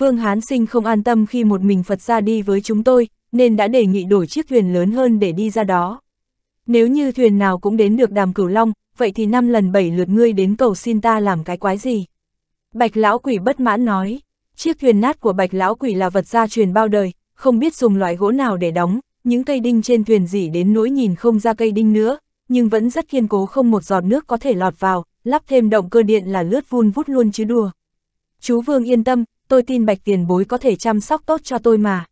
Vương Hán Sinh không an tâm khi một mình Phật ra đi với chúng tôi, nên đã đề nghị đổi chiếc thuyền lớn hơn để đi ra đó. Nếu như thuyền nào cũng đến được đàm cửu long, vậy thì năm lần bảy lượt ngươi đến cầu xin ta làm cái quái gì? Bạch lão quỷ bất mãn nói, chiếc thuyền nát của bạch lão quỷ là vật gia truyền bao đời, không biết dùng loại gỗ nào để đóng, những cây đinh trên thuyền dỉ đến nỗi nhìn không ra cây đinh nữa, nhưng vẫn rất kiên cố không một giọt nước có thể lọt vào, lắp thêm động cơ điện là lướt vun vút luôn chứ đùa. Chú Vương yên tâm, tôi tin bạch tiền bối có thể chăm sóc tốt cho tôi mà.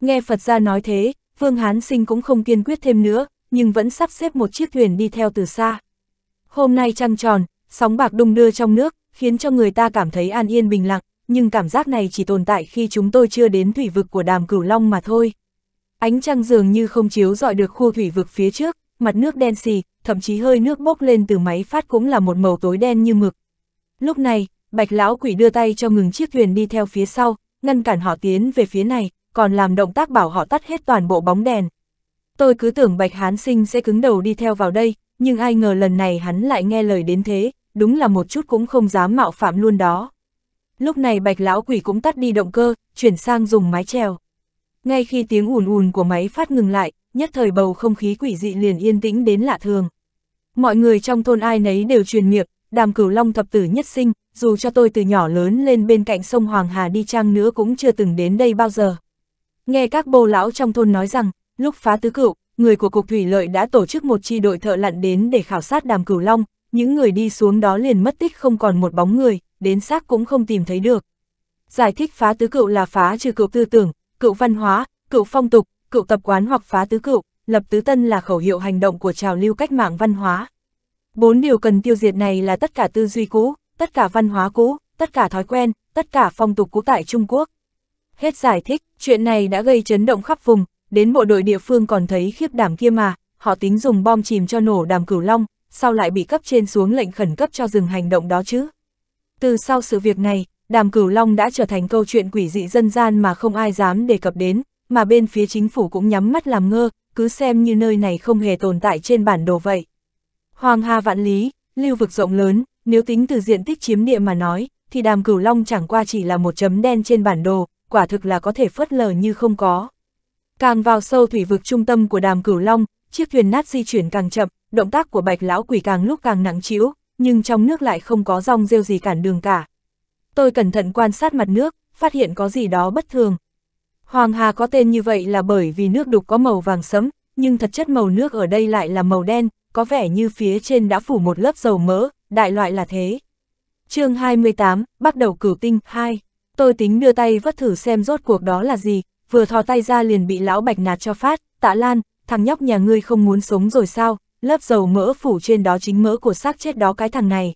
Nghe Phật gia nói thế, Vương Hán Sinh cũng không kiên quyết thêm nữa, nhưng vẫn sắp xếp một chiếc thuyền đi theo từ xa. Hôm nay trăng tròn, sóng bạc đung đưa trong nước, khiến cho người ta cảm thấy an yên bình lặng, nhưng cảm giác này chỉ tồn tại khi chúng tôi chưa đến thủy vực của đàm cửu long mà thôi. Ánh trăng dường như không chiếu dọi được khu thủy vực phía trước, mặt nước đen xì, thậm chí hơi nước bốc lên từ máy phát cũng là một màu tối đen như mực. Lúc này, bạch lão quỷ đưa tay cho ngừng chiếc thuyền đi theo phía sau, ngăn cản họ tiến về phía này, còn làm động tác bảo họ tắt hết toàn bộ bóng đèn. Tôi cứ tưởng bạch hán sinh sẽ cứng đầu đi theo vào đây, nhưng ai ngờ lần này hắn lại nghe lời đến thế, đúng là một chút cũng không dám mạo phạm luôn đó. Lúc này bạch lão quỷ cũng tắt đi động cơ, chuyển sang dùng mái trèo. Ngay khi tiếng ùn ùn của máy phát ngừng lại, nhất thời bầu không khí quỷ dị liền yên tĩnh đến lạ thường. Mọi người trong thôn ai nấy đều truyền miệng, đàm cửu long thập tử nhất sinh, dù cho tôi từ nhỏ lớn lên bên cạnh sông Hoàng Hà đi chăng nữa cũng chưa từng đến đây bao giờ. Nghe các bô lão trong thôn nói rằng, lúc phá tứ cựu người của Cục Thủy Lợi đã tổ chức một chi đội thợ lặn đến để khảo sát đàm cửu long, những người đi xuống đó liền mất tích không còn một bóng người, đến xác cũng không tìm thấy được. Giải thích phá tứ cựu là phá trừ cựu tư tưởng, cựu văn hóa, cựu phong tục, cựu tập quán hoặc phá tứ cựu, lập tứ tân là khẩu hiệu hành động của trào lưu cách mạng văn hóa. Bốn điều cần tiêu diệt này là tất cả tư duy cũ, tất cả văn hóa cũ, tất cả thói quen, tất cả phong tục cũ tại Trung Quốc. Hết giải thích, chuyện này đã gây chấn động khắp vùng, đến bộ đội địa phương còn thấy khiếp đảm kia mà, họ tính dùng bom chìm cho nổ đàm cửu long, sau lại bị cấp trên xuống lệnh khẩn cấp cho dừng hành động đó chứ. Từ sau sự việc này, đàm cửu long đã trở thành câu chuyện quỷ dị dân gian mà không ai dám đề cập đến, mà bên phía chính phủ cũng nhắm mắt làm ngơ, cứ xem như nơi này không hề tồn tại trên bản đồ vậy. Hoàng Hà Vạn Lý, lưu vực rộng lớn, nếu tính từ diện tích chiếm địa mà nói, thì đàm cửu long chẳng qua chỉ là một chấm đen trên bản đồ, quả thực là có thể phớt lờ như không có. Càng vào sâu thủy vực trung tâm của đàm cửu long, chiếc thuyền nát di chuyển càng chậm, động tác của bạch lão quỷ càng lúc càng nặng trĩu, nhưng trong nước lại không có rong rêu gì cản đường cả. Tôi cẩn thận quan sát mặt nước, phát hiện có gì đó bất thường. Hoàng Hà có tên như vậy là bởi vì nước đục có màu vàng sẫm, nhưng thật chất màu nước ở đây lại là màu đen, có vẻ như phía trên đã phủ một lớp dầu mỡ, đại loại là thế. chương 28, bắt đầu cửu tinh, 2. Tôi tính đưa tay vất thử xem rốt cuộc đó là gì, vừa thò tay ra liền bị lão bạch nạt cho phát, tạ lan, thằng nhóc nhà ngươi không muốn sống rồi sao, lớp dầu mỡ phủ trên đó chính mỡ của xác chết đó cái thằng này.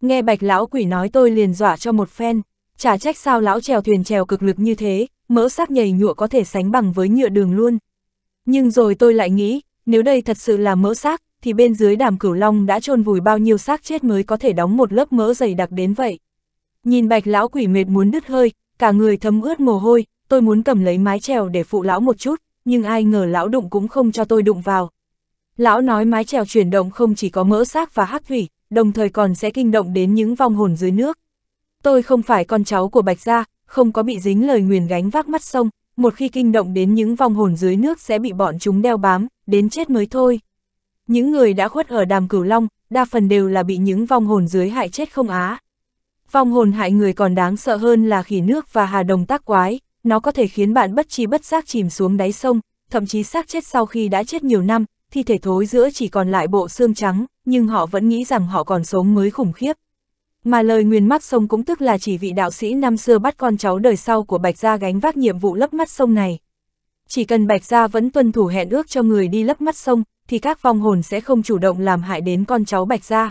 Nghe bạch lão quỷ nói tôi liền dọa cho một phen, chả trách sao lão trèo thuyền trèo cực lực như thế, mỡ xác nhầy nhụa có thể sánh bằng với nhựa đường luôn. Nhưng rồi tôi lại nghĩ, nếu đây thật sự là mỡ xác, thì bên dưới đàm cửu long đã chôn vùi bao nhiêu xác chết mới có thể đóng một lớp mỡ dày đặc đến vậy. Nhìn bạch lão quỷ mệt muốn đứt hơi, cả người thấm ướt mồ hôi, tôi muốn cầm lấy mái trèo để phụ lão một chút, nhưng ai ngờ lão đụng cũng không cho tôi đụng vào. Lão nói mái trèo chuyển động không chỉ có mỡ xác và hắc thủy, đồng thời còn sẽ kinh động đến những vong hồn dưới nước. Tôi không phải con cháu của Bạch Gia, không có bị dính lời nguyền gánh vác mắt sông, một khi kinh động đến những vong hồn dưới nước sẽ bị bọn chúng đeo bám, đến chết mới thôi. Những người đã khuất ở đàm cửu long, đa phần đều là bị những vong hồn dưới hại chết không á. Vong hồn hại người còn đáng sợ hơn là khỉ nước và hà đồng tác quái, nó có thể khiến bạn bất chi bất giác chìm xuống đáy sông, thậm chí xác chết sau khi đã chết nhiều năm, thi thể thối giữa chỉ còn lại bộ xương trắng, nhưng họ vẫn nghĩ rằng họ còn sống mới khủng khiếp. Mà lời Nguyên mắt sông cũng tức là chỉ vị đạo sĩ năm xưa bắt con cháu đời sau của Bạch Gia gánh vác nhiệm vụ lấp mắt sông này. Chỉ cần Bạch Gia vẫn tuân thủ hẹn ước cho người đi lấp mắt sông, thì các vong hồn sẽ không chủ động làm hại đến con cháu Bạch Gia.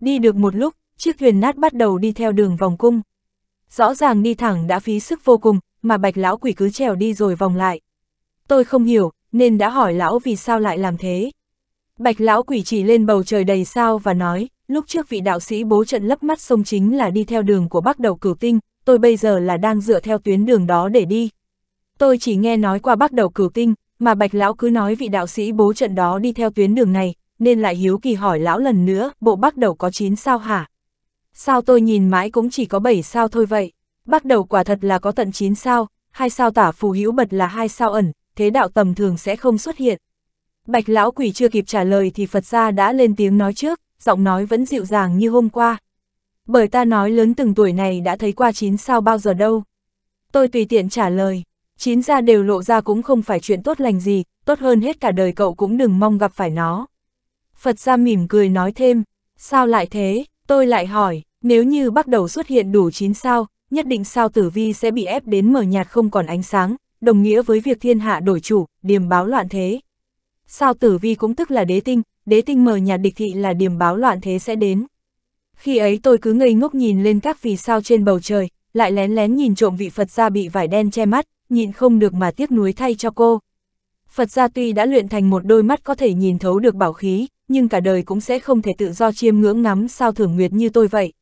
Đi được một lúc, chiếc thuyền nát bắt đầu đi theo đường vòng cung. Rõ ràng đi thẳng đã phí sức vô cùng, mà Bạch Lão Quỷ cứ trèo đi rồi vòng lại. Tôi không hiểu, nên đã hỏi Lão vì sao lại làm thế. Bạch Lão Quỷ chỉ lên bầu trời đầy sao và nói, lúc trước vị đạo sĩ bố trận lấp mắt sông chính là đi theo đường của bắc đầu cửu tinh, tôi bây giờ là đang dựa theo tuyến đường đó để đi. Tôi chỉ nghe nói qua bắc đầu cửu tinh, mà Bạch Lão cứ nói vị đạo sĩ bố trận đó đi theo tuyến đường này, nên lại hiếu kỳ hỏi Lão lần nữa, bộ bắt đầu có 9 sao hả? Sao tôi nhìn mãi cũng chỉ có 7 sao thôi vậy? Bắt đầu quả thật là có tận 9 sao, hai sao tả phù hữu bật là hai sao ẩn, thế đạo tầm thường sẽ không xuất hiện. Bạch lão quỷ chưa kịp trả lời thì Phật gia đã lên tiếng nói trước, giọng nói vẫn dịu dàng như hôm qua. Bởi ta nói lớn từng tuổi này đã thấy qua chín sao bao giờ đâu. Tôi tùy tiện trả lời, chín ra đều lộ ra cũng không phải chuyện tốt lành gì, tốt hơn hết cả đời cậu cũng đừng mong gặp phải nó. Phật ra mỉm cười nói thêm, sao lại thế, tôi lại hỏi, nếu như bắt đầu xuất hiện đủ chín sao, nhất định sao tử vi sẽ bị ép đến mở nhạt không còn ánh sáng, đồng nghĩa với việc thiên hạ đổi chủ, điềm báo loạn thế. Sao tử vi cũng tức là đế tinh, đế tinh mở nhạt địch thị là điềm báo loạn thế sẽ đến. Khi ấy tôi cứ ngây ngốc nhìn lên các vì sao trên bầu trời, lại lén lén nhìn trộm vị Phật ra bị vải đen che mắt, nhịn không được mà tiếc nuối thay cho cô. Phật gia tuy đã luyện thành một đôi mắt có thể nhìn thấu được bảo khí, nhưng cả đời cũng sẽ không thể tự do chiêm ngưỡng ngắm sao thưởng nguyệt như tôi vậy.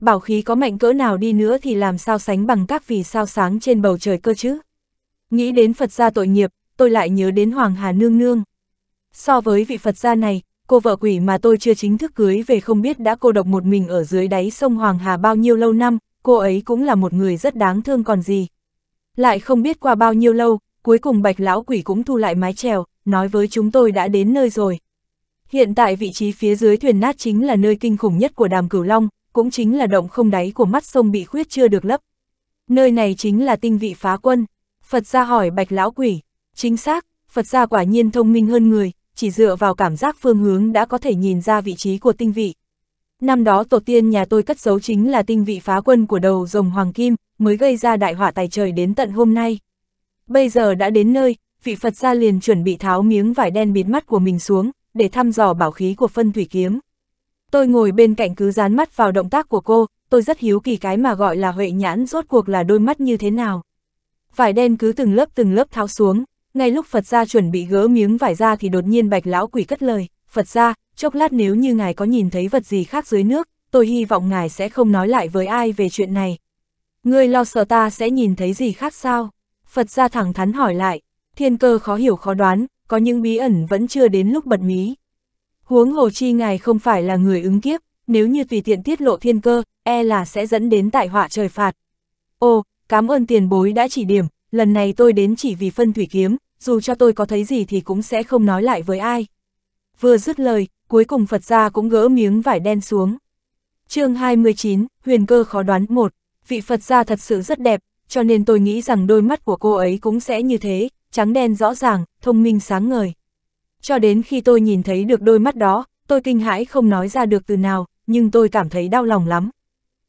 Bảo khí có mạnh cỡ nào đi nữa thì làm sao sánh bằng các vì sao sáng trên bầu trời cơ chứ. Nghĩ đến Phật gia tội nghiệp, tôi lại nhớ đến Hoàng Hà Nương Nương. So với vị Phật gia này, cô vợ quỷ mà tôi chưa chính thức cưới về không biết đã cô độc một mình ở dưới đáy sông Hoàng Hà bao nhiêu lâu năm, cô ấy cũng là một người rất đáng thương còn gì. Lại không biết qua bao nhiêu lâu, cuối cùng bạch lão quỷ cũng thu lại mái trèo, nói với chúng tôi đã đến nơi rồi. Hiện tại vị trí phía dưới thuyền nát chính là nơi kinh khủng nhất của đàm cửu long, cũng chính là động không đáy của mắt sông bị khuyết chưa được lấp. Nơi này chính là tinh vị phá quân. Phật gia hỏi bạch lão quỷ, chính xác, Phật gia quả nhiên thông minh hơn người, chỉ dựa vào cảm giác phương hướng đã có thể nhìn ra vị trí của tinh vị. Năm đó tổ tiên nhà tôi cất giấu chính là tinh vị phá quân của đầu rồng Hoàng Kim, mới gây ra đại họa tài trời đến tận hôm nay. Bây giờ đã đến nơi, vị Phật gia liền chuẩn bị tháo miếng vải đen bịt mắt của mình xuống, để thăm dò bảo khí của phân thủy kiếm. Tôi ngồi bên cạnh cứ dán mắt vào động tác của cô, tôi rất hiếu kỳ cái mà gọi là huệ nhãn rốt cuộc là đôi mắt như thế nào. Vải đen cứ từng lớp từng lớp tháo xuống, ngay lúc Phật gia chuẩn bị gỡ miếng vải ra thì đột nhiên bạch lão quỷ cất lời, Phật gia, chốc lát nếu như ngài có nhìn thấy vật gì khác dưới nước, tôi hy vọng ngài sẽ không nói lại với ai về chuyện này, Ngươi lo sợ ta sẽ nhìn thấy gì khác sao? Phật ra thẳng thắn hỏi lại, thiên cơ khó hiểu khó đoán, có những bí ẩn vẫn chưa đến lúc bật mí. Huống hồ chi ngài không phải là người ứng kiếp, nếu như tùy tiện tiết lộ thiên cơ, e là sẽ dẫn đến tại họa trời phạt. Ô, cảm ơn tiền bối đã chỉ điểm, lần này tôi đến chỉ vì phân thủy kiếm, dù cho tôi có thấy gì thì cũng sẽ không nói lại với ai. Vừa dứt lời, cuối cùng Phật ra cũng gỡ miếng vải đen xuống. chương 29, huyền cơ khó đoán 1 vị Phật gia thật sự rất đẹp, cho nên tôi nghĩ rằng đôi mắt của cô ấy cũng sẽ như thế, trắng đen rõ ràng, thông minh sáng ngời. Cho đến khi tôi nhìn thấy được đôi mắt đó, tôi kinh hãi không nói ra được từ nào, nhưng tôi cảm thấy đau lòng lắm.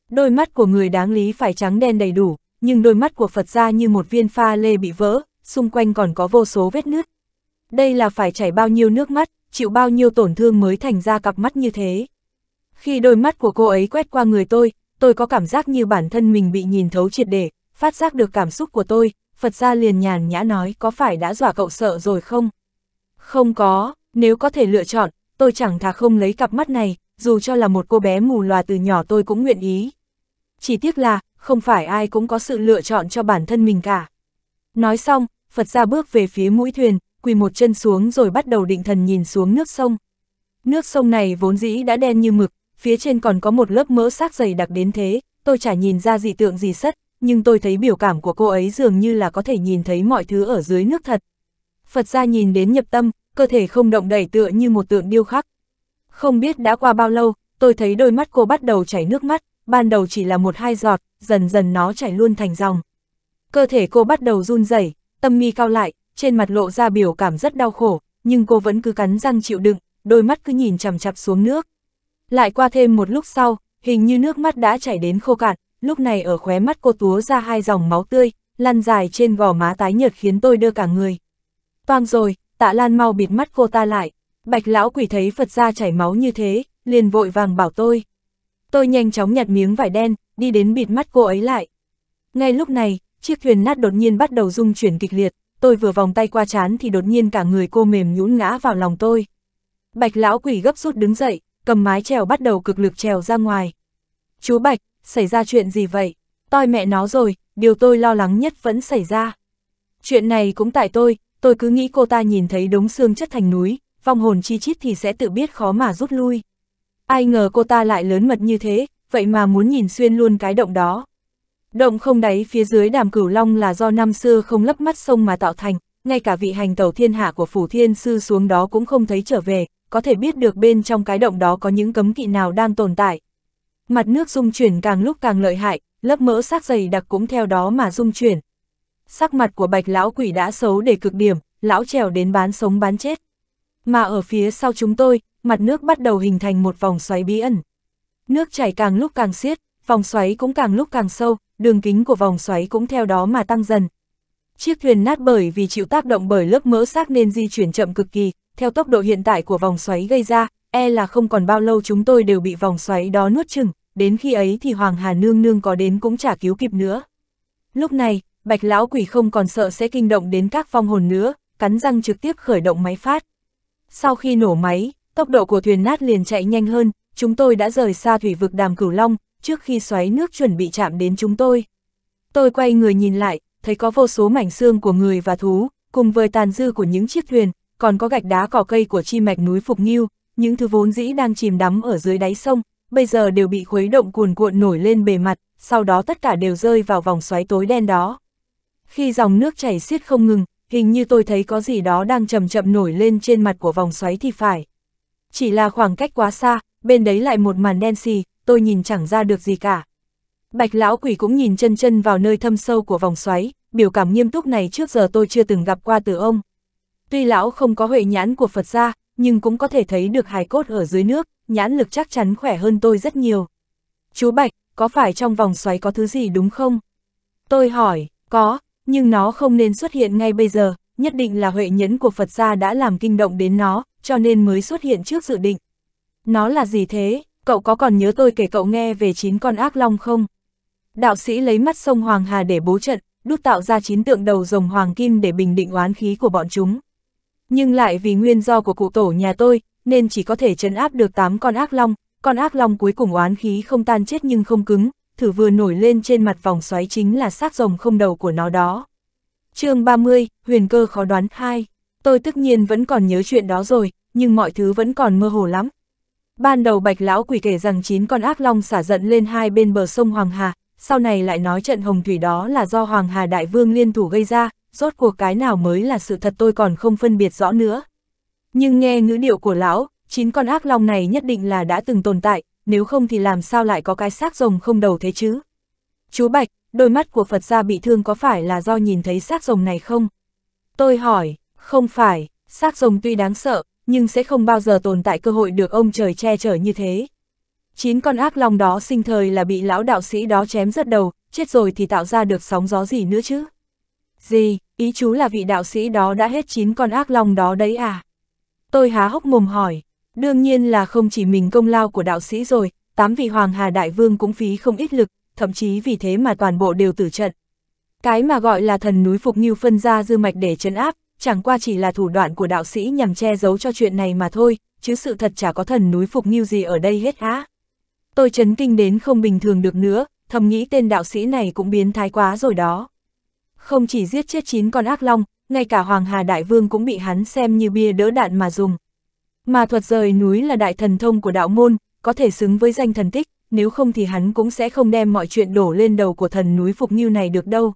Đôi mắt của người đáng lý phải trắng đen đầy đủ, nhưng đôi mắt của Phật gia như một viên pha lê bị vỡ, xung quanh còn có vô số vết nứt. Đây là phải chảy bao nhiêu nước mắt, chịu bao nhiêu tổn thương mới thành ra cặp mắt như thế. Khi đôi mắt của cô ấy quét qua người tôi, tôi có cảm giác như bản thân mình bị nhìn thấu triệt để, phát giác được cảm xúc của tôi, Phật gia liền nhàn nhã nói có phải đã dọa cậu sợ rồi không? Không có, nếu có thể lựa chọn, tôi chẳng thà không lấy cặp mắt này, dù cho là một cô bé mù lòa từ nhỏ tôi cũng nguyện ý. Chỉ tiếc là, không phải ai cũng có sự lựa chọn cho bản thân mình cả. Nói xong, Phật gia bước về phía mũi thuyền, quỳ một chân xuống rồi bắt đầu định thần nhìn xuống nước sông. Nước sông này vốn dĩ đã đen như mực, phía trên còn có một lớp mỡ xác dày đặc đến thế, tôi chả nhìn ra gì tượng gì sất, nhưng tôi thấy biểu cảm của cô ấy dường như là có thể nhìn thấy mọi thứ ở dưới nước thật. Phật ra nhìn đến nhập tâm, cơ thể không động đẩy tựa như một tượng điêu khắc. Không biết đã qua bao lâu, tôi thấy đôi mắt cô bắt đầu chảy nước mắt, ban đầu chỉ là một hai giọt, dần dần nó chảy luôn thành dòng. Cơ thể cô bắt đầu run rẩy, tâm mi cao lại, trên mặt lộ ra biểu cảm rất đau khổ, nhưng cô vẫn cứ cắn răng chịu đựng, đôi mắt cứ nhìn chằm chặp xuống nước. Lại qua thêm một lúc sau, hình như nước mắt đã chảy đến khô cạn, lúc này ở khóe mắt cô túa ra hai dòng máu tươi, lăn dài trên gò má tái nhợt khiến tôi đưa cả người. Toang rồi, tạ lan mau bịt mắt cô ta lại, bạch lão quỷ thấy Phật ra chảy máu như thế, liền vội vàng bảo tôi. Tôi nhanh chóng nhặt miếng vải đen, đi đến bịt mắt cô ấy lại. Ngay lúc này, chiếc thuyền nát đột nhiên bắt đầu rung chuyển kịch liệt, tôi vừa vòng tay qua chán thì đột nhiên cả người cô mềm nhũn ngã vào lòng tôi. Bạch lão quỷ gấp rút đứng dậy, cầm mái trèo bắt đầu cực lực trèo ra ngoài. Chú Bạch, xảy ra chuyện gì vậy? Tôi mẹ nó rồi, điều tôi lo lắng nhất vẫn xảy ra. Chuyện này cũng tại tôi, tôi cứ nghĩ cô ta nhìn thấy đống xương chất thành núi, vong hồn chi chít thì sẽ tự biết khó mà rút lui. Ai ngờ cô ta lại lớn mật như thế, vậy mà muốn nhìn xuyên luôn cái động đó. Động không đáy phía dưới đàm cửu long là do năm xưa không lấp mắt sông mà tạo thành, ngay cả vị hành tàu thiên hạ của phủ thiên sư xuống đó cũng không thấy trở về, có thể biết được bên trong cái động đó có những cấm kỵ nào đang tồn tại. Mặt nước dung chuyển càng lúc càng lợi hại, lớp mỡ xác dày đặc cũng theo đó mà dung chuyển. Sắc mặt của bạch lão quỷ đã xấu để cực điểm, lão trèo đến bán sống bán chết. Mà ở phía sau chúng tôi, mặt nước bắt đầu hình thành một vòng xoáy bí ẩn. Nước chảy càng lúc càng xiết, vòng xoáy cũng càng lúc càng sâu, đường kính của vòng xoáy cũng theo đó mà tăng dần. Chiếc thuyền nát bởi vì chịu tác động bởi lớp mỡ xác nên di chuyển chậm cực kỳ, theo tốc độ hiện tại của vòng xoáy gây ra, e là không còn bao lâu chúng tôi đều bị vòng xoáy đó nuốt chừng, đến khi ấy thì Hoàng Hà Nương Nương có đến cũng chả cứu kịp nữa. Lúc này, Bạch Lão Quỷ không còn sợ sẽ kinh động đến các phong hồn nữa, cắn răng trực tiếp khởi động máy phát. Sau khi nổ máy, tốc độ của thuyền nát liền chạy nhanh hơn, chúng tôi đã rời xa thủy vực đàm cửu long, trước khi xoáy nước chuẩn bị chạm đến chúng tôi. Tôi quay người nhìn lại, thấy có vô số mảnh xương của người và thú, cùng với tàn dư của những chiếc thuyền, còn có gạch đá cỏ cây của chi mạch núi Phục Nghiêu, những thứ vốn dĩ đang chìm đắm ở dưới đáy sông, bây giờ đều bị khuấy động cuồn cuộn nổi lên bề mặt, sau đó tất cả đều rơi vào vòng xoáy tối đen đó. Khi dòng nước chảy xiết không ngừng, hình như tôi thấy có gì đó đang chậm chậm nổi lên trên mặt của vòng xoáy thì phải. Chỉ là khoảng cách quá xa, bên đấy lại một màn đen xì, tôi nhìn chẳng ra được gì cả. Bạch lão quỷ cũng nhìn chân chân vào nơi thâm sâu của vòng xoáy, biểu cảm nghiêm túc này trước giờ tôi chưa từng gặp qua từ ông. Tuy lão không có huệ nhãn của Phật gia, nhưng cũng có thể thấy được hài cốt ở dưới nước, nhãn lực chắc chắn khỏe hơn tôi rất nhiều. Chú Bạch, có phải trong vòng xoáy có thứ gì đúng không? Tôi hỏi, có, nhưng nó không nên xuất hiện ngay bây giờ, nhất định là huệ nhẫn của Phật gia đã làm kinh động đến nó, cho nên mới xuất hiện trước dự định. Nó là gì thế? Cậu có còn nhớ tôi kể cậu nghe về chín con ác long không? Đạo sĩ lấy mắt sông Hoàng Hà để bố trận, đúc tạo ra chín tượng đầu rồng hoàng kim để bình định oán khí của bọn chúng nhưng lại vì nguyên do của cụ tổ nhà tôi, nên chỉ có thể chấn áp được 8 con ác long, con ác long cuối cùng oán khí không tan chết nhưng không cứng, thử vừa nổi lên trên mặt vòng xoáy chính là xác rồng không đầu của nó đó. chương 30, huyền cơ khó đoán 2, tôi tất nhiên vẫn còn nhớ chuyện đó rồi, nhưng mọi thứ vẫn còn mơ hồ lắm. Ban đầu bạch lão quỷ kể rằng 9 con ác long xả giận lên hai bên bờ sông Hoàng Hà, sau này lại nói trận hồng thủy đó là do Hoàng Hà Đại Vương liên thủ gây ra, rốt cuộc cái nào mới là sự thật tôi còn không phân biệt rõ nữa. Nhưng nghe ngữ điệu của lão, chín con ác long này nhất định là đã từng tồn tại, nếu không thì làm sao lại có cái xác rồng không đầu thế chứ? Chú Bạch, đôi mắt của Phật gia bị thương có phải là do nhìn thấy xác rồng này không? Tôi hỏi, không phải, xác rồng tuy đáng sợ, nhưng sẽ không bao giờ tồn tại cơ hội được ông trời che chở như thế. Chín con ác long đó sinh thời là bị lão đạo sĩ đó chém rất đầu, chết rồi thì tạo ra được sóng gió gì nữa chứ? Gì, ý chú là vị đạo sĩ đó đã hết chín con ác long đó đấy à? Tôi há hốc mồm hỏi, đương nhiên là không chỉ mình công lao của đạo sĩ rồi, tám vị Hoàng Hà Đại Vương cũng phí không ít lực, thậm chí vì thế mà toàn bộ đều tử trận. Cái mà gọi là thần núi Phục Nghiêu phân ra dư mạch để chấn áp, chẳng qua chỉ là thủ đoạn của đạo sĩ nhằm che giấu cho chuyện này mà thôi, chứ sự thật chả có thần núi Phục Nghiêu gì ở đây hết á. Tôi chấn kinh đến không bình thường được nữa, thầm nghĩ tên đạo sĩ này cũng biến thái quá rồi đó. Không chỉ giết chết chín con ác long, ngay cả Hoàng Hà Đại Vương cũng bị hắn xem như bia đỡ đạn mà dùng. Mà thuật rời núi là đại thần thông của đạo môn, có thể xứng với danh thần tích, nếu không thì hắn cũng sẽ không đem mọi chuyện đổ lên đầu của thần núi Phục Nghiêu này được đâu.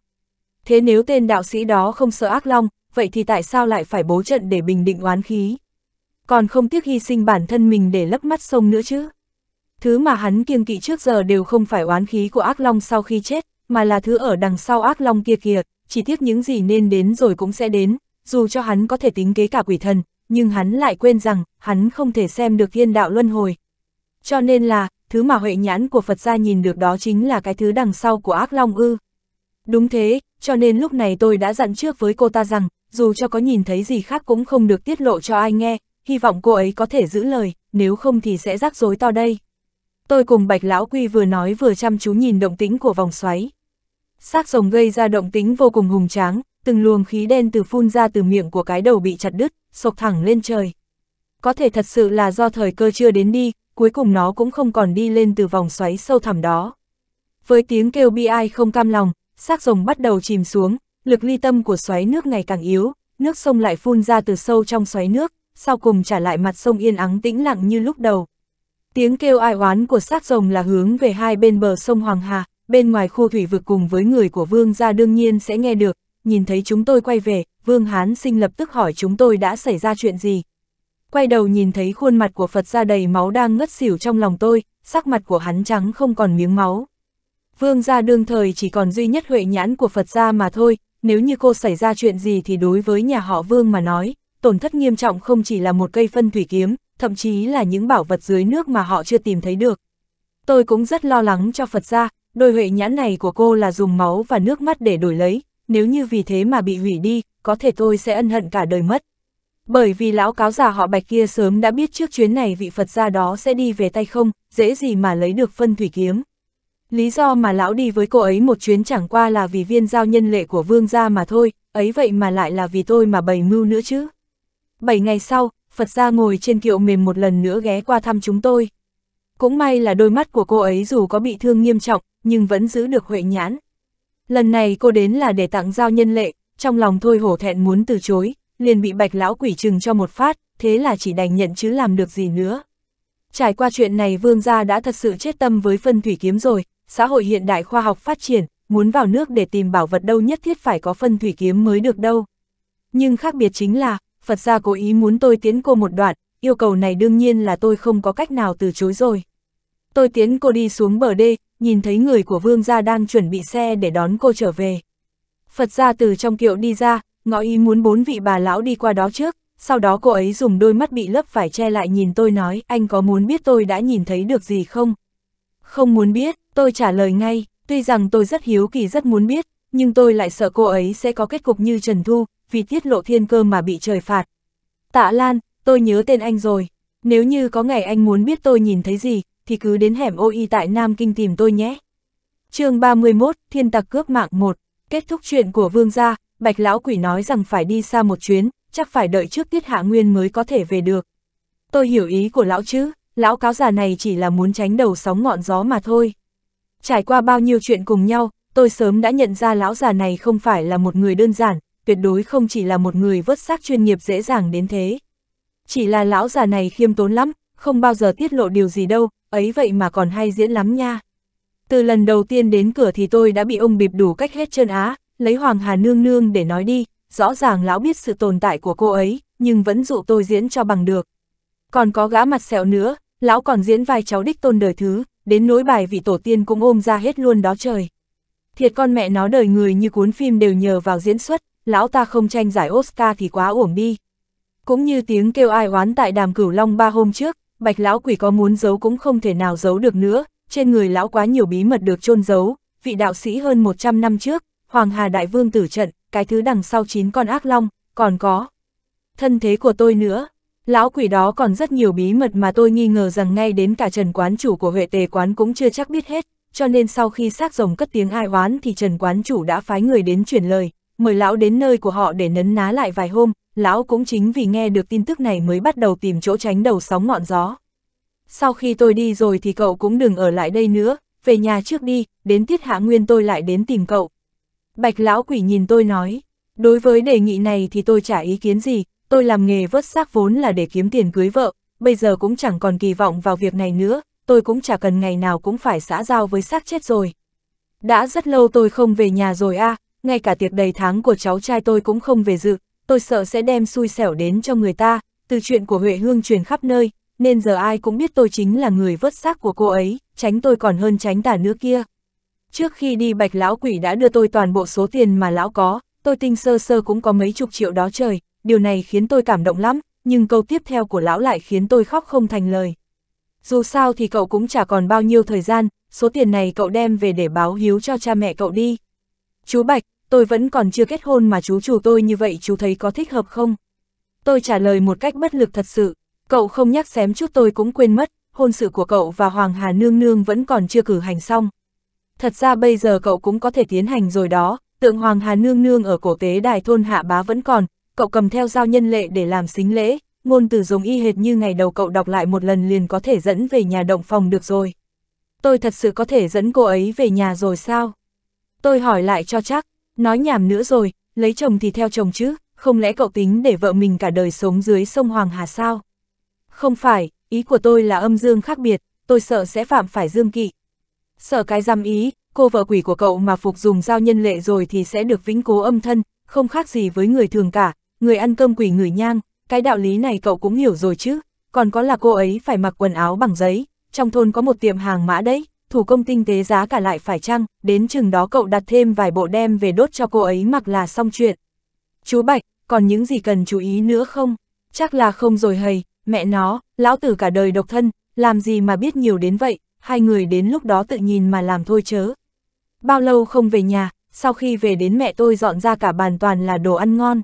Thế nếu tên đạo sĩ đó không sợ ác long, vậy thì tại sao lại phải bố trận để bình định oán khí? Còn không tiếc hy sinh bản thân mình để lấp mắt sông nữa chứ? Thứ mà hắn kiêng kỵ trước giờ đều không phải oán khí của ác long sau khi chết, mà là thứ ở đằng sau ác long kia kìa, chỉ tiếc những gì nên đến rồi cũng sẽ đến, dù cho hắn có thể tính kế cả quỷ thần, nhưng hắn lại quên rằng, hắn không thể xem được thiên đạo luân hồi. Cho nên là, thứ mà huệ nhãn của Phật gia nhìn được đó chính là cái thứ đằng sau của ác long ư. Đúng thế, cho nên lúc này tôi đã dặn trước với cô ta rằng, dù cho có nhìn thấy gì khác cũng không được tiết lộ cho ai nghe, hy vọng cô ấy có thể giữ lời, nếu không thì sẽ rắc rối to đây. Tôi cùng Bạch Lão Quy vừa nói vừa chăm chú nhìn động tĩnh của vòng xoáy xác rồng gây ra động tính vô cùng hùng tráng, từng luồng khí đen từ phun ra từ miệng của cái đầu bị chặt đứt, sộc thẳng lên trời. Có thể thật sự là do thời cơ chưa đến đi, cuối cùng nó cũng không còn đi lên từ vòng xoáy sâu thẳm đó. Với tiếng kêu bi ai không cam lòng, xác rồng bắt đầu chìm xuống, lực ly tâm của xoáy nước ngày càng yếu, nước sông lại phun ra từ sâu trong xoáy nước, sau cùng trả lại mặt sông yên ắng tĩnh lặng như lúc đầu. Tiếng kêu ai oán của xác rồng là hướng về hai bên bờ sông Hoàng Hà, bên ngoài khu thủy vực cùng với người của vương gia đương nhiên sẽ nghe được, nhìn thấy chúng tôi quay về, vương hán sinh lập tức hỏi chúng tôi đã xảy ra chuyện gì. Quay đầu nhìn thấy khuôn mặt của Phật gia đầy máu đang ngất xỉu trong lòng tôi, sắc mặt của hắn trắng không còn miếng máu. Vương gia đương thời chỉ còn duy nhất huệ nhãn của Phật gia mà thôi, nếu như cô xảy ra chuyện gì thì đối với nhà họ vương mà nói, tổn thất nghiêm trọng không chỉ là một cây phân thủy kiếm, thậm chí là những bảo vật dưới nước mà họ chưa tìm thấy được. Tôi cũng rất lo lắng cho Phật gia, đôi huệ nhãn này của cô là dùng máu và nước mắt để đổi lấy, nếu như vì thế mà bị hủy đi, có thể tôi sẽ ân hận cả đời mất. Bởi vì lão cáo già họ bạch kia sớm đã biết trước chuyến này vị Phật gia đó sẽ đi về tay không, dễ gì mà lấy được phân thủy kiếm. Lý do mà lão đi với cô ấy một chuyến chẳng qua là vì viên giao nhân lệ của vương gia mà thôi, ấy vậy mà lại là vì tôi mà bày mưu nữa chứ. Bảy ngày sau, Phật gia ngồi trên kiệu mềm một lần nữa ghé qua thăm chúng tôi. Cũng may là đôi mắt của cô ấy dù có bị thương nghiêm trọng, nhưng vẫn giữ được huệ nhãn. Lần này cô đến là để tặng giao nhân lệ, trong lòng thôi hổ thẹn muốn từ chối, liền bị bạch lão quỷ trừng cho một phát, thế là chỉ đành nhận chứ làm được gì nữa. Trải qua chuyện này vương gia đã thật sự chết tâm với phân thủy kiếm rồi, xã hội hiện đại khoa học phát triển, muốn vào nước để tìm bảo vật đâu nhất thiết phải có phân thủy kiếm mới được đâu. Nhưng khác biệt chính là, Phật gia cố ý muốn tôi tiến cô một đoạn, yêu cầu này đương nhiên là tôi không có cách nào từ chối rồi. Tôi tiến cô đi xuống bờ đê, nhìn thấy người của vương gia đang chuẩn bị xe để đón cô trở về. Phật gia từ trong kiệu đi ra, ngõ ý muốn bốn vị bà lão đi qua đó trước, sau đó cô ấy dùng đôi mắt bị lấp phải che lại nhìn tôi nói anh có muốn biết tôi đã nhìn thấy được gì không? Không muốn biết, tôi trả lời ngay, tuy rằng tôi rất hiếu kỳ rất muốn biết, nhưng tôi lại sợ cô ấy sẽ có kết cục như Trần Thu, vì tiết lộ thiên cơ mà bị trời phạt. Tạ Lan, tôi nhớ tên anh rồi, nếu như có ngày anh muốn biết tôi nhìn thấy gì, thì cứ đến hẻm ôi y tại Nam Kinh tìm tôi nhé. chương 31, Thiên tặc cướp mạng 1, kết thúc chuyện của vương gia, Bạch Lão Quỷ nói rằng phải đi xa một chuyến, chắc phải đợi trước tiết hạ nguyên mới có thể về được. Tôi hiểu ý của lão chứ, lão cáo già này chỉ là muốn tránh đầu sóng ngọn gió mà thôi. Trải qua bao nhiêu chuyện cùng nhau, tôi sớm đã nhận ra lão già này không phải là một người đơn giản, tuyệt đối không chỉ là một người vớt xác chuyên nghiệp dễ dàng đến thế. Chỉ là lão già này khiêm tốn lắm, không bao giờ tiết lộ điều gì đâu, ấy vậy mà còn hay diễn lắm nha. Từ lần đầu tiên đến cửa thì tôi đã bị ông bịp đủ cách hết chân á, lấy Hoàng Hà Nương Nương để nói đi, rõ ràng lão biết sự tồn tại của cô ấy, nhưng vẫn dụ tôi diễn cho bằng được. Còn có gã mặt sẹo nữa, lão còn diễn vai cháu đích tôn đời thứ, đến nối bài vị tổ tiên cũng ôm ra hết luôn đó trời. Thiệt con mẹ nó đời người như cuốn phim đều nhờ vào diễn xuất, lão ta không tranh giải Oscar thì quá uổng đi. Cũng như tiếng kêu ai oán tại đàm cửu long ba hôm trước, bạch lão quỷ có muốn giấu cũng không thể nào giấu được nữa, trên người lão quá nhiều bí mật được chôn giấu, vị đạo sĩ hơn 100 năm trước, Hoàng Hà Đại Vương tử trận, cái thứ đằng sau chín con ác long, còn có thân thế của tôi nữa. Lão quỷ đó còn rất nhiều bí mật mà tôi nghi ngờ rằng ngay đến cả Trần Quán Chủ của Huệ Tề Quán cũng chưa chắc biết hết, cho nên sau khi xác rồng cất tiếng ai oán thì Trần Quán Chủ đã phái người đến chuyển lời, mời lão đến nơi của họ để nấn ná lại vài hôm, lão cũng chính vì nghe được tin tức này mới bắt đầu tìm chỗ tránh đầu sóng ngọn gió. Sau khi tôi đi rồi thì cậu cũng đừng ở lại đây nữa, về nhà trước đi, đến tiết hạ nguyên tôi lại đến tìm cậu. Bạch lão quỷ nhìn tôi nói, đối với đề nghị này thì tôi chả ý kiến gì, tôi làm nghề vớt xác vốn là để kiếm tiền cưới vợ, bây giờ cũng chẳng còn kỳ vọng vào việc này nữa, tôi cũng chả cần ngày nào cũng phải xã giao với xác chết rồi. Đã rất lâu tôi không về nhà rồi a à, ngay cả tiệc đầy tháng của cháu trai tôi cũng không về dự, tôi sợ sẽ đem xui xẻo đến cho người ta, từ chuyện của Huệ Hương truyền khắp nơi, nên giờ ai cũng biết tôi chính là người vớt xác của cô ấy, tránh tôi còn hơn tránh tà nữa kia. Trước khi đi bạch lão quỷ đã đưa tôi toàn bộ số tiền mà lão có, tôi tinh sơ sơ cũng có mấy chục triệu đó trời, điều này khiến tôi cảm động lắm, nhưng câu tiếp theo của lão lại khiến tôi khóc không thành lời. Dù sao thì cậu cũng chả còn bao nhiêu thời gian, số tiền này cậu đem về để báo hiếu cho cha mẹ cậu đi. Chú Bạch, tôi vẫn còn chưa kết hôn mà chú chủ tôi như vậy chú thấy có thích hợp không? Tôi trả lời một cách bất lực thật sự, cậu không nhắc xém chút tôi cũng quên mất, hôn sự của cậu và Hoàng Hà Nương Nương vẫn còn chưa cử hành xong. Thật ra bây giờ cậu cũng có thể tiến hành rồi đó, tượng Hoàng Hà Nương Nương ở cổ tế đài thôn Hạ Bá vẫn còn, cậu cầm theo dao nhân lệ để làm xính lễ, ngôn từ dùng y hệt như ngày đầu cậu đọc lại một lần liền có thể dẫn về nhà động phòng được rồi. Tôi thật sự có thể dẫn cô ấy về nhà rồi sao? Tôi hỏi lại cho chắc, Nói nhảm nữa rồi, lấy chồng thì theo chồng chứ, không lẽ cậu tính để vợ mình cả đời sống dưới sông Hoàng Hà sao? Không phải, ý của tôi là âm dương khác biệt, tôi sợ sẽ phạm phải dương kỵ. Sợ cái giam ý, cô vợ quỷ của cậu mà phục dùng giao nhân lệ rồi thì sẽ được vĩnh cố âm thân, không khác gì với người thường cả, người ăn cơm quỷ người nhang, cái đạo lý này cậu cũng hiểu rồi chứ, còn có là cô ấy phải mặc quần áo bằng giấy, trong thôn có một tiệm hàng mã đấy, thủ công tinh tế giá cả lại phải chăng, đến chừng đó cậu đặt thêm vài bộ đem về đốt cho cô ấy mặc là xong chuyện. Chú Bạch, còn những gì cần chú ý nữa không? Chắc là không rồi hầy, mẹ nó, lão tử cả đời độc thân, làm gì mà biết nhiều đến vậy, hai người đến lúc đó tự nhìn mà làm thôi chớ. Bao lâu không về nhà, sau khi về đến mẹ tôi dọn ra cả bàn toàn là đồ ăn ngon.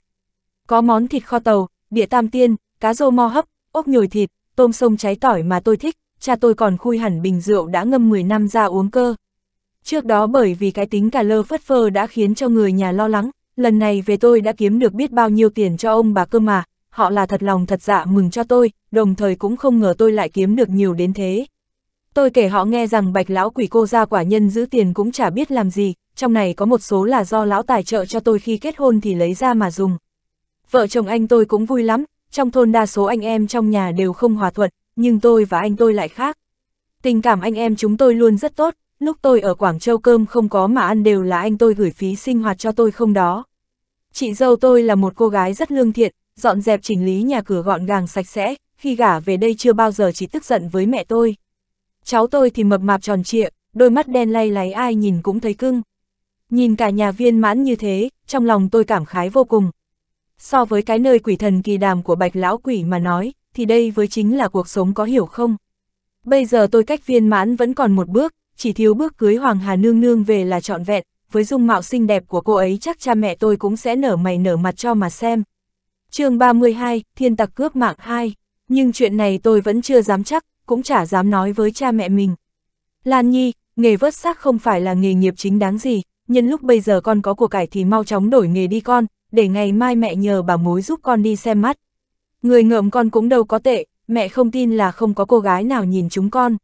Có món thịt kho tàu, địa tam tiên, cá rô mo hấp, ốc nhồi thịt, tôm sông cháy tỏi mà tôi thích, cha tôi còn khui hẳn bình rượu đã ngâm 10 năm ra uống cơ. Trước đó bởi vì cái tính cả lơ phất phơ đã khiến cho người nhà lo lắng, lần này về tôi đã kiếm được biết bao nhiêu tiền cho ông bà cơ mà, họ là thật lòng thật dạ mừng cho tôi, đồng thời cũng không ngờ tôi lại kiếm được nhiều đến thế. Tôi kể họ nghe rằng bạch lão quỷ cô ra quả nhân giữ tiền cũng chả biết làm gì, trong này có một số là do lão tài trợ cho tôi khi kết hôn thì lấy ra mà dùng. Vợ chồng anh tôi cũng vui lắm, trong thôn đa số anh em trong nhà đều không hòa thuận, nhưng tôi và anh tôi lại khác. Tình cảm anh em chúng tôi luôn rất tốt, lúc tôi ở Quảng Châu cơm không có mà ăn đều là anh tôi gửi phí sinh hoạt cho tôi không đó. Chị dâu tôi là một cô gái rất lương thiện, dọn dẹp chỉnh lý nhà cửa gọn gàng sạch sẽ, khi gả về đây chưa bao giờ chỉ tức giận với mẹ tôi. Cháu tôi thì mập mạp tròn trịa, đôi mắt đen lay láy ai nhìn cũng thấy cưng. Nhìn cả nhà viên mãn như thế, trong lòng tôi cảm khái vô cùng. So với cái nơi quỷ thần kỳ đàm của bạch lão quỷ mà nói, thì đây với chính là cuộc sống có hiểu không? Bây giờ tôi cách viên mãn vẫn còn một bước, chỉ thiếu bước cưới Hoàng Hà Nương Nương về là trọn vẹn, với dung mạo xinh đẹp của cô ấy chắc cha mẹ tôi cũng sẽ nở mày nở mặt cho mà xem. chương 32, Thiên tặc cướp mạng 2, nhưng chuyện này tôi vẫn chưa dám chắc, cũng chả dám nói với cha mẹ mình. Lan Nhi, nghề vớt xác không phải là nghề nghiệp chính đáng gì, nhân lúc bây giờ con có của cải thì mau chóng đổi nghề đi con, để ngày mai mẹ nhờ bà mối giúp con đi xem mắt. Người ngợm con cũng đâu có tệ, mẹ không tin là không có cô gái nào nhìn chúng con.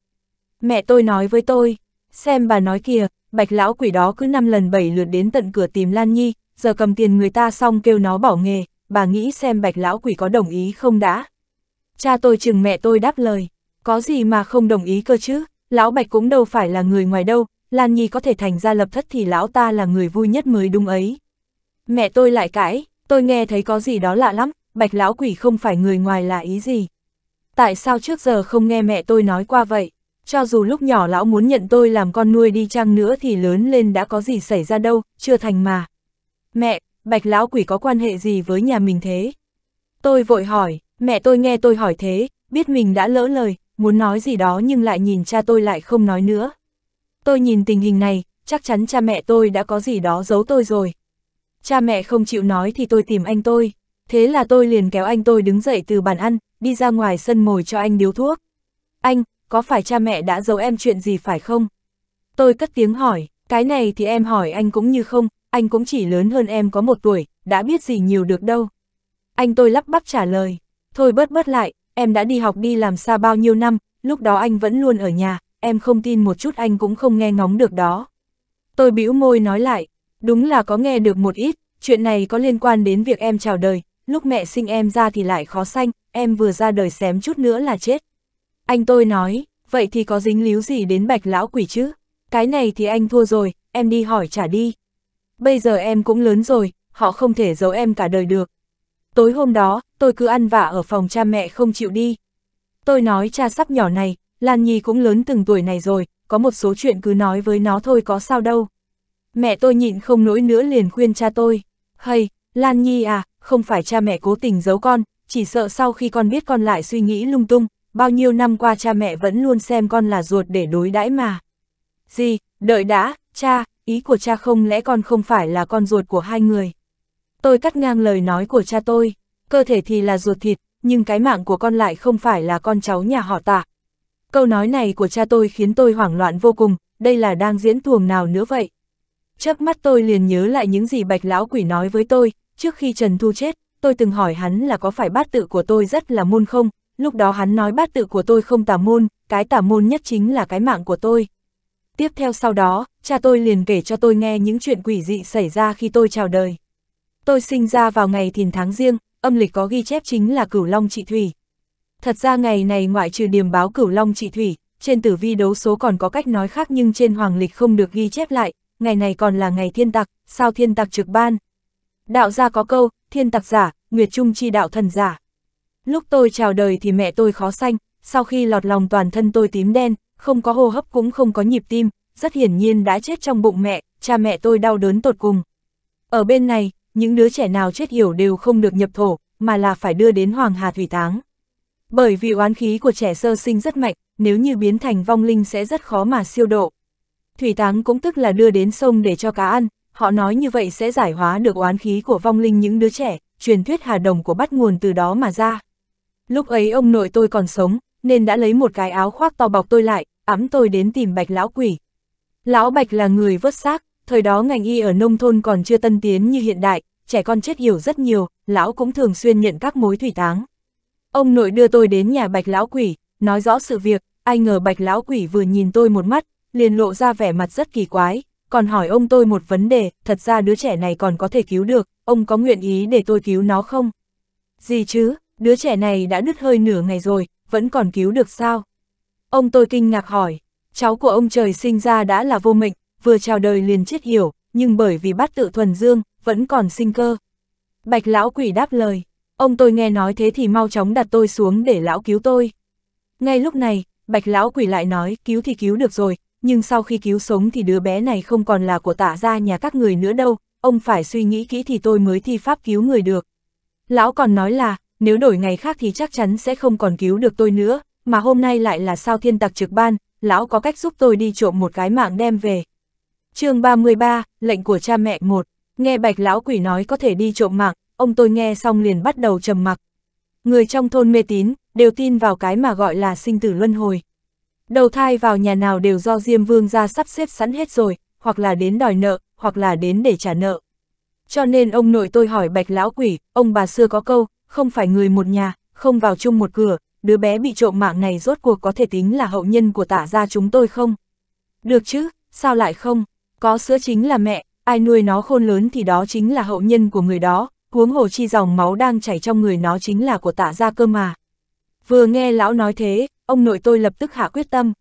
Mẹ tôi nói với tôi, xem bà nói kìa, bạch lão quỷ đó cứ năm lần bảy lượt đến tận cửa tìm Lan Nhi, giờ cầm tiền người ta xong kêu nó bỏ nghề, bà nghĩ xem bạch lão quỷ có đồng ý không đã. Cha tôi chừng mẹ tôi đáp lời, có gì mà không đồng ý cơ chứ, lão bạch cũng đâu phải là người ngoài đâu, Lan Nhi có thể thành ra lập thất thì lão ta là người vui nhất mới đúng ấy. Mẹ tôi lại cãi, tôi nghe thấy có gì đó lạ lắm, bạch lão quỷ không phải người ngoài là ý gì. Tại sao trước giờ không nghe mẹ tôi nói qua vậy? Cho dù lúc nhỏ lão muốn nhận tôi làm con nuôi đi chăng nữa thì lớn lên đã có gì xảy ra đâu, chưa thành mà. Mẹ, bạch lão quỷ có quan hệ gì với nhà mình thế? Tôi vội hỏi, mẹ tôi nghe tôi hỏi thế, biết mình đã lỡ lời, muốn nói gì đó nhưng lại nhìn cha tôi lại không nói nữa. Tôi nhìn tình hình này, chắc chắn cha mẹ tôi đã có gì đó giấu tôi rồi. Cha mẹ không chịu nói thì tôi tìm anh tôi thế là tôi liền kéo anh tôi đứng dậy từ bàn ăn, đi ra ngoài sân ngồi cho anh điếu thuốc. Anh, có phải cha mẹ đã giấu em chuyện gì phải không? Tôi cất tiếng hỏi, cái này thì em hỏi anh cũng như không, anh cũng chỉ lớn hơn em có một tuổi, đã biết gì nhiều được đâu. Anh tôi lắp bắp trả lời, thôi bớt bớt lại, em đã đi học đi làm xa bao nhiêu năm, lúc đó anh vẫn luôn ở nhà, em không tin một chút anh cũng không nghe ngóng được đó. Tôi bĩu môi nói lại, đúng là có nghe được một ít, chuyện này có liên quan đến việc em chào đời, lúc mẹ sinh em ra thì lại khó sanh, em vừa ra đời xém chút nữa là chết. Anh tôi nói, vậy thì có dính líu gì đến bạch lão quỷ chứ? Cái này thì anh thua rồi, em đi hỏi trả đi. Bây giờ em cũng lớn rồi, họ không thể giấu em cả đời được. Tối hôm đó, tôi cứ ăn vạ ở phòng cha mẹ không chịu đi. Tôi nói cha sắp nhỏ này, Lan Nhi cũng lớn từng tuổi này rồi, có một số chuyện cứ nói với nó thôi có sao đâu. Mẹ tôi nhịn không nổi nữa liền khuyên cha tôi, hay, Lan Nhi à, không phải cha mẹ cố tình giấu con, chỉ sợ sau khi con biết con lại suy nghĩ lung tung, bao nhiêu năm qua cha mẹ vẫn luôn xem con là ruột để đối đãi mà. Gì, đợi đã, cha, ý của cha không lẽ con không phải là con ruột của hai người. Tôi cắt ngang lời nói của cha tôi, cơ thể thì là ruột thịt, nhưng cái mạng của con lại không phải là con cháu nhà họ tạ. Câu nói này của cha tôi khiến tôi hoảng loạn vô cùng, đây là đang diễn tuồng nào nữa vậy? Chớp mắt tôi liền nhớ lại những gì bạch lão quỷ nói với tôi, Trước khi Trần Thu chết, tôi từng hỏi hắn là có phải bát tự của tôi rất là môn không, lúc đó hắn nói bát tự của tôi không tà môn, cái tà môn nhất chính là cái mạng của tôi. Tiếp theo sau đó, cha tôi liền kể cho tôi nghe những chuyện quỷ dị xảy ra khi tôi chào đời. Tôi sinh ra vào ngày thìn tháng riêng, âm lịch có ghi chép chính là cửu long trị thủy. Thật ra ngày này ngoại trừ điểm báo cửu long trị thủy, trên tử vi đấu số còn có cách nói khác nhưng trên hoàng lịch không được ghi chép lại, ngày này còn là ngày thiên tặc, sao thiên tặc trực ban, Đạo gia có câu, thiên tặc giả, nguyệt trung chi đạo thần giả. Lúc tôi chào đời thì mẹ tôi khó xanh, sau khi lọt lòng toàn thân tôi tím đen, không có hô hấp cũng không có nhịp tim, rất hiển nhiên đã chết trong bụng mẹ, cha mẹ tôi đau đớn tột cùng. Ở bên này, những đứa trẻ nào chết hiểu đều không được nhập thổ, mà là phải đưa đến Hoàng Hà Thủy Táng. Bởi vì oán khí của trẻ sơ sinh rất mạnh, nếu như biến thành vong linh sẽ rất khó mà siêu độ. Thủy Táng cũng tức là đưa đến sông để cho cá ăn, họ nói như vậy sẽ giải hóa được oán khí của vong linh những đứa trẻ, truyền thuyết Hà Đồng của bắt nguồn từ đó mà ra. Lúc ấy ông nội tôi còn sống, nên đã lấy một cái áo khoác to bọc tôi lại, ấm tôi đến tìm Bạch Lão Quỷ. Lão Bạch là người vớt xác, thời đó ngành y ở nông thôn còn chưa tân tiến như hiện đại, trẻ con chết hiểu rất nhiều, lão cũng thường xuyên nhận các mối thủy táng. Ông nội đưa tôi đến nhà Bạch Lão Quỷ, nói rõ sự việc, ai ngờ Bạch Lão Quỷ vừa nhìn tôi một mắt, liền lộ ra vẻ mặt rất kỳ quái, còn hỏi ông tôi một vấn đề, thật ra đứa trẻ này còn có thể cứu được, ông có nguyện ý để tôi cứu nó không? Gì chứ, đứa trẻ này đã đứt hơi nửa ngày rồi, vẫn còn cứu được sao? Ông tôi kinh ngạc hỏi, cháu của ông trời sinh ra đã là vô mệnh, vừa chào đời liền chết hiểu, nhưng bởi vì bát tự thuần dương, vẫn còn sinh cơ. Bạch lão quỷ đáp lời, ông tôi nghe nói thế thì mau chóng đặt tôi xuống để lão cứu tôi. Ngay lúc này, bạch lão quỷ lại nói cứu thì cứu được rồi, nhưng sau khi cứu sống thì đứa bé này không còn là của tả gia nhà các người nữa đâu, ông phải suy nghĩ kỹ thì tôi mới thi pháp cứu người được. Lão còn nói là, nếu đổi ngày khác thì chắc chắn sẽ không còn cứu được tôi nữa, mà hôm nay lại là sao thiên tặc trực ban, lão có cách giúp tôi đi trộm một cái mạng đem về. chương 33, lệnh của cha mẹ một nghe bạch lão quỷ nói có thể đi trộm mạng, ông tôi nghe xong liền bắt đầu trầm mặc. Người trong thôn mê tín, đều tin vào cái mà gọi là sinh tử luân hồi. Đầu thai vào nhà nào đều do Diêm Vương ra sắp xếp sẵn hết rồi, hoặc là đến đòi nợ, hoặc là đến để trả nợ. Cho nên ông nội tôi hỏi bạch lão quỷ, ông bà xưa có câu, không phải người một nhà, không vào chung một cửa, đứa bé bị trộm mạng này rốt cuộc có thể tính là hậu nhân của tả gia chúng tôi không? Được chứ, sao lại không? Có sữa chính là mẹ, ai nuôi nó khôn lớn thì đó chính là hậu nhân của người đó, huống hồ chi dòng máu đang chảy trong người nó chính là của Tả gia cơ mà. Vừa nghe lão nói thế, ông nội tôi lập tức hạ quyết tâm.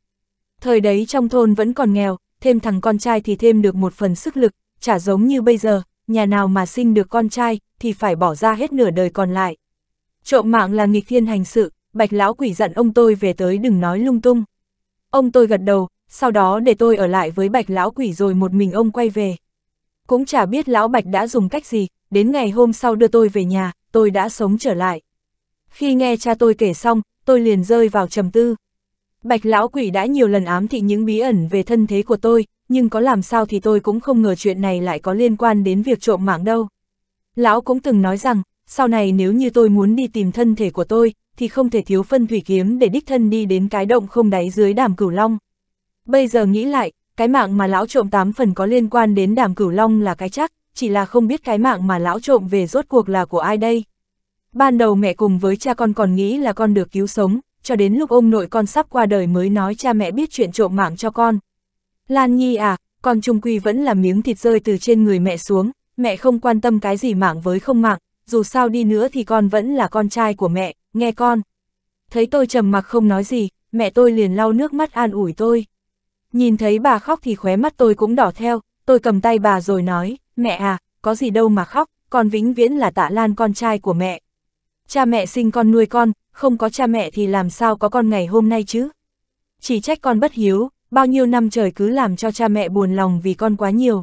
Thời đấy trong thôn vẫn còn nghèo, thêm thằng con trai thì thêm được một phần sức lực, chả giống như bây giờ, nhà nào mà sinh được con trai thì phải bỏ ra hết nửa đời còn lại. Trộm mạng là nghịch thiên hành sự, bạch lão quỷ dặn ông tôi về tới đừng nói lung tung. Ông tôi gật đầu, sau đó để tôi ở lại với bạch lão quỷ rồi một mình ông quay về. Cũng chả biết lão bạch đã dùng cách gì, đến ngày hôm sau đưa tôi về nhà, tôi đã sống trở lại. Khi nghe cha tôi kể xong, tôi liền rơi vào trầm tư. Bạch lão quỷ đã nhiều lần ám thị những bí ẩn về thân thế của tôi, nhưng có làm sao thì tôi cũng không ngờ chuyện này lại có liên quan đến việc trộm mạng đâu. Lão cũng từng nói rằng, sau này nếu như tôi muốn đi tìm thân thể của tôi, thì không thể thiếu phân thủy kiếm để đích thân đi đến cái động không đáy dưới đàm cửu long. Bây giờ nghĩ lại, cái mạng mà lão trộm tám phần có liên quan đến đàm cửu long là cái chắc, chỉ là không biết cái mạng mà lão trộm về rốt cuộc là của ai đây ban đầu mẹ cùng với cha con còn nghĩ là con được cứu sống, cho đến lúc ông nội con sắp qua đời mới nói cha mẹ biết chuyện trộm mạng cho con. Lan Nhi à, con trung quy vẫn là miếng thịt rơi từ trên người mẹ xuống, mẹ không quan tâm cái gì mạng với không mạng, dù sao đi nữa thì con vẫn là con trai của mẹ, nghe con. Thấy tôi trầm mặc không nói gì, mẹ tôi liền lau nước mắt an ủi tôi. Nhìn thấy bà khóc thì khóe mắt tôi cũng đỏ theo, tôi cầm tay bà rồi nói, mẹ à, có gì đâu mà khóc, con vĩnh viễn là tạ lan con trai của mẹ cha mẹ sinh con nuôi con, không có cha mẹ thì làm sao có con ngày hôm nay chứ? Chỉ trách con bất hiếu, bao nhiêu năm trời cứ làm cho cha mẹ buồn lòng vì con quá nhiều.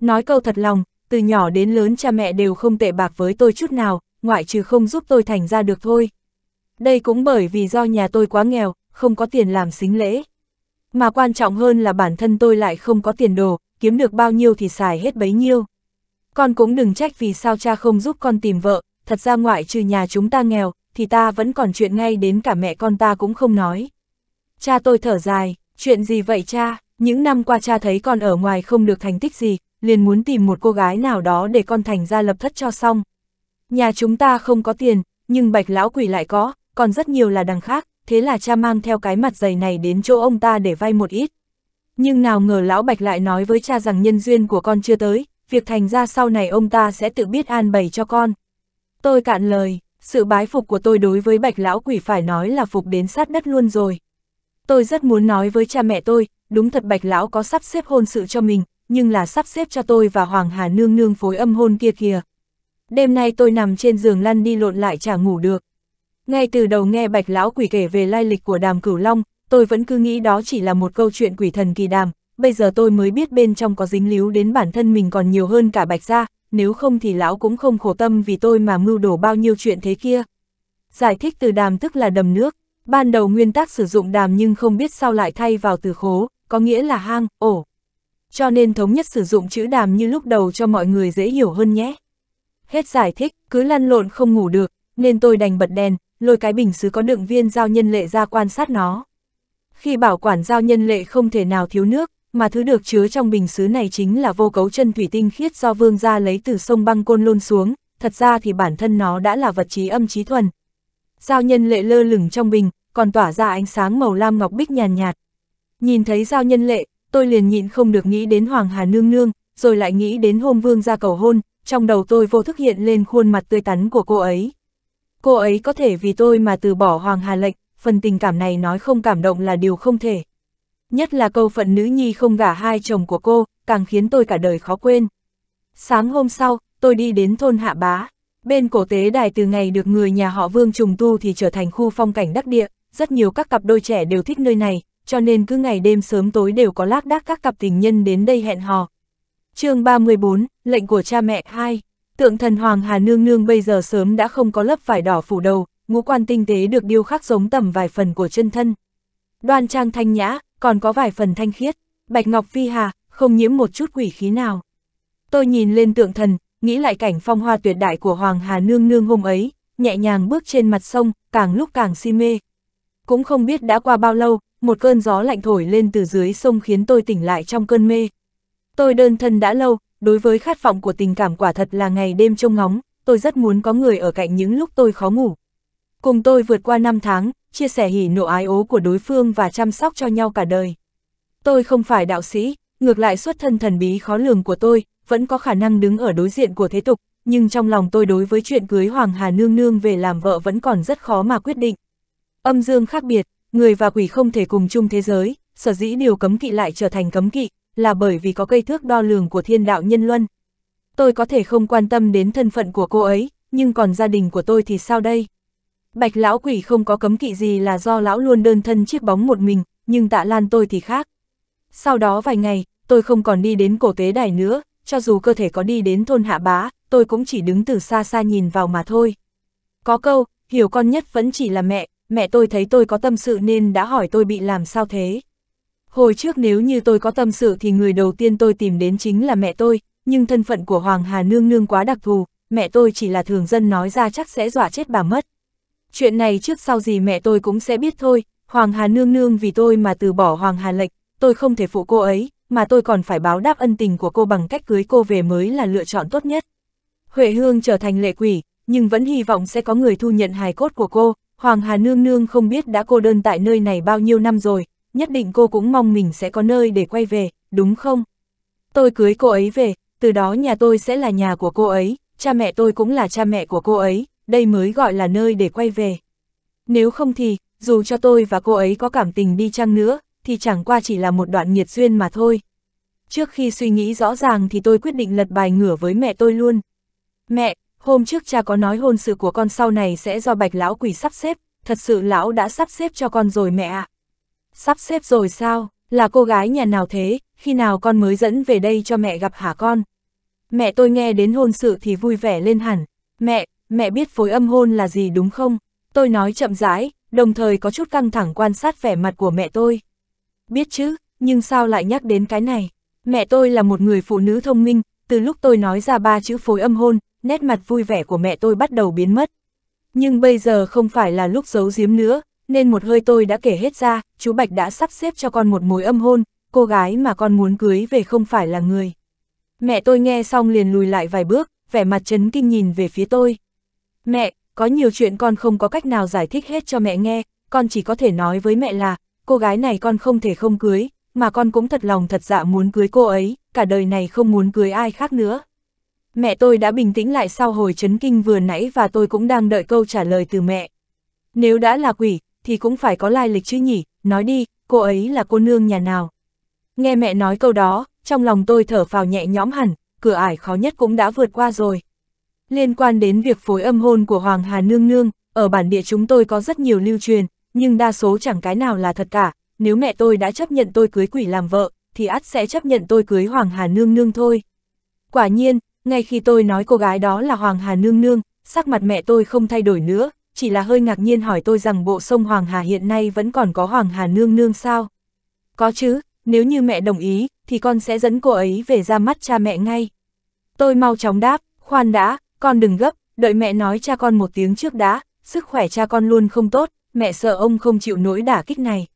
Nói câu thật lòng, từ nhỏ đến lớn cha mẹ đều không tệ bạc với tôi chút nào, ngoại trừ không giúp tôi thành ra được thôi. Đây cũng bởi vì do nhà tôi quá nghèo, không có tiền làm xính lễ. Mà quan trọng hơn là bản thân tôi lại không có tiền đồ, kiếm được bao nhiêu thì xài hết bấy nhiêu. Con cũng đừng trách vì sao cha không giúp con tìm vợ, thật ra ngoại trừ nhà chúng ta nghèo, thì ta vẫn còn chuyện ngay đến cả mẹ con ta cũng không nói. Cha tôi thở dài, chuyện gì vậy cha, những năm qua cha thấy con ở ngoài không được thành tích gì, liền muốn tìm một cô gái nào đó để con thành ra lập thất cho xong. Nhà chúng ta không có tiền, nhưng bạch lão quỷ lại có, còn rất nhiều là đằng khác, thế là cha mang theo cái mặt dày này đến chỗ ông ta để vay một ít. Nhưng nào ngờ lão bạch lại nói với cha rằng nhân duyên của con chưa tới, việc thành ra sau này ông ta sẽ tự biết an bày cho con. Tôi cạn lời, sự bái phục của tôi đối với bạch lão quỷ phải nói là phục đến sát đất luôn rồi. Tôi rất muốn nói với cha mẹ tôi, đúng thật bạch lão có sắp xếp hôn sự cho mình, nhưng là sắp xếp cho tôi và Hoàng Hà Nương Nương phối âm hôn kia kìa. Đêm nay tôi nằm trên giường lăn đi lộn lại chả ngủ được. Ngay từ đầu nghe bạch lão quỷ kể về lai lịch của đàm cửu long, tôi vẫn cứ nghĩ đó chỉ là một câu chuyện quỷ thần kỳ đàm, bây giờ tôi mới biết bên trong có dính líu đến bản thân mình còn nhiều hơn cả bạch gia, nếu không thì lão cũng không khổ tâm vì tôi mà mưu đổ bao nhiêu chuyện thế kia. Giải thích từ đàm tức là đầm nước, ban đầu nguyên tắc sử dụng đàm nhưng không biết sao lại thay vào từ khố, có nghĩa là hang, ổ. Cho nên thống nhất sử dụng chữ đàm như lúc đầu cho mọi người dễ hiểu hơn nhé. Hết giải thích, cứ lăn lộn không ngủ được, nên tôi đành bật đèn, lôi cái bình xứ có đựng viên giao nhân lệ ra quan sát nó. Khi bảo quản giao nhân lệ không thể nào thiếu nước, mà thứ được chứa trong bình xứ này chính là vô cấu chân thủy tinh khiết do vương gia lấy từ sông băng côn lôn xuống, thật ra thì bản thân nó đã là vật trí âm trí thuần. Giao nhân lệ lơ lửng trong bình, còn tỏa ra ánh sáng màu lam ngọc bích nhàn nhạt, nhạt. Nhìn thấy giao nhân lệ, tôi liền nhịn không được nghĩ đến Hoàng Hà Nương Nương, rồi lại nghĩ đến hôm vương gia cầu hôn, trong đầu tôi vô thức hiện lên khuôn mặt tươi tắn của cô ấy. Cô ấy có thể vì tôi mà từ bỏ Hoàng Hà lệnh, phần tình cảm này nói không cảm động là điều không thể nhất là câu phận nữ nhi không gả hai chồng của cô, càng khiến tôi cả đời khó quên. Sáng hôm sau, tôi đi đến thôn Hạ Bá. Bên cổ tế đài từ ngày được người nhà họ Vương trùng tu thì trở thành khu phong cảnh đắc địa, rất nhiều các cặp đôi trẻ đều thích nơi này, cho nên cứ ngày đêm sớm tối đều có lác đác các cặp tình nhân đến đây hẹn hò. chương 34, lệnh của cha mẹ 2, tượng thần Hoàng Hà Nương Nương bây giờ sớm đã không có lớp vải đỏ phủ đầu, ngũ quan tinh tế được điêu khắc giống tầm vài phần của chân thân. Đoan trang thanh nhã, còn có vài phần thanh khiết, bạch ngọc phi hà, không nhiễm một chút quỷ khí nào. Tôi nhìn lên tượng thần, nghĩ lại cảnh phong hoa tuyệt đại của Hoàng Hà Nương Nương hôm ấy, nhẹ nhàng bước trên mặt sông, càng lúc càng si mê. Cũng không biết đã qua bao lâu, một cơn gió lạnh thổi lên từ dưới sông khiến tôi tỉnh lại trong cơn mê. Tôi đơn thân đã lâu, đối với khát vọng của tình cảm quả thật là ngày đêm trông ngóng, tôi rất muốn có người ở cạnh những lúc tôi khó ngủ. Cùng tôi vượt qua năm tháng, chia sẻ hỉ nộ ái ố của đối phương và chăm sóc cho nhau cả đời. Tôi không phải đạo sĩ, ngược lại xuất thân thần bí khó lường của tôi, vẫn có khả năng đứng ở đối diện của thế tục, nhưng trong lòng tôi đối với chuyện cưới Hoàng Hà Nương Nương về làm vợ vẫn còn rất khó mà quyết định. Âm dương khác biệt, người và quỷ không thể cùng chung thế giới, sở dĩ điều cấm kỵ lại trở thành cấm kỵ, là bởi vì có cây thước đo lường của thiên đạo nhân luân. Tôi có thể không quan tâm đến thân phận của cô ấy, nhưng còn gia đình của tôi thì sao đây? Bạch lão quỷ không có cấm kỵ gì là do lão luôn đơn thân chiếc bóng một mình, nhưng tạ lan tôi thì khác. Sau đó vài ngày, tôi không còn đi đến cổ tế đài nữa, cho dù cơ thể có đi đến thôn hạ bá, tôi cũng chỉ đứng từ xa xa nhìn vào mà thôi. Có câu, hiểu con nhất vẫn chỉ là mẹ, mẹ tôi thấy tôi có tâm sự nên đã hỏi tôi bị làm sao thế. Hồi trước nếu như tôi có tâm sự thì người đầu tiên tôi tìm đến chính là mẹ tôi, nhưng thân phận của Hoàng Hà Nương Nương quá đặc thù, mẹ tôi chỉ là thường dân nói ra chắc sẽ dọa chết bà mất, chuyện này trước sau gì mẹ tôi cũng sẽ biết thôi, Hoàng Hà nương nương vì tôi mà từ bỏ Hoàng Hà lệch tôi không thể phụ cô ấy, mà tôi còn phải báo đáp ân tình của cô bằng cách cưới cô về mới là lựa chọn tốt nhất. Huệ Hương trở thành lệ quỷ, nhưng vẫn hy vọng sẽ có người thu nhận hài cốt của cô, Hoàng Hà nương nương không biết đã cô đơn tại nơi này bao nhiêu năm rồi, nhất định cô cũng mong mình sẽ có nơi để quay về, đúng không? Tôi cưới cô ấy về, từ đó nhà tôi sẽ là nhà của cô ấy, cha mẹ tôi cũng là cha mẹ của cô ấy, đây mới gọi là nơi để quay về. Nếu không thì, dù cho tôi và cô ấy có cảm tình đi chăng nữa, thì chẳng qua chỉ là một đoạn nhiệt duyên mà thôi. Trước khi suy nghĩ rõ ràng thì tôi quyết định lật bài ngửa với mẹ tôi luôn. Mẹ, hôm trước cha có nói hôn sự của con sau này sẽ do bạch lão quỷ sắp xếp, thật sự lão đã sắp xếp cho con rồi mẹ ạ. Sắp xếp rồi sao, là cô gái nhà nào thế, khi nào con mới dẫn về đây cho mẹ gặp hả con? Mẹ tôi nghe đến hôn sự thì vui vẻ lên hẳn. Mẹ, mẹ biết phối âm hôn là gì đúng không? Tôi nói chậm rãi, đồng thời có chút căng thẳng quan sát vẻ mặt của mẹ tôi. Biết chứ, nhưng sao lại nhắc đến cái này? Mẹ tôi là một người phụ nữ thông minh, từ lúc tôi nói ra ba chữ phối âm hôn, nét mặt vui vẻ của mẹ tôi bắt đầu biến mất. Nhưng bây giờ không phải là lúc giấu giếm nữa, nên một hơi tôi đã kể hết ra, chú Bạch đã sắp xếp cho con một mối âm hôn, cô gái mà con muốn cưới về không phải là người. Mẹ tôi nghe xong liền lùi lại vài bước, vẻ mặt chấn kinh nhìn về phía tôi. Mẹ, có nhiều chuyện con không có cách nào giải thích hết cho mẹ nghe, con chỉ có thể nói với mẹ là, cô gái này con không thể không cưới, mà con cũng thật lòng thật dạ muốn cưới cô ấy, cả đời này không muốn cưới ai khác nữa. Mẹ tôi đã bình tĩnh lại sau hồi chấn kinh vừa nãy và tôi cũng đang đợi câu trả lời từ mẹ. Nếu đã là quỷ, thì cũng phải có lai lịch chứ nhỉ, nói đi, cô ấy là cô nương nhà nào. Nghe mẹ nói câu đó, trong lòng tôi thở phào nhẹ nhõm hẳn, cửa ải khó nhất cũng đã vượt qua rồi. Liên quan đến việc phối âm hôn của Hoàng Hà Nương Nương, ở bản địa chúng tôi có rất nhiều lưu truyền, nhưng đa số chẳng cái nào là thật cả, nếu mẹ tôi đã chấp nhận tôi cưới quỷ làm vợ, thì ắt sẽ chấp nhận tôi cưới Hoàng Hà Nương Nương thôi. Quả nhiên, ngay khi tôi nói cô gái đó là Hoàng Hà Nương Nương, sắc mặt mẹ tôi không thay đổi nữa, chỉ là hơi ngạc nhiên hỏi tôi rằng bộ sông Hoàng Hà hiện nay vẫn còn có Hoàng Hà Nương Nương sao? Có chứ, nếu như mẹ đồng ý, thì con sẽ dẫn cô ấy về ra mắt cha mẹ ngay. Tôi mau chóng đáp, khoan đã, con đừng gấp, đợi mẹ nói cha con một tiếng trước đã, sức khỏe cha con luôn không tốt, mẹ sợ ông không chịu nỗi đả kích này.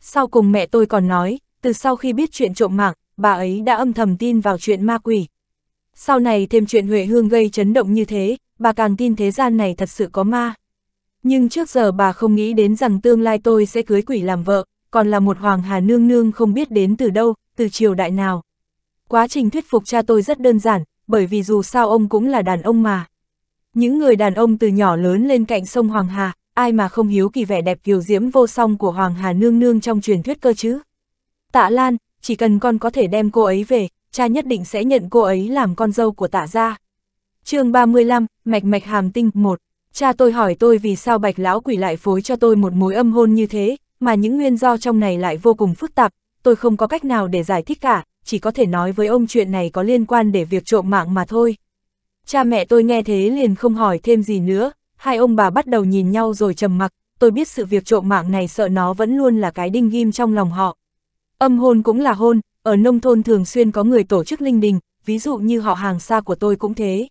Sau cùng mẹ tôi còn nói, từ sau khi biết chuyện trộm mạng, bà ấy đã âm thầm tin vào chuyện ma quỷ. Sau này thêm chuyện Huệ Hương gây chấn động như thế, bà càng tin thế gian này thật sự có ma. Nhưng trước giờ bà không nghĩ đến rằng tương lai tôi sẽ cưới quỷ làm vợ, còn là một hoàng hà nương nương không biết đến từ đâu, từ triều đại nào. Quá trình thuyết phục cha tôi rất đơn giản, bởi vì dù sao ông cũng là đàn ông mà. Những người đàn ông từ nhỏ lớn lên cạnh sông Hoàng Hà, ai mà không hiếu kỳ vẻ đẹp kiều diễm vô song của Hoàng Hà nương nương trong truyền thuyết cơ chứ. Tạ Lan, chỉ cần con có thể đem cô ấy về, cha nhất định sẽ nhận cô ấy làm con dâu của tạ gia. chương 35, Mạch Mạch Hàm Tinh 1 Cha tôi hỏi tôi vì sao bạch lão quỷ lại phối cho tôi một mối âm hôn như thế, mà những nguyên do trong này lại vô cùng phức tạp, tôi không có cách nào để giải thích cả, chỉ có thể nói với ông chuyện này có liên quan để việc trộm mạng mà thôi. Cha mẹ tôi nghe thế liền không hỏi thêm gì nữa, hai ông bà bắt đầu nhìn nhau rồi trầm mặc, tôi biết sự việc trộm mạng này sợ nó vẫn luôn là cái đinh ghim trong lòng họ. Âm hôn cũng là hôn, ở nông thôn thường xuyên có người tổ chức linh đình, ví dụ như họ hàng xa của tôi cũng thế.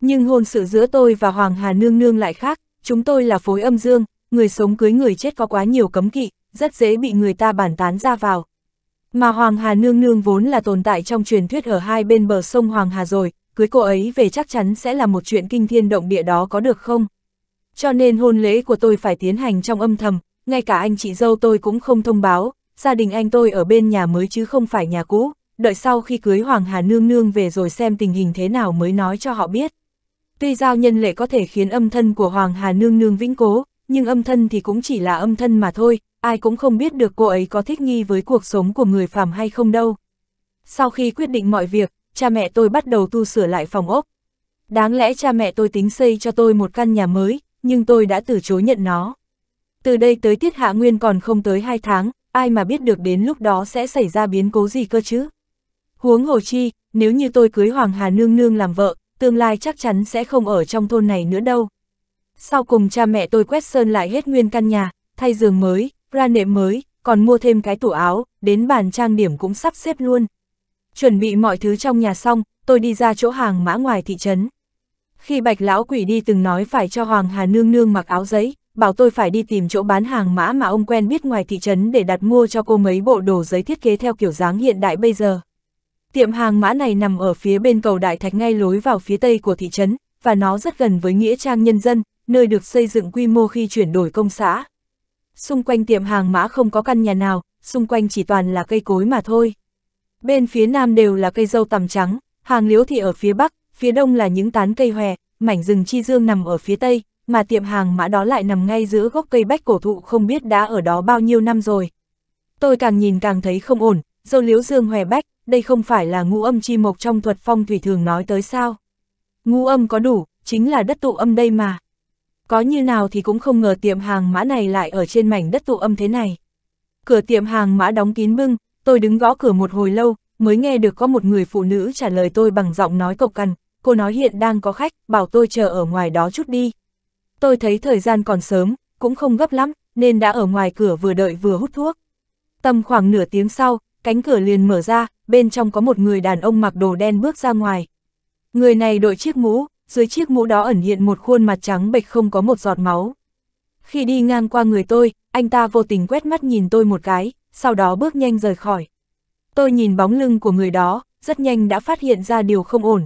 Nhưng hôn sự giữa tôi và Hoàng Hà Nương Nương lại khác, chúng tôi là phối âm dương, người sống cưới người chết có quá nhiều cấm kỵ, rất dễ bị người ta bàn tán ra vào. Mà Hoàng Hà Nương Nương vốn là tồn tại trong truyền thuyết ở hai bên bờ sông Hoàng Hà rồi, cưới cô ấy về chắc chắn sẽ là một chuyện kinh thiên động địa đó có được không? Cho nên hôn lễ của tôi phải tiến hành trong âm thầm, ngay cả anh chị dâu tôi cũng không thông báo, gia đình anh tôi ở bên nhà mới chứ không phải nhà cũ, đợi sau khi cưới Hoàng Hà Nương Nương về rồi xem tình hình thế nào mới nói cho họ biết. Tuy giao nhân lệ có thể khiến âm thân của Hoàng Hà Nương Nương vĩnh cố, nhưng âm thân thì cũng chỉ là âm thân mà thôi, ai cũng không biết được cô ấy có thích nghi với cuộc sống của người phàm hay không đâu. Sau khi quyết định mọi việc, cha mẹ tôi bắt đầu tu sửa lại phòng ốc. Đáng lẽ cha mẹ tôi tính xây cho tôi một căn nhà mới, nhưng tôi đã từ chối nhận nó. Từ đây tới tiết hạ nguyên còn không tới 2 tháng, ai mà biết được đến lúc đó sẽ xảy ra biến cố gì cơ chứ. Huống hồ chi, nếu như tôi cưới Hoàng Hà Nương Nương làm vợ, tương lai chắc chắn sẽ không ở trong thôn này nữa đâu. Sau cùng cha mẹ tôi quét sơn lại hết nguyên căn nhà, thay giường mới, ra nệm mới, còn mua thêm cái tủ áo, đến bàn trang điểm cũng sắp xếp luôn. Chuẩn bị mọi thứ trong nhà xong, tôi đi ra chỗ hàng mã ngoài thị trấn. Khi bạch lão quỷ đi từng nói phải cho Hoàng Hà Nương Nương mặc áo giấy, bảo tôi phải đi tìm chỗ bán hàng mã mà ông quen biết ngoài thị trấn để đặt mua cho cô mấy bộ đồ giấy thiết kế theo kiểu dáng hiện đại bây giờ. Tiệm hàng mã này nằm ở phía bên cầu Đại Thạch ngay lối vào phía tây của thị trấn, và nó rất gần với Nghĩa Trang Nhân Dân, nơi được xây dựng quy mô khi chuyển đổi công xã. Xung quanh tiệm hàng mã không có căn nhà nào, xung quanh chỉ toàn là cây cối mà thôi. Bên phía nam đều là cây dâu tằm trắng, hàng liễu thì ở phía bắc, phía đông là những tán cây hòe, mảnh rừng chi dương nằm ở phía tây, mà tiệm hàng mã đó lại nằm ngay giữa gốc cây bách cổ thụ không biết đã ở đó bao nhiêu năm rồi. Tôi càng nhìn càng thấy không ổn, dâu liễu dương hòe bách, đây không phải là ngũ âm chi mộc trong thuật phong thủy thường nói tới sao. Ngũ âm có đủ, chính là đất tụ âm đây mà có như nào thì cũng không ngờ tiệm hàng mã này lại ở trên mảnh đất tụ âm thế này. Cửa tiệm hàng mã đóng kín bưng, tôi đứng gõ cửa một hồi lâu, mới nghe được có một người phụ nữ trả lời tôi bằng giọng nói cộc cằn, cô nói hiện đang có khách, bảo tôi chờ ở ngoài đó chút đi. Tôi thấy thời gian còn sớm, cũng không gấp lắm, nên đã ở ngoài cửa vừa đợi vừa hút thuốc. Tầm khoảng nửa tiếng sau, cánh cửa liền mở ra, bên trong có một người đàn ông mặc đồ đen bước ra ngoài. Người này đội chiếc mũ, dưới chiếc mũ đó ẩn hiện một khuôn mặt trắng bệch không có một giọt máu. Khi đi ngang qua người tôi, anh ta vô tình quét mắt nhìn tôi một cái, sau đó bước nhanh rời khỏi. Tôi nhìn bóng lưng của người đó, rất nhanh đã phát hiện ra điều không ổn.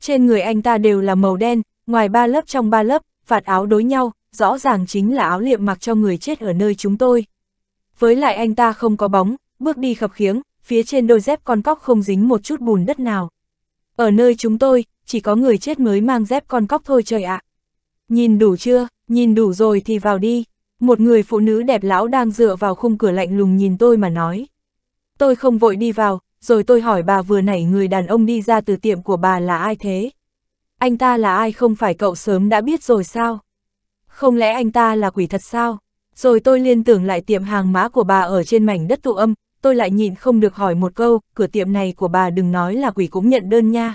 Trên người anh ta đều là màu đen, ngoài ba lớp trong ba lớp, vạt áo đối nhau, rõ ràng chính là áo liệm mặc cho người chết ở nơi chúng tôi. Với lại anh ta không có bóng, bước đi khập khiếng, phía trên đôi dép con cóc không dính một chút bùn đất nào. Ở nơi chúng tôi, chỉ có người chết mới mang dép con cóc thôi trời ạ. À. Nhìn đủ chưa, nhìn đủ rồi thì vào đi. Một người phụ nữ đẹp lão đang dựa vào khung cửa lạnh lùng nhìn tôi mà nói. Tôi không vội đi vào, rồi tôi hỏi bà vừa nãy người đàn ông đi ra từ tiệm của bà là ai thế? Anh ta là ai không phải cậu sớm đã biết rồi sao? Không lẽ anh ta là quỷ thật sao? Rồi tôi liên tưởng lại tiệm hàng mã của bà ở trên mảnh đất tụ âm, tôi lại nhịn không được hỏi một câu, cửa tiệm này của bà đừng nói là quỷ cũng nhận đơn nha.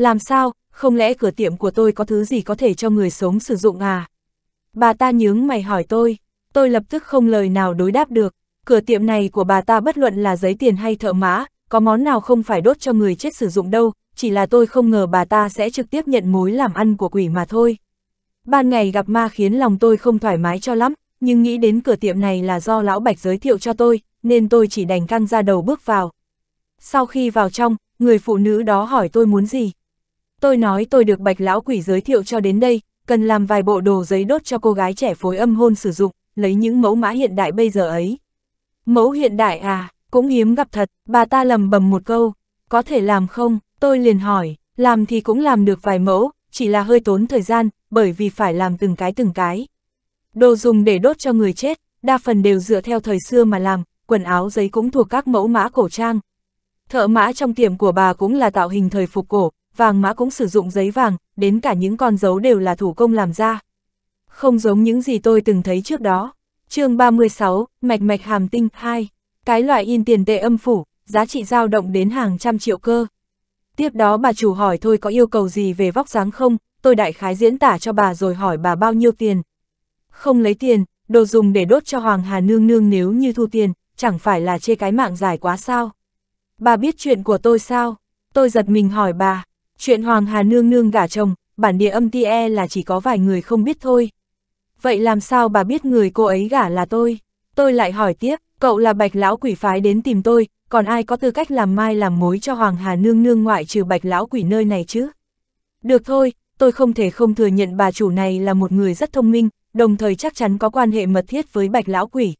Làm sao, không lẽ cửa tiệm của tôi có thứ gì có thể cho người sống sử dụng à? Bà ta nhướng mày hỏi tôi, tôi lập tức không lời nào đối đáp được, cửa tiệm này của bà ta bất luận là giấy tiền hay thợ mã, có món nào không phải đốt cho người chết sử dụng đâu, chỉ là tôi không ngờ bà ta sẽ trực tiếp nhận mối làm ăn của quỷ mà thôi. Ban ngày gặp ma khiến lòng tôi không thoải mái cho lắm, nhưng nghĩ đến cửa tiệm này là do lão Bạch giới thiệu cho tôi, nên tôi chỉ đành căng ra đầu bước vào. Sau khi vào trong, người phụ nữ đó hỏi tôi muốn gì, Tôi nói tôi được bạch lão quỷ giới thiệu cho đến đây, cần làm vài bộ đồ giấy đốt cho cô gái trẻ phối âm hôn sử dụng, lấy những mẫu mã hiện đại bây giờ ấy. Mẫu hiện đại à, cũng hiếm gặp thật, bà ta lầm bầm một câu, có thể làm không, tôi liền hỏi, làm thì cũng làm được vài mẫu, chỉ là hơi tốn thời gian, bởi vì phải làm từng cái từng cái. Đồ dùng để đốt cho người chết, đa phần đều dựa theo thời xưa mà làm, quần áo giấy cũng thuộc các mẫu mã cổ trang. Thợ mã trong tiệm của bà cũng là tạo hình thời phục cổ, vàng mã cũng sử dụng giấy vàng, đến cả những con dấu đều là thủ công làm ra. Không giống những gì tôi từng thấy trước đó. chương 36, Mạch Mạch Hàm Tinh 2, cái loại in tiền tệ âm phủ, giá trị dao động đến hàng trăm triệu cơ. Tiếp đó bà chủ hỏi thôi có yêu cầu gì về vóc dáng không, tôi đại khái diễn tả cho bà rồi hỏi bà bao nhiêu tiền. Không lấy tiền, đồ dùng để đốt cho Hoàng Hà Nương Nương nếu như thu tiền, chẳng phải là chê cái mạng dài quá sao. Bà biết chuyện của tôi sao? Tôi giật mình hỏi bà, Chuyện Hoàng Hà Nương Nương gả chồng, bản địa âm ti e là chỉ có vài người không biết thôi. Vậy làm sao bà biết người cô ấy gả là tôi? Tôi lại hỏi tiếp, cậu là bạch lão quỷ phái đến tìm tôi, còn ai có tư cách làm mai làm mối cho Hoàng Hà Nương Nương ngoại trừ bạch lão quỷ nơi này chứ? Được thôi, tôi không thể không thừa nhận bà chủ này là một người rất thông minh, đồng thời chắc chắn có quan hệ mật thiết với bạch lão quỷ.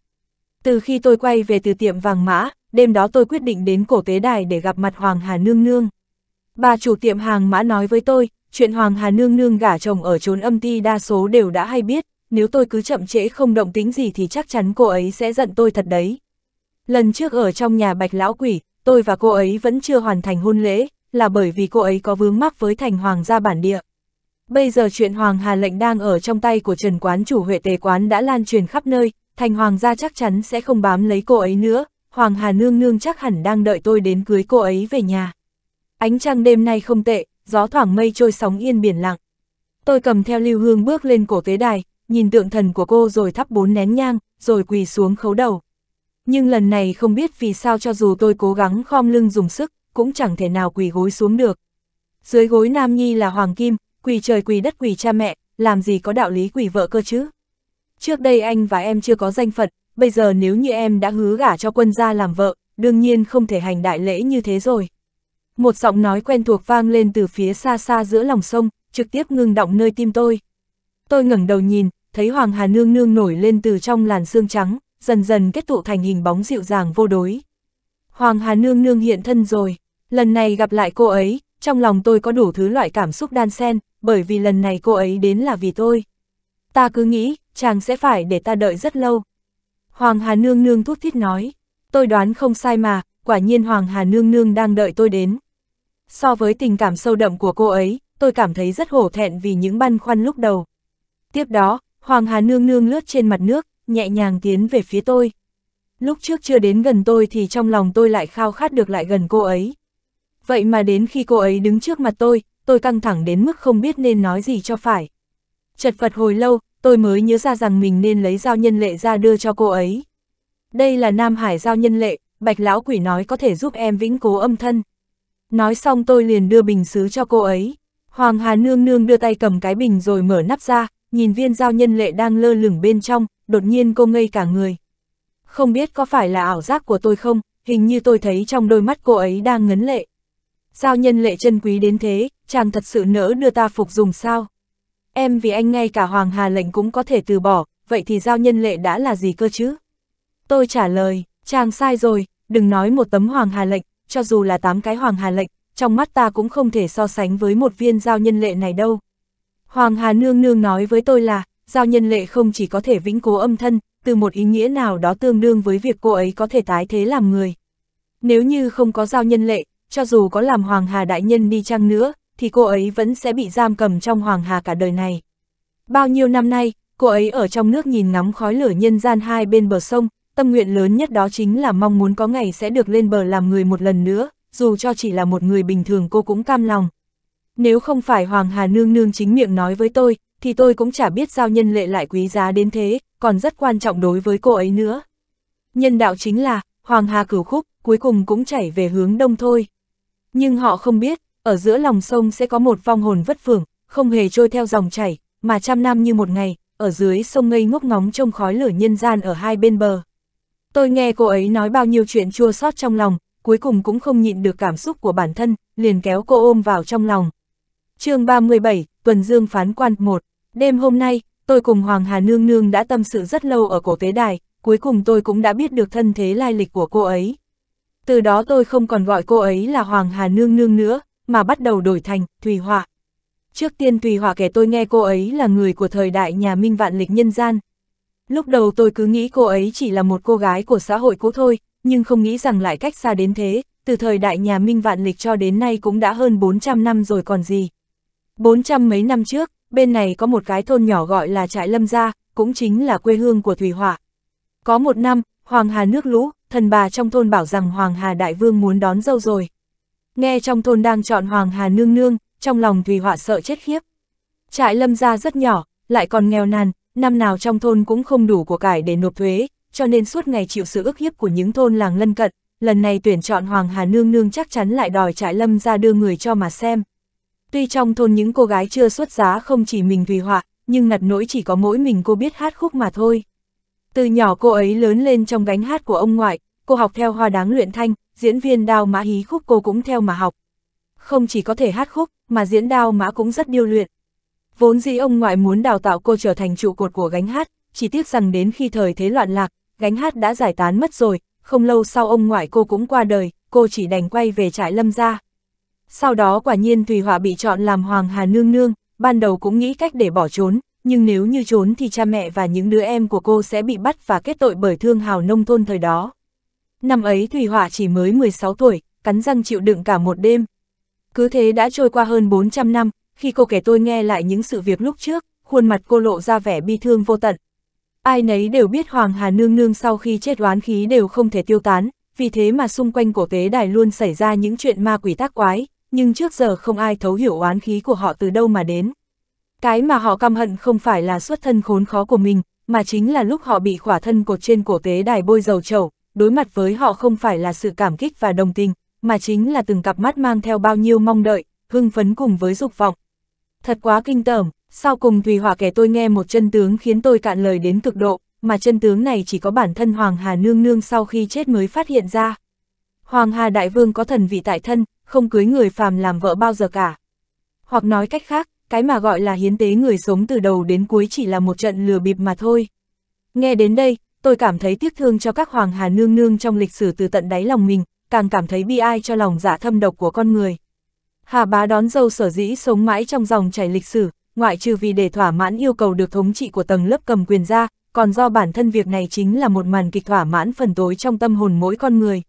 Từ khi tôi quay về từ tiệm vàng mã, đêm đó tôi quyết định đến cổ tế đài để gặp mặt Hoàng Hà Nương Nương. Bà chủ tiệm hàng mã nói với tôi, chuyện Hoàng Hà Nương Nương gả chồng ở trốn âm ti đa số đều đã hay biết, nếu tôi cứ chậm trễ không động tính gì thì chắc chắn cô ấy sẽ giận tôi thật đấy. Lần trước ở trong nhà bạch lão quỷ, tôi và cô ấy vẫn chưa hoàn thành hôn lễ, là bởi vì cô ấy có vướng mắc với thành hoàng gia bản địa. Bây giờ chuyện Hoàng Hà lệnh đang ở trong tay của Trần Quán chủ Huệ Tề Quán đã lan truyền khắp nơi, thành hoàng gia chắc chắn sẽ không bám lấy cô ấy nữa, Hoàng Hà nương nương chắc hẳn đang đợi tôi đến cưới cô ấy về nhà. Ánh trăng đêm nay không tệ, gió thoảng mây trôi sóng yên biển lặng. Tôi cầm theo lưu hương bước lên cổ tế đài, nhìn tượng thần của cô rồi thắp bốn nén nhang, rồi quỳ xuống khấu đầu. Nhưng lần này không biết vì sao cho dù tôi cố gắng khom lưng dùng sức, cũng chẳng thể nào quỳ gối xuống được. Dưới gối Nam Nhi là Hoàng Kim, quỳ trời quỳ đất quỳ cha mẹ, làm gì có đạo lý quỳ vợ cơ chứ? Trước đây anh và em chưa có danh phận, bây giờ nếu như em đã hứa gả cho quân gia làm vợ, đương nhiên không thể hành đại lễ như thế rồi. Một giọng nói quen thuộc vang lên từ phía xa xa giữa lòng sông, trực tiếp ngưng động nơi tim tôi. Tôi ngẩng đầu nhìn, thấy Hoàng Hà Nương Nương nổi lên từ trong làn xương trắng, dần dần kết tụ thành hình bóng dịu dàng vô đối. Hoàng Hà Nương Nương hiện thân rồi, lần này gặp lại cô ấy, trong lòng tôi có đủ thứ loại cảm xúc đan xen, bởi vì lần này cô ấy đến là vì tôi. Ta cứ nghĩ, chàng sẽ phải để ta đợi rất lâu. Hoàng Hà Nương Nương thút thít nói, tôi đoán không sai mà, quả nhiên Hoàng Hà Nương Nương đang đợi tôi đến. So với tình cảm sâu đậm của cô ấy, tôi cảm thấy rất hổ thẹn vì những băn khoăn lúc đầu. Tiếp đó, Hoàng Hà nương nương lướt trên mặt nước, nhẹ nhàng tiến về phía tôi. Lúc trước chưa đến gần tôi thì trong lòng tôi lại khao khát được lại gần cô ấy. Vậy mà đến khi cô ấy đứng trước mặt tôi, tôi căng thẳng đến mức không biết nên nói gì cho phải. Chật vật hồi lâu, tôi mới nhớ ra rằng mình nên lấy giao nhân lệ ra đưa cho cô ấy. Đây là Nam Hải giao nhân lệ, Bạch Lão Quỷ nói có thể giúp em vĩnh cố âm thân. Nói xong tôi liền đưa bình xứ cho cô ấy. Hoàng Hà nương nương đưa tay cầm cái bình rồi mở nắp ra, nhìn viên giao nhân lệ đang lơ lửng bên trong, đột nhiên cô ngây cả người. Không biết có phải là ảo giác của tôi không, hình như tôi thấy trong đôi mắt cô ấy đang ngấn lệ. Giao nhân lệ chân quý đến thế, chàng thật sự nỡ đưa ta phục dùng sao? Em vì anh ngay cả Hoàng Hà lệnh cũng có thể từ bỏ, vậy thì giao nhân lệ đã là gì cơ chứ? Tôi trả lời, chàng sai rồi, đừng nói một tấm Hoàng Hà lệnh, cho dù là tám cái hoàng hà lệnh, trong mắt ta cũng không thể so sánh với một viên giao nhân lệ này đâu. Hoàng hà nương nương nói với tôi là, giao nhân lệ không chỉ có thể vĩnh cố âm thân, từ một ý nghĩa nào đó tương đương với việc cô ấy có thể tái thế làm người. Nếu như không có giao nhân lệ, cho dù có làm hoàng hà đại nhân đi chăng nữa, thì cô ấy vẫn sẽ bị giam cầm trong hoàng hà cả đời này. Bao nhiêu năm nay, cô ấy ở trong nước nhìn ngắm khói lửa nhân gian hai bên bờ sông, tâm nguyện lớn nhất đó chính là mong muốn có ngày sẽ được lên bờ làm người một lần nữa, dù cho chỉ là một người bình thường cô cũng cam lòng. Nếu không phải Hoàng Hà Nương Nương chính miệng nói với tôi, thì tôi cũng chả biết giao nhân lệ lại quý giá đến thế, còn rất quan trọng đối với cô ấy nữa. Nhân đạo chính là, Hoàng Hà cửu khúc, cuối cùng cũng chảy về hướng đông thôi. Nhưng họ không biết, ở giữa lòng sông sẽ có một vong hồn vất phưởng không hề trôi theo dòng chảy, mà trăm năm như một ngày, ở dưới sông ngây ngốc ngóng trông khói lửa nhân gian ở hai bên bờ. Tôi nghe cô ấy nói bao nhiêu chuyện chua xót trong lòng, cuối cùng cũng không nhịn được cảm xúc của bản thân, liền kéo cô ôm vào trong lòng. chương 37, Tuần Dương Phán Quan 1 Đêm hôm nay, tôi cùng Hoàng Hà Nương Nương đã tâm sự rất lâu ở cổ tế đài, cuối cùng tôi cũng đã biết được thân thế lai lịch của cô ấy. Từ đó tôi không còn gọi cô ấy là Hoàng Hà Nương Nương nữa, mà bắt đầu đổi thành Thùy Họa. Trước tiên Thùy Họa kể tôi nghe cô ấy là người của thời đại nhà Minh Vạn Lịch nhân gian, Lúc đầu tôi cứ nghĩ cô ấy chỉ là một cô gái của xã hội cũ thôi, nhưng không nghĩ rằng lại cách xa đến thế, từ thời đại nhà Minh Vạn Lịch cho đến nay cũng đã hơn 400 năm rồi còn gì. 400 mấy năm trước, bên này có một cái thôn nhỏ gọi là Trại Lâm Gia, cũng chính là quê hương của Thủy Hỏa. Có một năm, Hoàng Hà nước lũ, thần bà trong thôn bảo rằng Hoàng Hà Đại Vương muốn đón dâu rồi. Nghe trong thôn đang chọn Hoàng Hà nương nương, trong lòng Thủy Hỏa sợ chết khiếp. Trại Lâm Gia rất nhỏ, lại còn nghèo nàn, năm nào trong thôn cũng không đủ của cải để nộp thuế, cho nên suốt ngày chịu sự ức hiếp của những thôn làng lân cận, lần này tuyển chọn Hoàng Hà Nương Nương chắc chắn lại đòi trại lâm ra đưa người cho mà xem. Tuy trong thôn những cô gái chưa xuất giá không chỉ mình Thùy Họa, nhưng ngặt nỗi chỉ có mỗi mình cô biết hát khúc mà thôi. Từ nhỏ cô ấy lớn lên trong gánh hát của ông ngoại, cô học theo hoa đáng luyện thanh, diễn viên đao mã hí khúc cô cũng theo mà học. Không chỉ có thể hát khúc, mà diễn đao mã cũng rất điêu luyện. Vốn dĩ ông ngoại muốn đào tạo cô trở thành trụ cột của gánh hát, chỉ tiếc rằng đến khi thời thế loạn lạc, gánh hát đã giải tán mất rồi, không lâu sau ông ngoại cô cũng qua đời, cô chỉ đành quay về trại lâm gia. Sau đó quả nhiên Thùy Họa bị chọn làm Hoàng Hà Nương Nương, ban đầu cũng nghĩ cách để bỏ trốn, nhưng nếu như trốn thì cha mẹ và những đứa em của cô sẽ bị bắt và kết tội bởi thương hào nông thôn thời đó. Năm ấy Thùy Họa chỉ mới 16 tuổi, cắn răng chịu đựng cả một đêm. Cứ thế đã trôi qua hơn 400 năm, khi cô kể tôi nghe lại những sự việc lúc trước, khuôn mặt cô lộ ra vẻ bi thương vô tận. Ai nấy đều biết Hoàng Hà Nương Nương sau khi chết oán khí đều không thể tiêu tán, vì thế mà xung quanh cổ tế đài luôn xảy ra những chuyện ma quỷ tác quái, nhưng trước giờ không ai thấu hiểu oán khí của họ từ đâu mà đến. Cái mà họ căm hận không phải là xuất thân khốn khó của mình, mà chính là lúc họ bị khỏa thân cột trên cổ tế đài bôi dầu trầu, đối mặt với họ không phải là sự cảm kích và đồng tình, mà chính là từng cặp mắt mang theo bao nhiêu mong đợi, hưng phấn cùng với dục vọng, thật quá kinh tởm, sau cùng Thùy Hỏa kẻ tôi nghe một chân tướng khiến tôi cạn lời đến cực độ, mà chân tướng này chỉ có bản thân Hoàng Hà Nương Nương sau khi chết mới phát hiện ra. Hoàng Hà Đại Vương có thần vị tại thân, không cưới người phàm làm vợ bao giờ cả. Hoặc nói cách khác, cái mà gọi là hiến tế người sống từ đầu đến cuối chỉ là một trận lừa bịp mà thôi. Nghe đến đây, tôi cảm thấy tiếc thương cho các Hoàng Hà Nương Nương trong lịch sử từ tận đáy lòng mình, càng cảm thấy bi ai cho lòng dạ thâm độc của con người. Hà bá đón dâu sở dĩ sống mãi trong dòng chảy lịch sử, ngoại trừ vì để thỏa mãn yêu cầu được thống trị của tầng lớp cầm quyền ra, còn do bản thân việc này chính là một màn kịch thỏa mãn phần tối trong tâm hồn mỗi con người.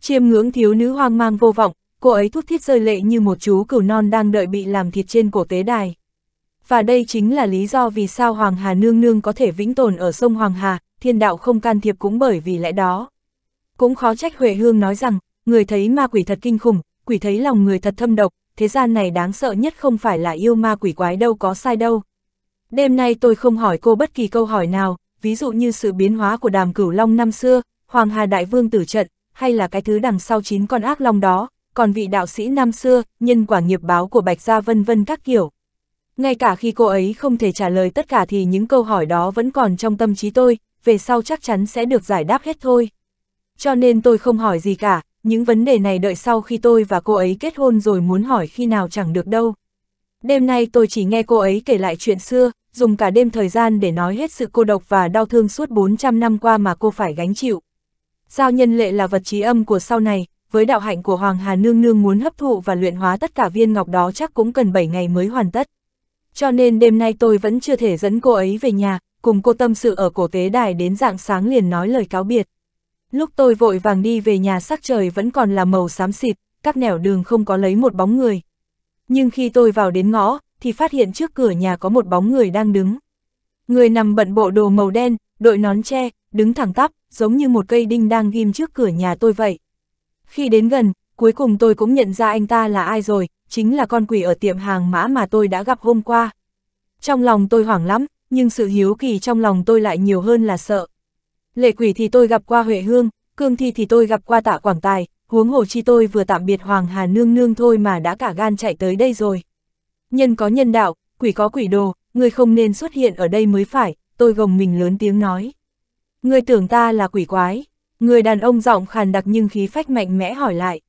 Chiêm ngưỡng thiếu nữ hoang mang vô vọng, cô ấy thút thiết rơi lệ như một chú cừu non đang đợi bị làm thịt trên cổ tế đài. Và đây chính là lý do vì sao Hoàng Hà Nương Nương có thể vĩnh tồn ở sông Hoàng Hà, thiên đạo không can thiệp cũng bởi vì lẽ đó. Cũng khó trách Huệ Hương nói rằng, người thấy ma quỷ thật kinh khủng, quỷ thấy lòng người thật thâm độc, thế gian này đáng sợ nhất không phải là yêu ma quỷ quái đâu có sai đâu. Đêm nay tôi không hỏi cô bất kỳ câu hỏi nào, ví dụ như sự biến hóa của đàm cửu long năm xưa, Hoàng Hà Đại Vương tử trận, hay là cái thứ đằng sau chín con ác long đó, còn vị đạo sĩ năm xưa, nhân quả nghiệp báo của Bạch Gia vân vân các kiểu. Ngay cả khi cô ấy không thể trả lời tất cả thì những câu hỏi đó vẫn còn trong tâm trí tôi, về sau chắc chắn sẽ được giải đáp hết thôi. Cho nên tôi không hỏi gì cả, những vấn đề này đợi sau khi tôi và cô ấy kết hôn rồi muốn hỏi khi nào chẳng được đâu. Đêm nay tôi chỉ nghe cô ấy kể lại chuyện xưa, dùng cả đêm thời gian để nói hết sự cô độc và đau thương suốt 400 năm qua mà cô phải gánh chịu. Giao nhân lệ là vật trí âm của sau này, với đạo hạnh của Hoàng Hà Nương Nương muốn hấp thụ và luyện hóa tất cả viên ngọc đó chắc cũng cần 7 ngày mới hoàn tất. Cho nên đêm nay tôi vẫn chưa thể dẫn cô ấy về nhà, cùng cô tâm sự ở cổ tế đài đến dạng sáng liền nói lời cáo biệt. Lúc tôi vội vàng đi về nhà sắc trời vẫn còn là màu xám xịt, các nẻo đường không có lấy một bóng người. Nhưng khi tôi vào đến ngõ, thì phát hiện trước cửa nhà có một bóng người đang đứng. Người nằm bận bộ đồ màu đen, đội nón tre đứng thẳng tắp, giống như một cây đinh đang ghim trước cửa nhà tôi vậy. Khi đến gần, cuối cùng tôi cũng nhận ra anh ta là ai rồi, chính là con quỷ ở tiệm hàng mã mà tôi đã gặp hôm qua. Trong lòng tôi hoảng lắm, nhưng sự hiếu kỳ trong lòng tôi lại nhiều hơn là sợ lệ quỷ thì tôi gặp qua Huệ Hương, cương thi thì tôi gặp qua tạ Quảng Tài, huống hồ chi tôi vừa tạm biệt Hoàng Hà Nương Nương thôi mà đã cả gan chạy tới đây rồi. Nhân có nhân đạo, quỷ có quỷ đồ, người không nên xuất hiện ở đây mới phải, tôi gồng mình lớn tiếng nói. Người tưởng ta là quỷ quái, người đàn ông giọng khàn đặc nhưng khí phách mạnh mẽ hỏi lại.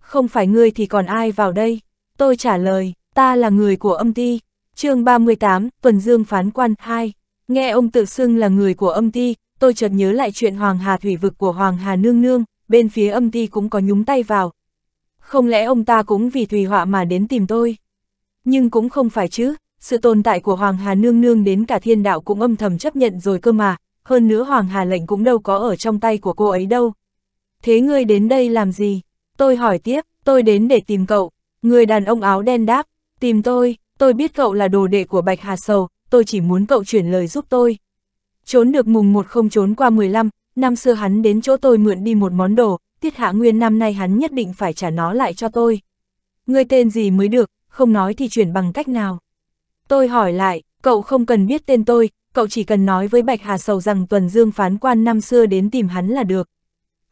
Không phải ngươi thì còn ai vào đây? Tôi trả lời, ta là người của âm ti. chương 38, Tuần Dương Phán Quan 2. Nghe ông tự xưng là người của âm ti, tôi chợt nhớ lại chuyện Hoàng Hà thủy vực của Hoàng Hà Nương Nương, bên phía âm ti cũng có nhúng tay vào. Không lẽ ông ta cũng vì thủy họa mà đến tìm tôi? Nhưng cũng không phải chứ, sự tồn tại của Hoàng Hà Nương Nương đến cả thiên đạo cũng âm thầm chấp nhận rồi cơ mà, hơn nữa Hoàng Hà lệnh cũng đâu có ở trong tay của cô ấy đâu. Thế ngươi đến đây làm gì? Tôi hỏi tiếp, tôi đến để tìm cậu. Người đàn ông áo đen đáp, tìm tôi, tôi biết cậu là đồ đệ của Bạch Hà Sầu, tôi chỉ muốn cậu chuyển lời giúp tôi trốn được mùng một không trốn qua 15, năm xưa hắn đến chỗ tôi mượn đi một món đồ, tiết hạ nguyên năm nay hắn nhất định phải trả nó lại cho tôi. Ngươi tên gì mới được, không nói thì chuyển bằng cách nào. Tôi hỏi lại, cậu không cần biết tên tôi, cậu chỉ cần nói với Bạch Hà Sầu rằng Tuần Dương phán quan năm xưa đến tìm hắn là được.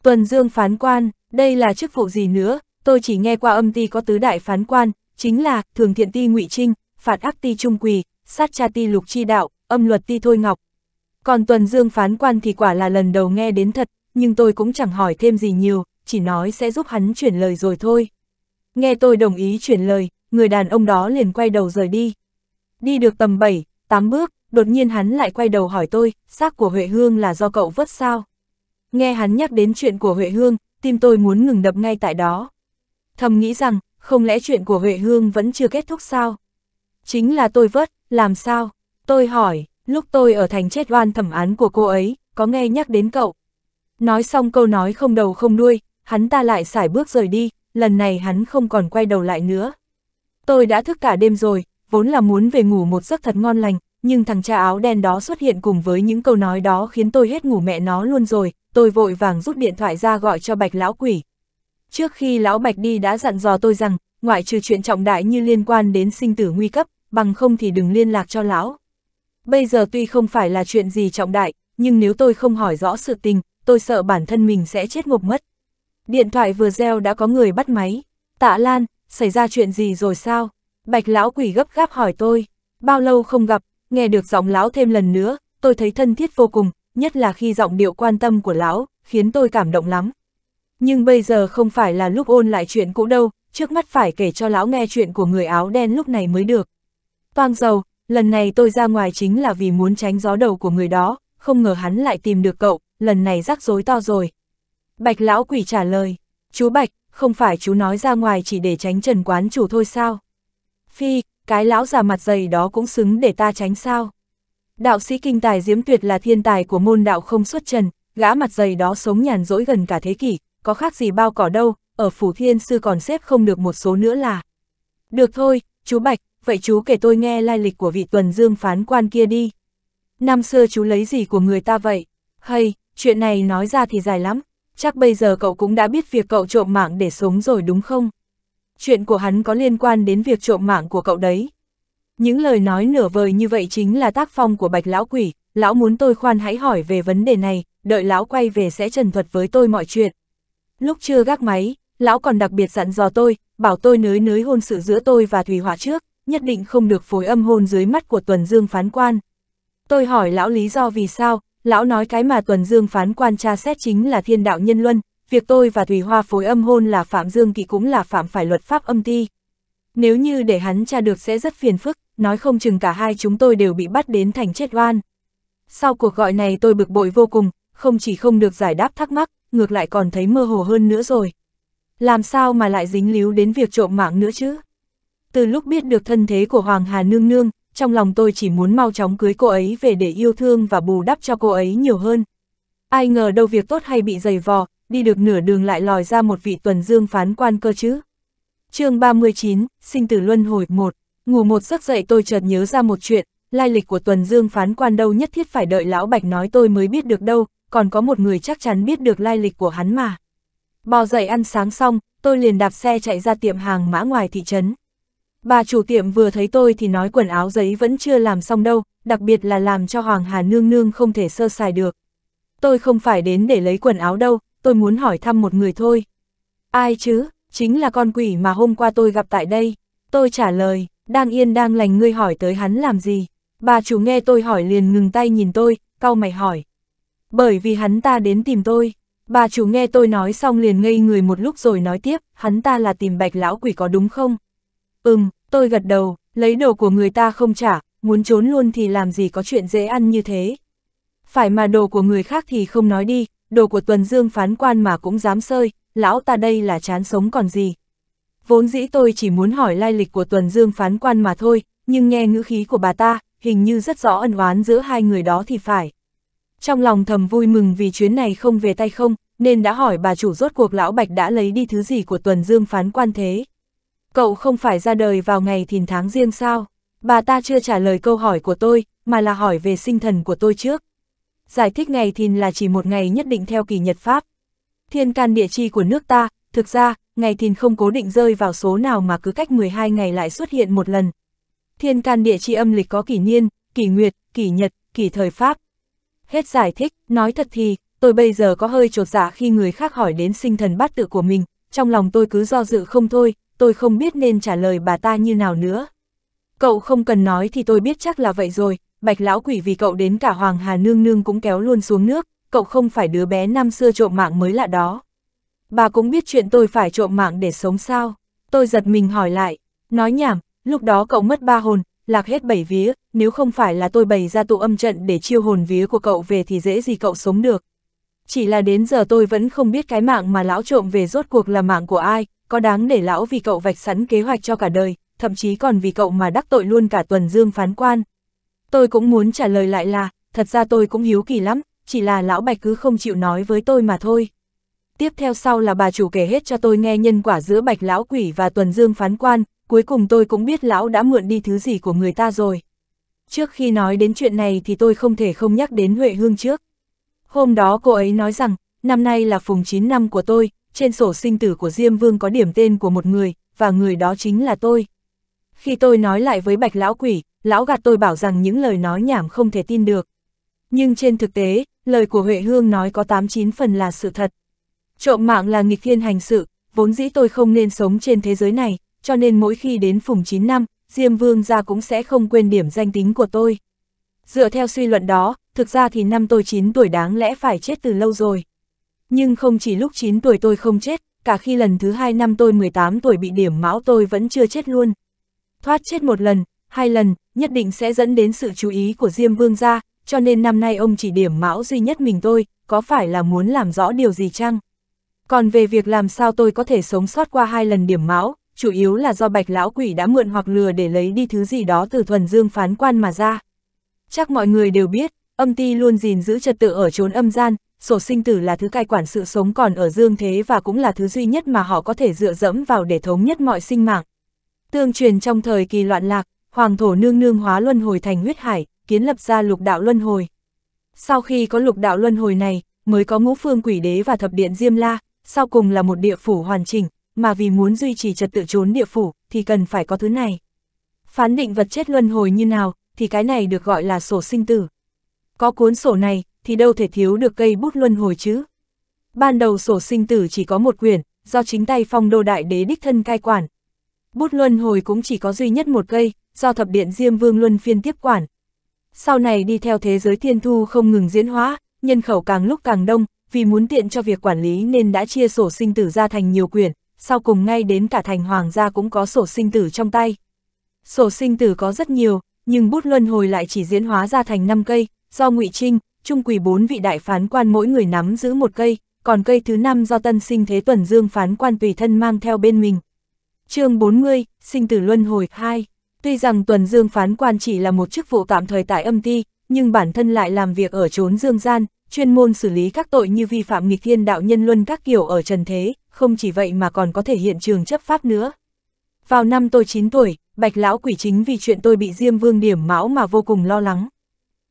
Tuần Dương phán quan, đây là chức vụ gì nữa, tôi chỉ nghe qua âm ti có tứ đại phán quan, chính là thường thiện ti ngụy trinh, phạt ác ti trung quỳ, sát cha ti lục chi đạo, âm luật ti thôi ngọc, còn tuần dương phán quan thì quả là lần đầu nghe đến thật, nhưng tôi cũng chẳng hỏi thêm gì nhiều, chỉ nói sẽ giúp hắn chuyển lời rồi thôi. Nghe tôi đồng ý chuyển lời, người đàn ông đó liền quay đầu rời đi. Đi được tầm 7, 8 bước, đột nhiên hắn lại quay đầu hỏi tôi, xác của Huệ Hương là do cậu vứt sao? Nghe hắn nhắc đến chuyện của Huệ Hương, tim tôi muốn ngừng đập ngay tại đó. Thầm nghĩ rằng, không lẽ chuyện của Huệ Hương vẫn chưa kết thúc sao? Chính là tôi vớt, làm sao? Tôi hỏi, lúc tôi ở thành chết oan thẩm án của cô ấy, có nghe nhắc đến cậu. Nói xong câu nói không đầu không đuôi, hắn ta lại xải bước rời đi, lần này hắn không còn quay đầu lại nữa. Tôi đã thức cả đêm rồi, vốn là muốn về ngủ một giấc thật ngon lành, nhưng thằng cha áo đen đó xuất hiện cùng với những câu nói đó khiến tôi hết ngủ mẹ nó luôn rồi, tôi vội vàng rút điện thoại ra gọi cho bạch lão quỷ. Trước khi lão bạch đi đã dặn dò tôi rằng, ngoại trừ chuyện trọng đại như liên quan đến sinh tử nguy cấp, bằng không thì đừng liên lạc cho lão bây giờ tuy không phải là chuyện gì trọng đại, nhưng nếu tôi không hỏi rõ sự tình, tôi sợ bản thân mình sẽ chết ngục mất. Điện thoại vừa reo đã có người bắt máy. Tạ Lan, xảy ra chuyện gì rồi sao? Bạch lão quỷ gấp gáp hỏi tôi. Bao lâu không gặp, nghe được giọng lão thêm lần nữa, tôi thấy thân thiết vô cùng, nhất là khi giọng điệu quan tâm của lão, khiến tôi cảm động lắm. Nhưng bây giờ không phải là lúc ôn lại chuyện cũ đâu, trước mắt phải kể cho lão nghe chuyện của người áo đen lúc này mới được. Toang dầu, lần này tôi ra ngoài chính là vì muốn tránh gió đầu của người đó, không ngờ hắn lại tìm được cậu, lần này rắc rối to rồi. Bạch lão quỷ trả lời, chú Bạch, không phải chú nói ra ngoài chỉ để tránh trần quán chủ thôi sao? Phi, cái lão già mặt dày đó cũng xứng để ta tránh sao? Đạo sĩ kinh tài diễm tuyệt là thiên tài của môn đạo không xuất trần, gã mặt dày đó sống nhàn rỗi gần cả thế kỷ, có khác gì bao cỏ đâu, ở phủ thiên sư còn xếp không được một số nữa là. Được thôi, chú Bạch, vậy chú kể tôi nghe lai lịch của vị tuần dương phán quan kia đi. Năm xưa chú lấy gì của người ta vậy? Hay, chuyện này nói ra thì dài lắm, chắc bây giờ cậu cũng đã biết việc cậu trộm mạng để sống rồi đúng không? Chuyện của hắn có liên quan đến việc trộm mạng của cậu đấy. Những lời nói nửa vời như vậy chính là tác phong của bạch lão quỷ, lão muốn tôi khoan hãy hỏi về vấn đề này, đợi lão quay về sẽ trần thuật với tôi mọi chuyện. Lúc chưa gác máy, lão còn đặc biệt dặn dò tôi, bảo tôi nới nới hôn sự giữa tôi và Thùy Họa trước, nhất định không được phối âm hôn dưới mắt của Tuần Dương phán quan. Tôi hỏi lão lý do vì sao, lão nói cái mà Tuần Dương phán quan tra xét chính là thiên đạo nhân luân, việc tôi và thủy Hoa phối âm hôn là phạm dương kỵ cũng là phạm phải luật pháp âm ti. Nếu như để hắn tra được sẽ rất phiền phức, nói không chừng cả hai chúng tôi đều bị bắt đến thành chết oan. Sau cuộc gọi này tôi bực bội vô cùng, không chỉ không được giải đáp thắc mắc, ngược lại còn thấy mơ hồ hơn nữa rồi. Làm sao mà lại dính líu đến việc trộm mạng nữa chứ? từ lúc biết được thân thế của Hoàng Hà Nương Nương, trong lòng tôi chỉ muốn mau chóng cưới cô ấy về để yêu thương và bù đắp cho cô ấy nhiều hơn. Ai ngờ đâu việc tốt hay bị dày vò, đi được nửa đường lại lòi ra một vị tuần dương phán quan cơ chứ. chương 39, sinh tử luân hồi 1, ngủ một giấc dậy tôi chợt nhớ ra một chuyện, lai lịch của tuần dương phán quan đâu nhất thiết phải đợi lão bạch nói tôi mới biết được đâu, còn có một người chắc chắn biết được lai lịch của hắn mà. Bò dậy ăn sáng xong, tôi liền đạp xe chạy ra tiệm hàng mã ngoài thị trấn. Bà chủ tiệm vừa thấy tôi thì nói quần áo giấy vẫn chưa làm xong đâu, đặc biệt là làm cho Hoàng Hà Nương Nương không thể sơ sài được. Tôi không phải đến để lấy quần áo đâu, tôi muốn hỏi thăm một người thôi. Ai chứ, chính là con quỷ mà hôm qua tôi gặp tại đây. Tôi trả lời, đang yên đang lành ngươi hỏi tới hắn làm gì. Bà chủ nghe tôi hỏi liền ngừng tay nhìn tôi, cau mày hỏi. Bởi vì hắn ta đến tìm tôi. Bà chủ nghe tôi nói xong liền ngây người một lúc rồi nói tiếp, hắn ta là tìm bạch lão quỷ có đúng không? Ừm, Tôi gật đầu, lấy đồ của người ta không trả, muốn trốn luôn thì làm gì có chuyện dễ ăn như thế. Phải mà đồ của người khác thì không nói đi, đồ của tuần dương phán quan mà cũng dám sơi, lão ta đây là chán sống còn gì. Vốn dĩ tôi chỉ muốn hỏi lai lịch của tuần dương phán quan mà thôi, nhưng nghe ngữ khí của bà ta, hình như rất rõ ân oán giữa hai người đó thì phải. Trong lòng thầm vui mừng vì chuyến này không về tay không, nên đã hỏi bà chủ rốt cuộc lão Bạch đã lấy đi thứ gì của tuần dương phán quan thế cậu không phải ra đời vào ngày thìn tháng riêng sao? Bà ta chưa trả lời câu hỏi của tôi, mà là hỏi về sinh thần của tôi trước. Giải thích ngày thìn là chỉ một ngày nhất định theo kỳ nhật Pháp. Thiên can địa chi của nước ta, thực ra, ngày thìn không cố định rơi vào số nào mà cứ cách 12 ngày lại xuất hiện một lần. Thiên can địa chi âm lịch có kỷ niên, kỷ nguyệt, kỷ nhật, kỷ thời Pháp. Hết giải thích, nói thật thì, tôi bây giờ có hơi trột dạ khi người khác hỏi đến sinh thần bát tự của mình, trong lòng tôi cứ do dự không thôi, tôi không biết nên trả lời bà ta như nào nữa. Cậu không cần nói thì tôi biết chắc là vậy rồi, bạch lão quỷ vì cậu đến cả Hoàng Hà Nương Nương cũng kéo luôn xuống nước, cậu không phải đứa bé năm xưa trộm mạng mới lạ đó. Bà cũng biết chuyện tôi phải trộm mạng để sống sao, tôi giật mình hỏi lại, nói nhảm, lúc đó cậu mất ba hồn, lạc hết bảy vía, nếu không phải là tôi bày ra tụ âm trận để chiêu hồn vía của cậu về thì dễ gì cậu sống được. Chỉ là đến giờ tôi vẫn không biết cái mạng mà lão trộm về rốt cuộc là mạng của ai, có đáng để lão vì cậu vạch sẵn kế hoạch cho cả đời, thậm chí còn vì cậu mà đắc tội luôn cả tuần dương phán quan. Tôi cũng muốn trả lời lại là, thật ra tôi cũng hiếu kỳ lắm, chỉ là lão bạch cứ không chịu nói với tôi mà thôi. Tiếp theo sau là bà chủ kể hết cho tôi nghe nhân quả giữa bạch lão quỷ và tuần dương phán quan, cuối cùng tôi cũng biết lão đã mượn đi thứ gì của người ta rồi. Trước khi nói đến chuyện này thì tôi không thể không nhắc đến Huệ Hương trước. Hôm đó cô ấy nói rằng, năm nay là phùng 9 năm của tôi, trên sổ sinh tử của Diêm Vương có điểm tên của một người, và người đó chính là tôi. Khi tôi nói lại với bạch lão quỷ, lão gạt tôi bảo rằng những lời nói nhảm không thể tin được. Nhưng trên thực tế, lời của Huệ Hương nói có 89 phần là sự thật. Trộm mạng là nghịch thiên hành sự, vốn dĩ tôi không nên sống trên thế giới này, cho nên mỗi khi đến phùng 9 năm, Diêm Vương ra cũng sẽ không quên điểm danh tính của tôi. Dựa theo suy luận đó, thực ra thì năm tôi 9 tuổi đáng lẽ phải chết từ lâu rồi. Nhưng không chỉ lúc 9 tuổi tôi không chết, cả khi lần thứ hai năm tôi 18 tuổi bị điểm máu tôi vẫn chưa chết luôn. Thoát chết một lần, hai lần, nhất định sẽ dẫn đến sự chú ý của Diêm Vương gia, cho nên năm nay ông chỉ điểm mão duy nhất mình tôi, có phải là muốn làm rõ điều gì chăng? Còn về việc làm sao tôi có thể sống sót qua hai lần điểm mão, chủ yếu là do bạch lão quỷ đã mượn hoặc lừa để lấy đi thứ gì đó từ thuần dương phán quan mà ra. Chắc mọi người đều biết, âm ti luôn gìn giữ trật tự ở chốn âm gian, sổ sinh tử là thứ cai quản sự sống còn ở dương thế và cũng là thứ duy nhất mà họ có thể dựa dẫm vào để thống nhất mọi sinh mạng. Tương truyền trong thời kỳ loạn lạc, hoàng thổ nương nương hóa luân hồi thành huyết hải, kiến lập ra lục đạo luân hồi. Sau khi có lục đạo luân hồi này, mới có ngũ phương quỷ đế và thập điện Diêm La, sau cùng là một địa phủ hoàn chỉnh, mà vì muốn duy trì trật tự trốn địa phủ, thì cần phải có thứ này. Phán định vật chết luân hồi như nào, thì cái này được gọi là sổ sinh tử. Có cuốn sổ này, thì đâu thể thiếu được cây bút luân hồi chứ. Ban đầu sổ sinh tử chỉ có một quyển, do chính tay phong đô đại đế đích thân cai quản. Bút luân hồi cũng chỉ có duy nhất một cây, do thập điện Diêm Vương Luân phiên tiếp quản. Sau này đi theo thế giới thiên thu không ngừng diễn hóa, nhân khẩu càng lúc càng đông, vì muốn tiện cho việc quản lý nên đã chia sổ sinh tử ra thành nhiều quyển, sau cùng ngay đến cả thành hoàng gia cũng có sổ sinh tử trong tay. Sổ sinh tử có rất nhiều, nhưng bút luân hồi lại chỉ diễn hóa ra thành 5 cây, do ngụy Trinh, chung quỳ bốn vị đại phán quan mỗi người nắm giữ một cây, còn cây thứ năm do tân sinh thế tuần dương phán quan tùy thân mang theo bên mình. chương 40, sinh tử luân hồi 2. Tuy rằng tuần dương phán quan chỉ là một chức vụ tạm thời tại âm ti, nhưng bản thân lại làm việc ở trốn dương gian, chuyên môn xử lý các tội như vi phạm nghịch thiên đạo nhân luân các kiểu ở trần thế, không chỉ vậy mà còn có thể hiện trường chấp pháp nữa. Vào năm tôi 9 tuổi, Bạch Lão Quỷ chính vì chuyện tôi bị Diêm Vương điểm mão mà vô cùng lo lắng.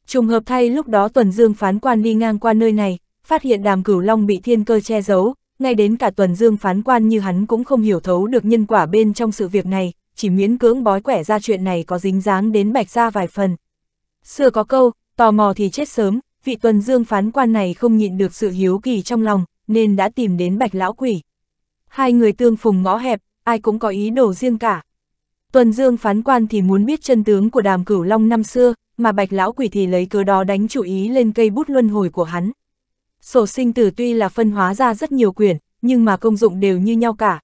Trùng hợp thay lúc đó Tuần Dương phán quan đi ngang qua nơi này, phát hiện đàm cửu long bị thiên cơ che giấu, ngay đến cả Tuần Dương phán quan như hắn cũng không hiểu thấu được nhân quả bên trong sự việc này, chỉ miễn cưỡng bói quẻ ra chuyện này có dính dáng đến bạch ra vài phần. Xưa có câu, tò mò thì chết sớm, vị Tuần Dương phán quan này không nhịn được sự hiếu kỳ trong lòng, nên đã tìm đến bạch lão quỷ. Hai người tương phùng ngõ hẹp, ai cũng có ý đồ riêng cả, Tuần Dương phán quan thì muốn biết chân tướng của đàm cửu long năm xưa, mà bạch lão quỷ thì lấy cớ đó đánh chủ ý lên cây bút luân hồi của hắn. Sổ sinh tử tuy là phân hóa ra rất nhiều quyển, nhưng mà công dụng đều như nhau cả.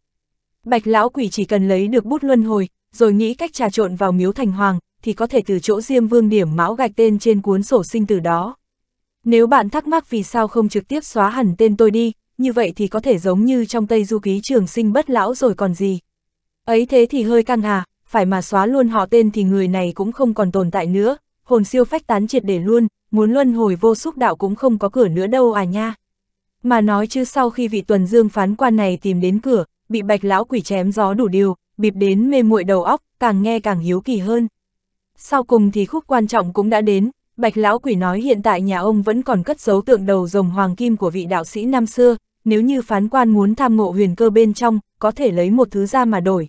Bạch lão quỷ chỉ cần lấy được bút luân hồi, rồi nghĩ cách trà trộn vào miếu thành hoàng, thì có thể từ chỗ Diêm Vương điểm mão gạch tên trên cuốn sổ sinh tử đó. Nếu bạn thắc mắc vì sao không trực tiếp xóa hẳn tên tôi đi, như vậy thì có thể giống như trong Tây Du Ký Trường Sinh bất lão rồi còn gì. Ấy thế thì hơi căng hà, phải mà xóa luôn họ tên thì người này cũng không còn tồn tại nữa, hồn siêu phách tán triệt để luôn, muốn luân hồi vô xúc đạo cũng không có cửa nữa đâu à nha. Mà nói chứ sau khi vị tuần dương phán quan này tìm đến cửa, bị bạch lão quỷ chém gió đủ điều, bịp đến mê muội đầu óc, càng nghe càng hiếu kỳ hơn. Sau cùng thì khúc quan trọng cũng đã đến, bạch lão quỷ nói hiện tại nhà ông vẫn còn cất dấu tượng đầu rồng hoàng kim của vị đạo sĩ năm xưa, nếu như phán quan muốn tham ngộ huyền cơ bên trong, có thể lấy một thứ ra mà đổi.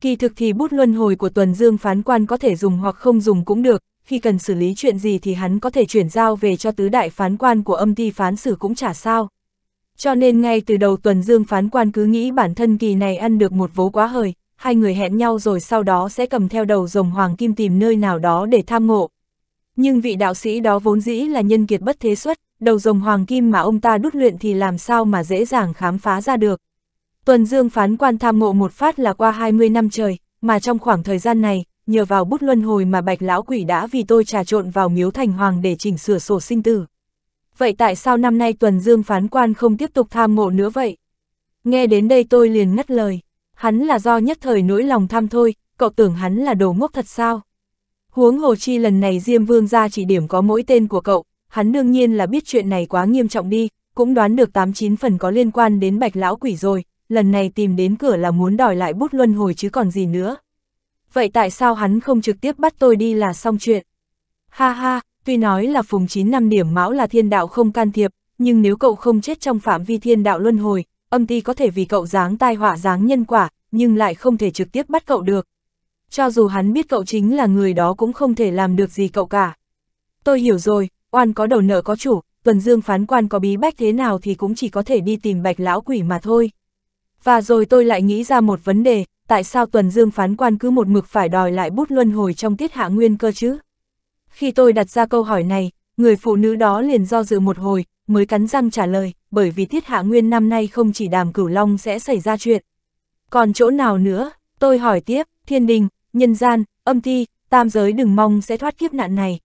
Kỳ thực thì bút luân hồi của tuần dương phán quan có thể dùng hoặc không dùng cũng được, khi cần xử lý chuyện gì thì hắn có thể chuyển giao về cho tứ đại phán quan của âm ti phán xử cũng chả sao. Cho nên ngay từ đầu tuần dương phán quan cứ nghĩ bản thân kỳ này ăn được một vố quá hời, hai người hẹn nhau rồi sau đó sẽ cầm theo đầu rồng hoàng kim tìm nơi nào đó để tham ngộ. Nhưng vị đạo sĩ đó vốn dĩ là nhân kiệt bất thế xuất, đầu rồng hoàng kim mà ông ta đút luyện thì làm sao mà dễ dàng khám phá ra được. Tuần Dương phán quan tham mộ một phát là qua 20 năm trời, mà trong khoảng thời gian này, nhờ vào bút luân hồi mà bạch lão quỷ đã vì tôi trà trộn vào miếu thành hoàng để chỉnh sửa sổ sinh tử. Vậy tại sao năm nay Tuần Dương phán quan không tiếp tục tham mộ nữa vậy? Nghe đến đây tôi liền ngắt lời, hắn là do nhất thời nỗi lòng tham thôi, cậu tưởng hắn là đồ ngốc thật sao? Huống hồ chi lần này Diêm Vương ra chỉ điểm có mỗi tên của cậu, hắn đương nhiên là biết chuyện này quá nghiêm trọng đi, cũng đoán được 89 phần có liên quan đến bạch lão quỷ rồi, lần này tìm đến cửa là muốn đòi lại bút luân hồi chứ còn gì nữa. Vậy tại sao hắn không trực tiếp bắt tôi đi là xong chuyện? Ha ha, tuy nói là phùng 9 năm điểm mão là thiên đạo không can thiệp, nhưng nếu cậu không chết trong phạm vi thiên đạo luân hồi, âm ti có thể vì cậu dáng tai họa dáng nhân quả, nhưng lại không thể trực tiếp bắt cậu được. Cho dù hắn biết cậu chính là người đó cũng không thể làm được gì cậu cả. Tôi hiểu rồi, oan có đầu nợ có chủ, tuần dương phán quan có bí bách thế nào thì cũng chỉ có thể đi tìm bạch lão quỷ mà thôi và rồi tôi lại nghĩ ra một vấn đề, tại sao Tuần Dương phán quan cứ một mực phải đòi lại bút luân hồi trong tiết hạ nguyên cơ chứ? Khi tôi đặt ra câu hỏi này, người phụ nữ đó liền do dự một hồi, mới cắn răng trả lời, bởi vì tiết hạ nguyên năm nay không chỉ đàm cửu long sẽ xảy ra chuyện. Còn chỗ nào nữa, tôi hỏi tiếp, thiên đình, nhân gian, âm thi tam giới đừng mong sẽ thoát kiếp nạn này.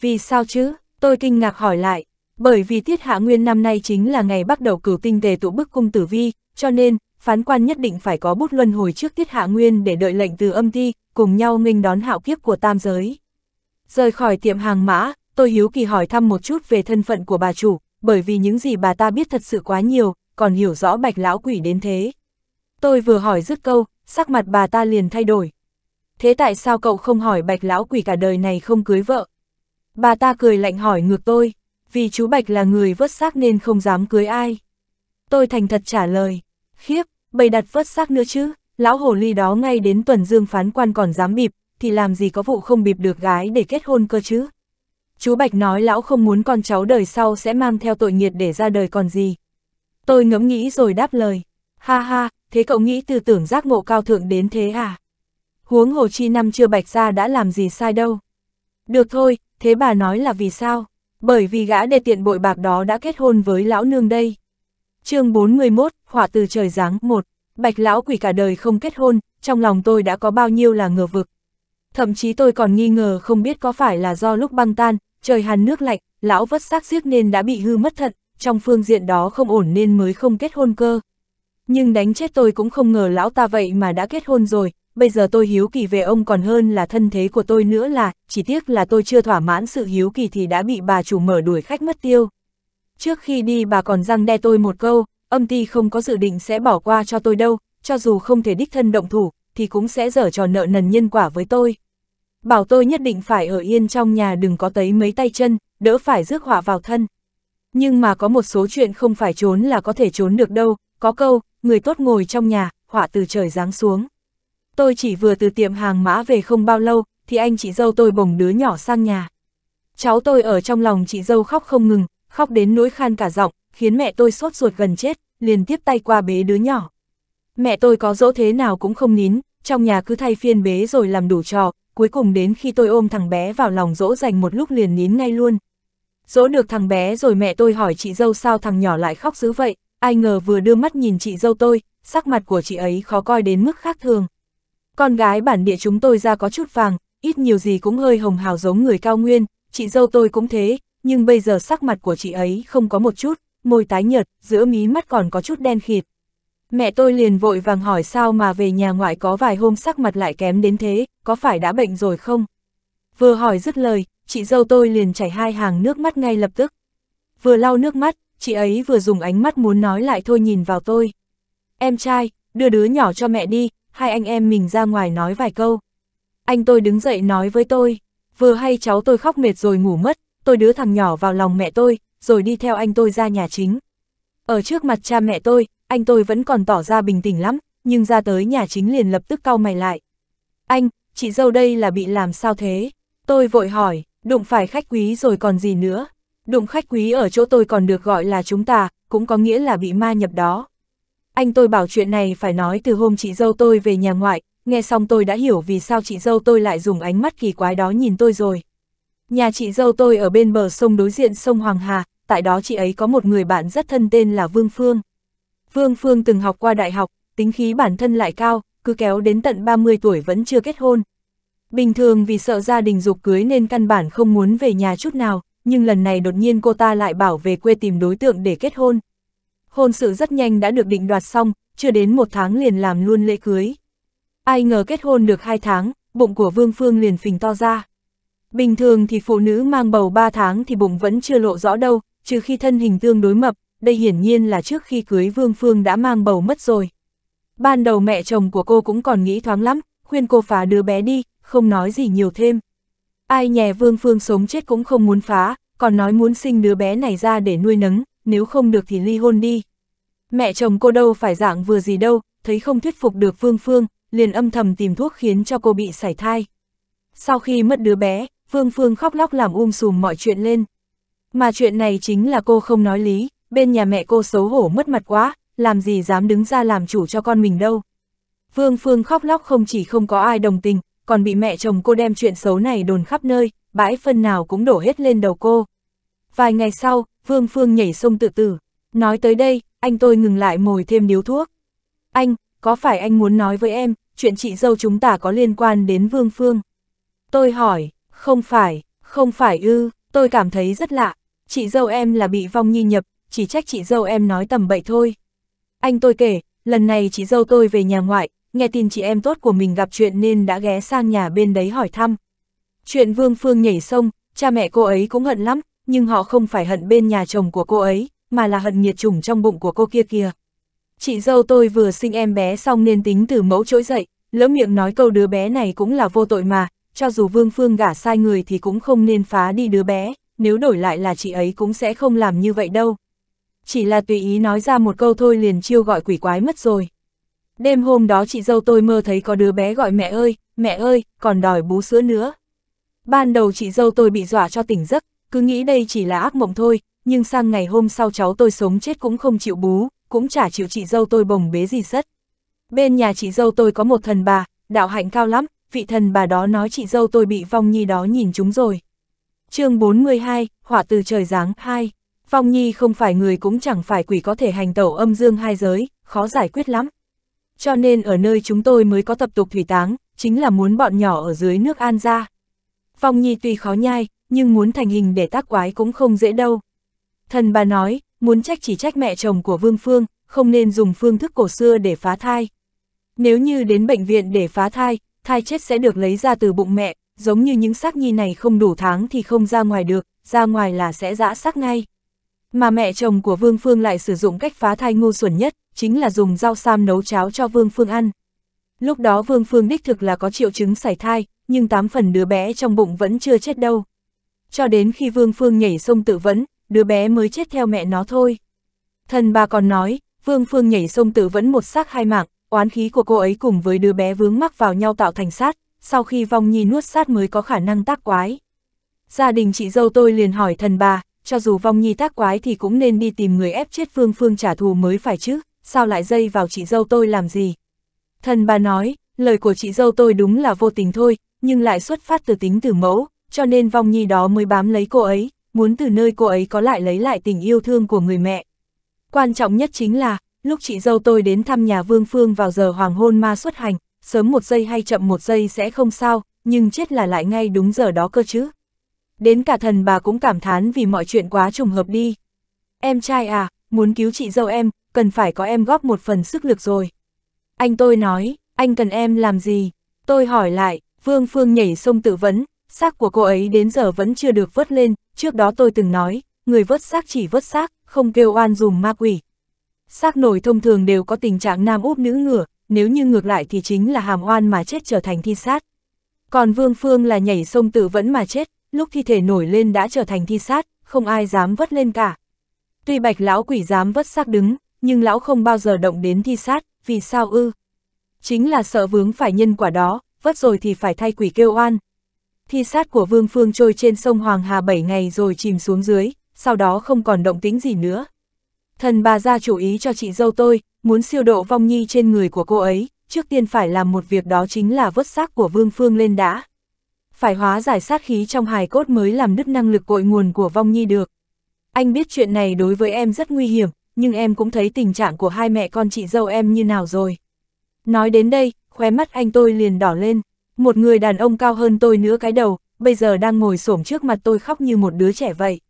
Vì sao chứ? Tôi kinh ngạc hỏi lại, bởi vì tiết hạ nguyên năm nay chính là ngày bắt đầu cửu tinh tề tụ bức cung tử vi, cho nên, phán quan nhất định phải có bút luân hồi trước tiết hạ nguyên để đợi lệnh từ âm ti, cùng nhau nghênh đón hạo kiếp của tam giới. Rời khỏi tiệm hàng mã, tôi hiếu kỳ hỏi thăm một chút về thân phận của bà chủ, bởi vì những gì bà ta biết thật sự quá nhiều, còn hiểu rõ bạch lão quỷ đến thế. Tôi vừa hỏi dứt câu, sắc mặt bà ta liền thay đổi. Thế tại sao cậu không hỏi bạch lão quỷ cả đời này không cưới vợ? Bà ta cười lạnh hỏi ngược tôi, vì chú Bạch là người vớt xác nên không dám cưới ai. Tôi thành thật trả lời, khiếp, bày đặt vớt xác nữa chứ, lão hồ ly đó ngay đến tuần dương phán quan còn dám bịp, thì làm gì có vụ không bịp được gái để kết hôn cơ chứ. Chú Bạch nói lão không muốn con cháu đời sau sẽ mang theo tội nghiệt để ra đời còn gì. Tôi ngẫm nghĩ rồi đáp lời, ha ha, thế cậu nghĩ tư tưởng giác ngộ cao thượng đến thế à? Huống hồ chi năm chưa Bạch ra đã làm gì sai đâu. Được thôi, thế bà nói là vì sao? Bởi vì gã đề tiện bội bạc đó đã kết hôn với lão nương đây chương 41, họa từ trời giáng một bạch lão quỷ cả đời không kết hôn, trong lòng tôi đã có bao nhiêu là ngờ vực. Thậm chí tôi còn nghi ngờ không biết có phải là do lúc băng tan, trời hàn nước lạnh, lão vất xác giết nên đã bị hư mất thận, trong phương diện đó không ổn nên mới không kết hôn cơ. Nhưng đánh chết tôi cũng không ngờ lão ta vậy mà đã kết hôn rồi, bây giờ tôi hiếu kỳ về ông còn hơn là thân thế của tôi nữa là, chỉ tiếc là tôi chưa thỏa mãn sự hiếu kỳ thì đã bị bà chủ mở đuổi khách mất tiêu. Trước khi đi bà còn răng đe tôi một câu, âm ty không có dự định sẽ bỏ qua cho tôi đâu, cho dù không thể đích thân động thủ, thì cũng sẽ dở trò nợ nần nhân quả với tôi. Bảo tôi nhất định phải ở yên trong nhà đừng có tấy mấy tay chân, đỡ phải rước họa vào thân. Nhưng mà có một số chuyện không phải trốn là có thể trốn được đâu, có câu, người tốt ngồi trong nhà, họa từ trời giáng xuống. Tôi chỉ vừa từ tiệm hàng mã về không bao lâu, thì anh chị dâu tôi bồng đứa nhỏ sang nhà. Cháu tôi ở trong lòng chị dâu khóc không ngừng, khóc đến nỗi khan cả giọng, khiến mẹ tôi sốt ruột gần chết, liền tiếp tay qua bế đứa nhỏ. Mẹ tôi có dỗ thế nào cũng không nín, trong nhà cứ thay phiên bế rồi làm đủ trò, cuối cùng đến khi tôi ôm thằng bé vào lòng dỗ dành một lúc liền nín ngay luôn. Dỗ được thằng bé rồi mẹ tôi hỏi chị dâu sao thằng nhỏ lại khóc dữ vậy, ai ngờ vừa đưa mắt nhìn chị dâu tôi, sắc mặt của chị ấy khó coi đến mức khác thường. Con gái bản địa chúng tôi ra có chút vàng, ít nhiều gì cũng hơi hồng hào giống người cao nguyên, chị dâu tôi cũng thế, nhưng bây giờ sắc mặt của chị ấy không có một chút, môi tái nhợt, giữa mí mắt còn có chút đen khịt. Mẹ tôi liền vội vàng hỏi sao mà về nhà ngoại có vài hôm sắc mặt lại kém đến thế, có phải đã bệnh rồi không? Vừa hỏi dứt lời, chị dâu tôi liền chảy hai hàng nước mắt ngay lập tức. Vừa lau nước mắt, chị ấy vừa dùng ánh mắt muốn nói lại thôi nhìn vào tôi. Em trai, đưa đứa nhỏ cho mẹ đi, hai anh em mình ra ngoài nói vài câu. Anh tôi đứng dậy nói với tôi, vừa hay cháu tôi khóc mệt rồi ngủ mất, tôi đứa thằng nhỏ vào lòng mẹ tôi, rồi đi theo anh tôi ra nhà chính. Ở trước mặt cha mẹ tôi, anh tôi vẫn còn tỏ ra bình tĩnh lắm, nhưng ra tới nhà chính liền lập tức cau mày lại. Anh, chị dâu đây là bị làm sao thế? Tôi vội hỏi, đụng phải khách quý rồi còn gì nữa? Đụng khách quý ở chỗ tôi còn được gọi là chúng ta, cũng có nghĩa là bị ma nhập đó. Anh tôi bảo chuyện này phải nói từ hôm chị dâu tôi về nhà ngoại, nghe xong tôi đã hiểu vì sao chị dâu tôi lại dùng ánh mắt kỳ quái đó nhìn tôi rồi. Nhà chị dâu tôi ở bên bờ sông đối diện sông Hoàng Hà, tại đó chị ấy có một người bạn rất thân tên là Vương Phương. Vương Phương từng học qua đại học, tính khí bản thân lại cao, cứ kéo đến tận 30 tuổi vẫn chưa kết hôn. Bình thường vì sợ gia đình dục cưới nên căn bản không muốn về nhà chút nào, nhưng lần này đột nhiên cô ta lại bảo về quê tìm đối tượng để kết hôn. Hôn sự rất nhanh đã được định đoạt xong, chưa đến một tháng liền làm luôn lễ cưới. Ai ngờ kết hôn được hai tháng, bụng của Vương Phương liền phình to ra. Bình thường thì phụ nữ mang bầu 3 tháng thì bụng vẫn chưa lộ rõ đâu, trừ khi thân hình tương đối mập, đây hiển nhiên là trước khi cưới Vương Phương đã mang bầu mất rồi. Ban đầu mẹ chồng của cô cũng còn nghĩ thoáng lắm, khuyên cô phá đứa bé đi, không nói gì nhiều thêm. Ai nhè Vương Phương sống chết cũng không muốn phá, còn nói muốn sinh đứa bé này ra để nuôi nấng, nếu không được thì ly hôn đi. Mẹ chồng cô đâu phải dạng vừa gì đâu, thấy không thuyết phục được Vương Phương, liền âm thầm tìm thuốc khiến cho cô bị sảy thai. Sau khi mất đứa bé, Vương Phương khóc lóc làm um sùm mọi chuyện lên. Mà chuyện này chính là cô không nói lý, bên nhà mẹ cô xấu hổ mất mặt quá, làm gì dám đứng ra làm chủ cho con mình đâu. Vương Phương khóc lóc không chỉ không có ai đồng tình, còn bị mẹ chồng cô đem chuyện xấu này đồn khắp nơi, bãi phân nào cũng đổ hết lên đầu cô. Vài ngày sau, Vương Phương nhảy sông tự tử. Nói tới đây, anh tôi ngừng lại mồi thêm điếu thuốc. Anh, có phải anh muốn nói với em, chuyện chị dâu chúng ta có liên quan đến Vương Phương? Tôi hỏi, không phải, không phải ư, tôi cảm thấy rất lạ. Chị dâu em là bị vong nhi nhập, chỉ trách chị dâu em nói tầm bậy thôi. Anh tôi kể, lần này chị dâu tôi về nhà ngoại, nghe tin chị em tốt của mình gặp chuyện nên đã ghé sang nhà bên đấy hỏi thăm. Chuyện Vương Phương nhảy sông, cha mẹ cô ấy cũng hận lắm, nhưng họ không phải hận bên nhà chồng của cô ấy, mà là hận nhiệt chủng trong bụng của cô kia kìa. Chị dâu tôi vừa sinh em bé xong nên tính từ mẫu trỗi dậy, lỡ miệng nói câu đứa bé này cũng là vô tội mà, cho dù Vương Phương gả sai người thì cũng không nên phá đi đứa bé, nếu đổi lại là chị ấy cũng sẽ không làm như vậy đâu. Chỉ là tùy ý nói ra một câu thôi liền chiêu gọi quỷ quái mất rồi. Đêm hôm đó chị dâu tôi mơ thấy có đứa bé gọi mẹ ơi, mẹ ơi, còn đòi bú sữa nữa. Ban đầu chị dâu tôi bị dọa cho tỉnh giấc, cứ nghĩ đây chỉ là ác mộng thôi, nhưng sang ngày hôm sau cháu tôi sống chết cũng không chịu bú, cũng chả chịu chị dâu tôi bồng bế gì sất. Bên nhà chị dâu tôi có một thần bà, đạo hạnh cao lắm, vị thần bà đó nói chị dâu tôi bị vong nhi đó nhìn chúng rồi. chương 42, Hỏa từ trời giáng 2. Vong nhi không phải người cũng chẳng phải quỷ có thể hành tẩu âm dương hai giới, khó giải quyết lắm. Cho nên ở nơi chúng tôi mới có tập tục thủy táng, chính là muốn bọn nhỏ ở dưới nước an ra. Vong nhi tuy khó nhai, nhưng muốn thành hình để tác quái cũng không dễ đâu. Thần bà nói, muốn trách chỉ trách mẹ chồng của Vương Phương, không nên dùng phương thức cổ xưa để phá thai. Nếu như đến bệnh viện để phá thai, thai chết sẽ được lấy ra từ bụng mẹ, giống như những xác nhi này không đủ tháng thì không ra ngoài được, ra ngoài là sẽ dã xác ngay. Mà mẹ chồng của Vương Phương lại sử dụng cách phá thai ngu xuẩn nhất, chính là dùng rau sam nấu cháo cho Vương Phương ăn. Lúc đó Vương Phương đích thực là có triệu chứng sảy thai, nhưng tám phần đứa bé trong bụng vẫn chưa chết đâu. Cho đến khi Vương Phương nhảy sông tự vẫn, đứa bé mới chết theo mẹ nó thôi. Thần bà còn nói, Vương Phương nhảy sông tự vẫn một xác hai mạng, oán khí của cô ấy cùng với đứa bé vướng mắc vào nhau tạo thành sát, sau khi vong nhi nuốt sát mới có khả năng tác quái. Gia đình chị dâu tôi liền hỏi thần bà, cho dù vong nhi tác quái thì cũng nên đi tìm người ép chết phương phương trả thù mới phải chứ, sao lại dây vào chị dâu tôi làm gì? Thần bà nói, lời của chị dâu tôi đúng là vô tình thôi, nhưng lại xuất phát từ tính từ mẫu, cho nên vong nhi đó mới bám lấy cô ấy, muốn từ nơi cô ấy có lại lấy lại tình yêu thương của người mẹ. Quan trọng nhất chính là, lúc chị dâu tôi đến thăm nhà Vương Phương vào giờ hoàng hôn ma xuất hành, sớm một giây hay chậm một giây sẽ không sao, nhưng chết là lại ngay đúng giờ đó cơ chứ. Đến cả thần bà cũng cảm thán vì mọi chuyện quá trùng hợp đi. Em trai à, muốn cứu chị dâu em, cần phải có em góp một phần sức lực rồi. Anh tôi nói, anh cần em làm gì? Tôi hỏi lại, Vương Phương nhảy sông tự vấn, xác của cô ấy đến giờ vẫn chưa được vớt lên, trước đó tôi từng nói, người vớt xác chỉ vớt xác, không kêu oan dùm ma quỷ, Xác nổi thông thường đều có tình trạng nam úp nữ ngửa, nếu như ngược lại thì chính là hàm oan mà chết trở thành thi sát. Còn Vương Phương là nhảy sông tự vẫn mà chết, lúc thi thể nổi lên đã trở thành thi sát, không ai dám vất lên cả. Tuy bạch lão quỷ dám vất xác đứng, nhưng lão không bao giờ động đến thi sát, vì sao ư? Chính là sợ vướng phải nhân quả đó, vất rồi thì phải thay quỷ kêu oan. Thi sát của Vương Phương trôi trên sông Hoàng Hà 7 ngày rồi chìm xuống dưới, sau đó không còn động tính gì nữa. Thần bà gia chủ ý cho chị dâu tôi, muốn siêu độ vong nhi trên người của cô ấy, trước tiên phải làm một việc đó chính là vớt xác của Vương Phương lên đã. Phải hóa giải sát khí trong hài cốt mới làm đứt năng lực cội nguồn của vong nhi được. Anh biết chuyện này đối với em rất nguy hiểm, nhưng em cũng thấy tình trạng của hai mẹ con chị dâu em như nào rồi. Nói đến đây, khóe mắt anh tôi liền đỏ lên. Một người đàn ông cao hơn tôi nữa cái đầu, bây giờ đang ngồi xổm trước mặt tôi khóc như một đứa trẻ vậy.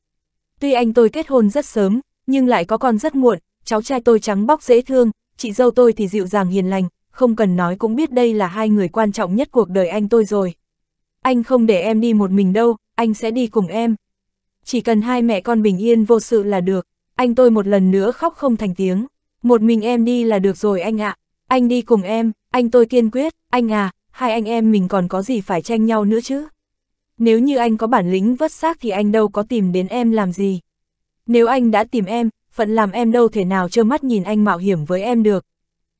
Tuy anh tôi kết hôn rất sớm, nhưng lại có con rất muộn, cháu trai tôi trắng bóc dễ thương, chị dâu tôi thì dịu dàng hiền lành, không cần nói cũng biết đây là hai người quan trọng nhất cuộc đời anh tôi rồi. Anh không để em đi một mình đâu, anh sẽ đi cùng em. Chỉ cần hai mẹ con bình yên vô sự là được, anh tôi một lần nữa khóc không thành tiếng. Một mình em đi là được rồi anh ạ, anh đi cùng em, anh tôi kiên quyết, anh à, hai anh em mình còn có gì phải tranh nhau nữa chứ. Nếu như anh có bản lĩnh vất xác thì anh đâu có tìm đến em làm gì. Nếu anh đã tìm em, phận làm em đâu thể nào trơ mắt nhìn anh mạo hiểm với em được.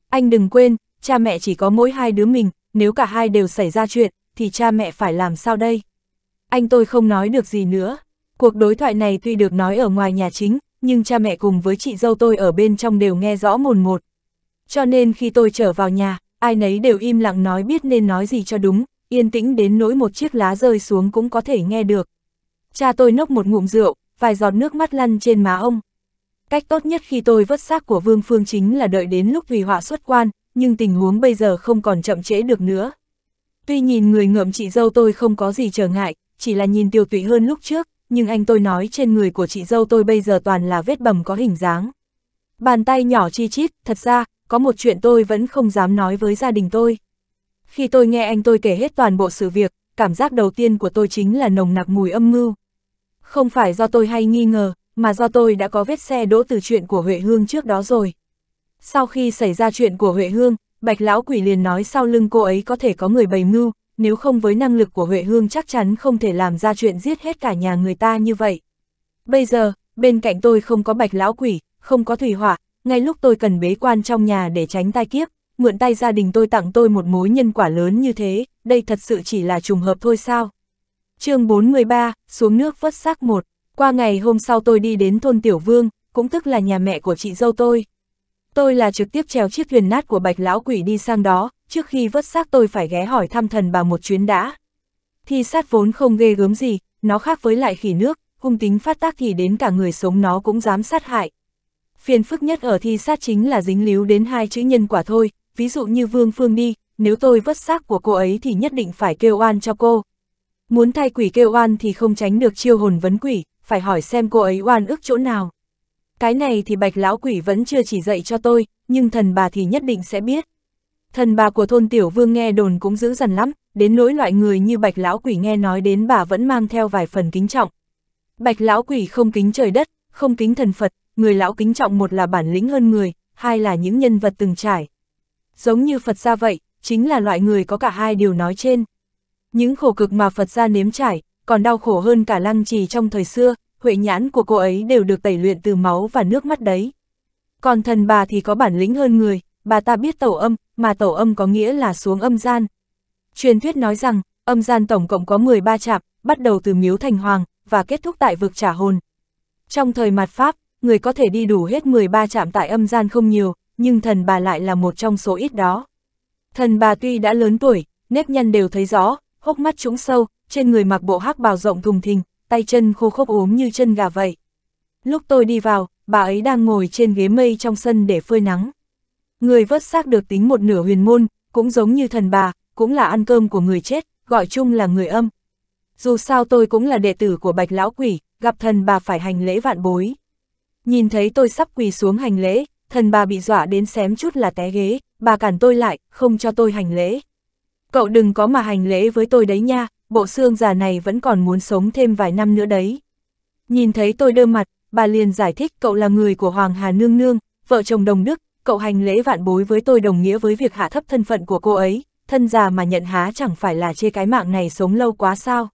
Anh đừng quên, cha mẹ chỉ có mỗi hai đứa mình, nếu cả hai đều xảy ra chuyện, thì cha mẹ phải làm sao đây? Anh tôi không nói được gì nữa. Cuộc đối thoại này tuy được nói ở ngoài nhà chính, nhưng cha mẹ cùng với chị dâu tôi ở bên trong đều nghe rõ mồn một. Cho nên khi tôi trở vào nhà, ai nấy đều im lặng nói biết nên nói gì cho đúng, yên tĩnh đến nỗi một chiếc lá rơi xuống cũng có thể nghe được. Cha tôi nốc một ngụm rượu, vài giọt nước mắt lăn trên má ông. Cách tốt nhất khi tôi vớt xác của Vương Phương chính là đợi đến lúc Thùy Họa xuất quan, nhưng tình huống bây giờ không còn chậm trễ được nữa. Tuy nhìn người ngợm chị dâu tôi không có gì trở ngại, chỉ là nhìn tiêu tụy hơn lúc trước, nhưng anh tôi nói trên người của chị dâu tôi bây giờ toàn là vết bầm có hình dáng. Bàn tay nhỏ chi chít, thật ra, có một chuyện tôi vẫn không dám nói với gia đình tôi. Khi tôi nghe anh tôi kể hết toàn bộ sự việc, cảm giác đầu tiên của tôi chính là nồng nặc mùi âm mưu. Không phải do tôi hay nghi ngờ, mà do tôi đã có vết xe đỗ từ chuyện của Huệ Hương trước đó rồi. Sau khi xảy ra chuyện của Huệ Hương, Bạch Lão Quỷ liền nói sau lưng cô ấy có thể có người bày mưu, nếu không với năng lực của Huệ Hương chắc chắn không thể làm ra chuyện giết hết cả nhà người ta như vậy. Bây giờ, bên cạnh tôi không có Bạch Lão Quỷ, không có Thủy Hỏa, ngay lúc tôi cần bế quan trong nhà để tránh tai kiếp, mượn tay gia đình tôi tặng tôi một mối nhân quả lớn như thế, đây thật sự chỉ là trùng hợp thôi sao? chương 413, xuống nước vớt xác một. Qua ngày hôm sau tôi đi đến thôn Tiểu Vương, cũng tức là nhà mẹ của chị dâu tôi. Tôi là trực tiếp treo chiếc thuyền nát của bạch lão quỷ đi sang đó, trước khi vớt xác tôi phải ghé hỏi thăm thần bà một chuyến đã. Thi sát vốn không ghê gớm gì, nó khác với lại khỉ nước, hung tính phát tác thì đến cả người sống nó cũng dám sát hại. Phiền phức nhất ở thi sát chính là dính líu đến hai chữ nhân quả thôi, ví dụ như Vương Phương đi, nếu tôi vớt xác của cô ấy thì nhất định phải kêu oan cho cô, Muốn thay quỷ kêu oan thì không tránh được chiêu hồn vấn quỷ, phải hỏi xem cô ấy oan ức chỗ nào. Cái này thì bạch lão quỷ vẫn chưa chỉ dạy cho tôi, nhưng thần bà thì nhất định sẽ biết. Thần bà của thôn tiểu vương nghe đồn cũng dữ dằn lắm, đến nỗi loại người như bạch lão quỷ nghe nói đến bà vẫn mang theo vài phần kính trọng. Bạch lão quỷ không kính trời đất, không kính thần Phật, người lão kính trọng một là bản lĩnh hơn người, hai là những nhân vật từng trải. Giống như Phật gia vậy, chính là loại người có cả hai điều nói trên. Những khổ cực mà Phật gia nếm trải, còn đau khổ hơn cả lăng trì trong thời xưa, huệ nhãn của cô ấy đều được tẩy luyện từ máu và nước mắt đấy. Còn thần bà thì có bản lĩnh hơn người, bà ta biết tẩu âm, mà tẩu âm có nghĩa là xuống âm gian. Truyền thuyết nói rằng, âm gian tổng cộng có 13 chạp, bắt đầu từ miếu thành hoàng, và kết thúc tại vực trả hồn. Trong thời mạt Pháp, người có thể đi đủ hết 13 chạm tại âm gian không nhiều, nhưng thần bà lại là một trong số ít đó. Thần bà tuy đã lớn tuổi, nếp nhăn đều thấy rõ, hốc mắt trũng sâu, trên người mặc bộ hắc bào rộng thùng thình, tay chân khô khốc ốm như chân gà vậy. Lúc tôi đi vào, bà ấy đang ngồi trên ghế mây trong sân để phơi nắng. Người vớt xác được tính một nửa huyền môn, cũng giống như thần bà, cũng là ăn cơm của người chết, gọi chung là người âm. Dù sao tôi cũng là đệ tử của bạch lão quỷ, gặp thần bà phải hành lễ vạn bối. Nhìn thấy tôi sắp quỳ xuống hành lễ, thần bà bị dọa đến xém chút là té ghế, bà cản tôi lại, không cho tôi hành lễ cậu đừng có mà hành lễ với tôi đấy nha, bộ xương già này vẫn còn muốn sống thêm vài năm nữa đấy. Nhìn thấy tôi đơ mặt, bà liền giải thích cậu là người của Hoàng Hà Nương Nương, vợ chồng Đồng Đức, cậu hành lễ vạn bối với tôi đồng nghĩa với việc hạ thấp thân phận của cô ấy, thân già mà nhận há chẳng phải là chê cái mạng này sống lâu quá sao.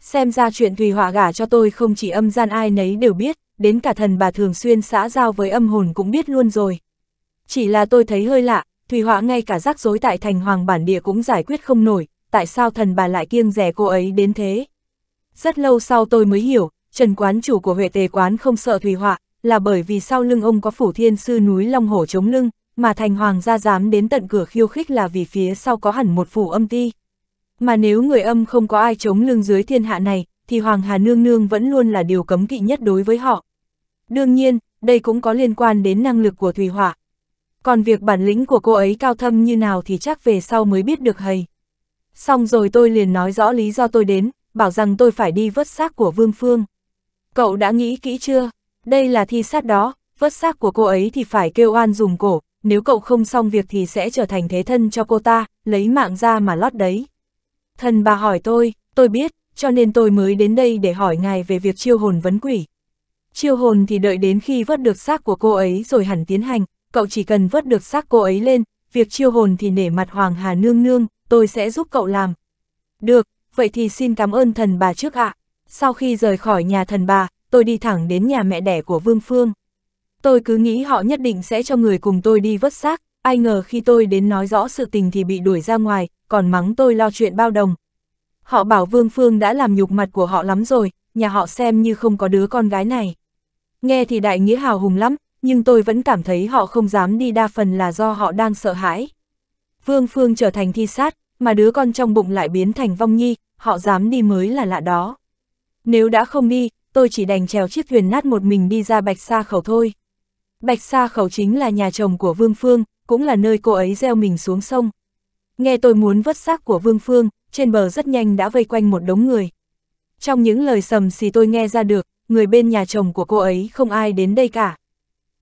Xem ra chuyện Thùy Họa gả cho tôi không chỉ âm gian ai nấy đều biết, đến cả thần bà thường xuyên xã giao với âm hồn cũng biết luôn rồi. Chỉ là tôi thấy hơi lạ, Thủy Họa ngay cả rắc rối tại thành hoàng bản địa cũng giải quyết không nổi, tại sao thần bà lại kiêng rẻ cô ấy đến thế? Rất lâu sau tôi mới hiểu, Trần quán chủ của Huệ Tề quán không sợ thủy Họa, là bởi vì sau lưng ông có phủ thiên sư núi Long Hổ chống lưng, mà thành hoàng ra dám đến tận cửa khiêu khích là vì phía sau có hẳn một phủ âm ti. Mà nếu người âm không có ai chống lưng dưới thiên hạ này, thì Hoàng Hà Nương Nương vẫn luôn là điều cấm kỵ nhất đối với họ. Đương nhiên, đây cũng có liên quan đến năng lực của thủy Họa, còn việc bản lĩnh của cô ấy cao thâm như nào thì chắc về sau mới biết được hầy. Xong rồi tôi liền nói rõ lý do tôi đến, bảo rằng tôi phải đi vớt xác của Vương Phương. Cậu đã nghĩ kỹ chưa? Đây là thi sát đó, vớt xác của cô ấy thì phải kêu oan dùng cổ, nếu cậu không xong việc thì sẽ trở thành thế thân cho cô ta, lấy mạng ra mà lót đấy. Thần bà hỏi tôi, tôi biết, cho nên tôi mới đến đây để hỏi ngài về việc chiêu hồn vấn quỷ. Chiêu hồn thì đợi đến khi vớt được xác của cô ấy rồi hẳn tiến hành, cậu chỉ cần vớt được xác cô ấy lên, việc chiêu hồn thì nể mặt Hoàng Hà nương nương, tôi sẽ giúp cậu làm. Được, vậy thì xin cảm ơn thần bà trước ạ. Sau khi rời khỏi nhà thần bà, tôi đi thẳng đến nhà mẹ đẻ của Vương Phương. Tôi cứ nghĩ họ nhất định sẽ cho người cùng tôi đi vớt xác, ai ngờ khi tôi đến nói rõ sự tình thì bị đuổi ra ngoài, còn mắng tôi lo chuyện bao đồng. Họ bảo Vương Phương đã làm nhục mặt của họ lắm rồi, nhà họ xem như không có đứa con gái này. Nghe thì đại nghĩa hào hùng lắm, nhưng tôi vẫn cảm thấy họ không dám đi đa phần là do họ đang sợ hãi. Vương Phương trở thành thi sát, mà đứa con trong bụng lại biến thành vong nhi, họ dám đi mới là lạ đó. Nếu đã không đi, tôi chỉ đành trèo chiếc thuyền nát một mình đi ra Bạch Sa Khẩu thôi. Bạch Sa Khẩu chính là nhà chồng của Vương Phương, cũng là nơi cô ấy gieo mình xuống sông. Nghe tôi muốn vớt xác của Vương Phương, trên bờ rất nhanh đã vây quanh một đống người. Trong những lời sầm xì tôi nghe ra được, người bên nhà chồng của cô ấy không ai đến đây cả.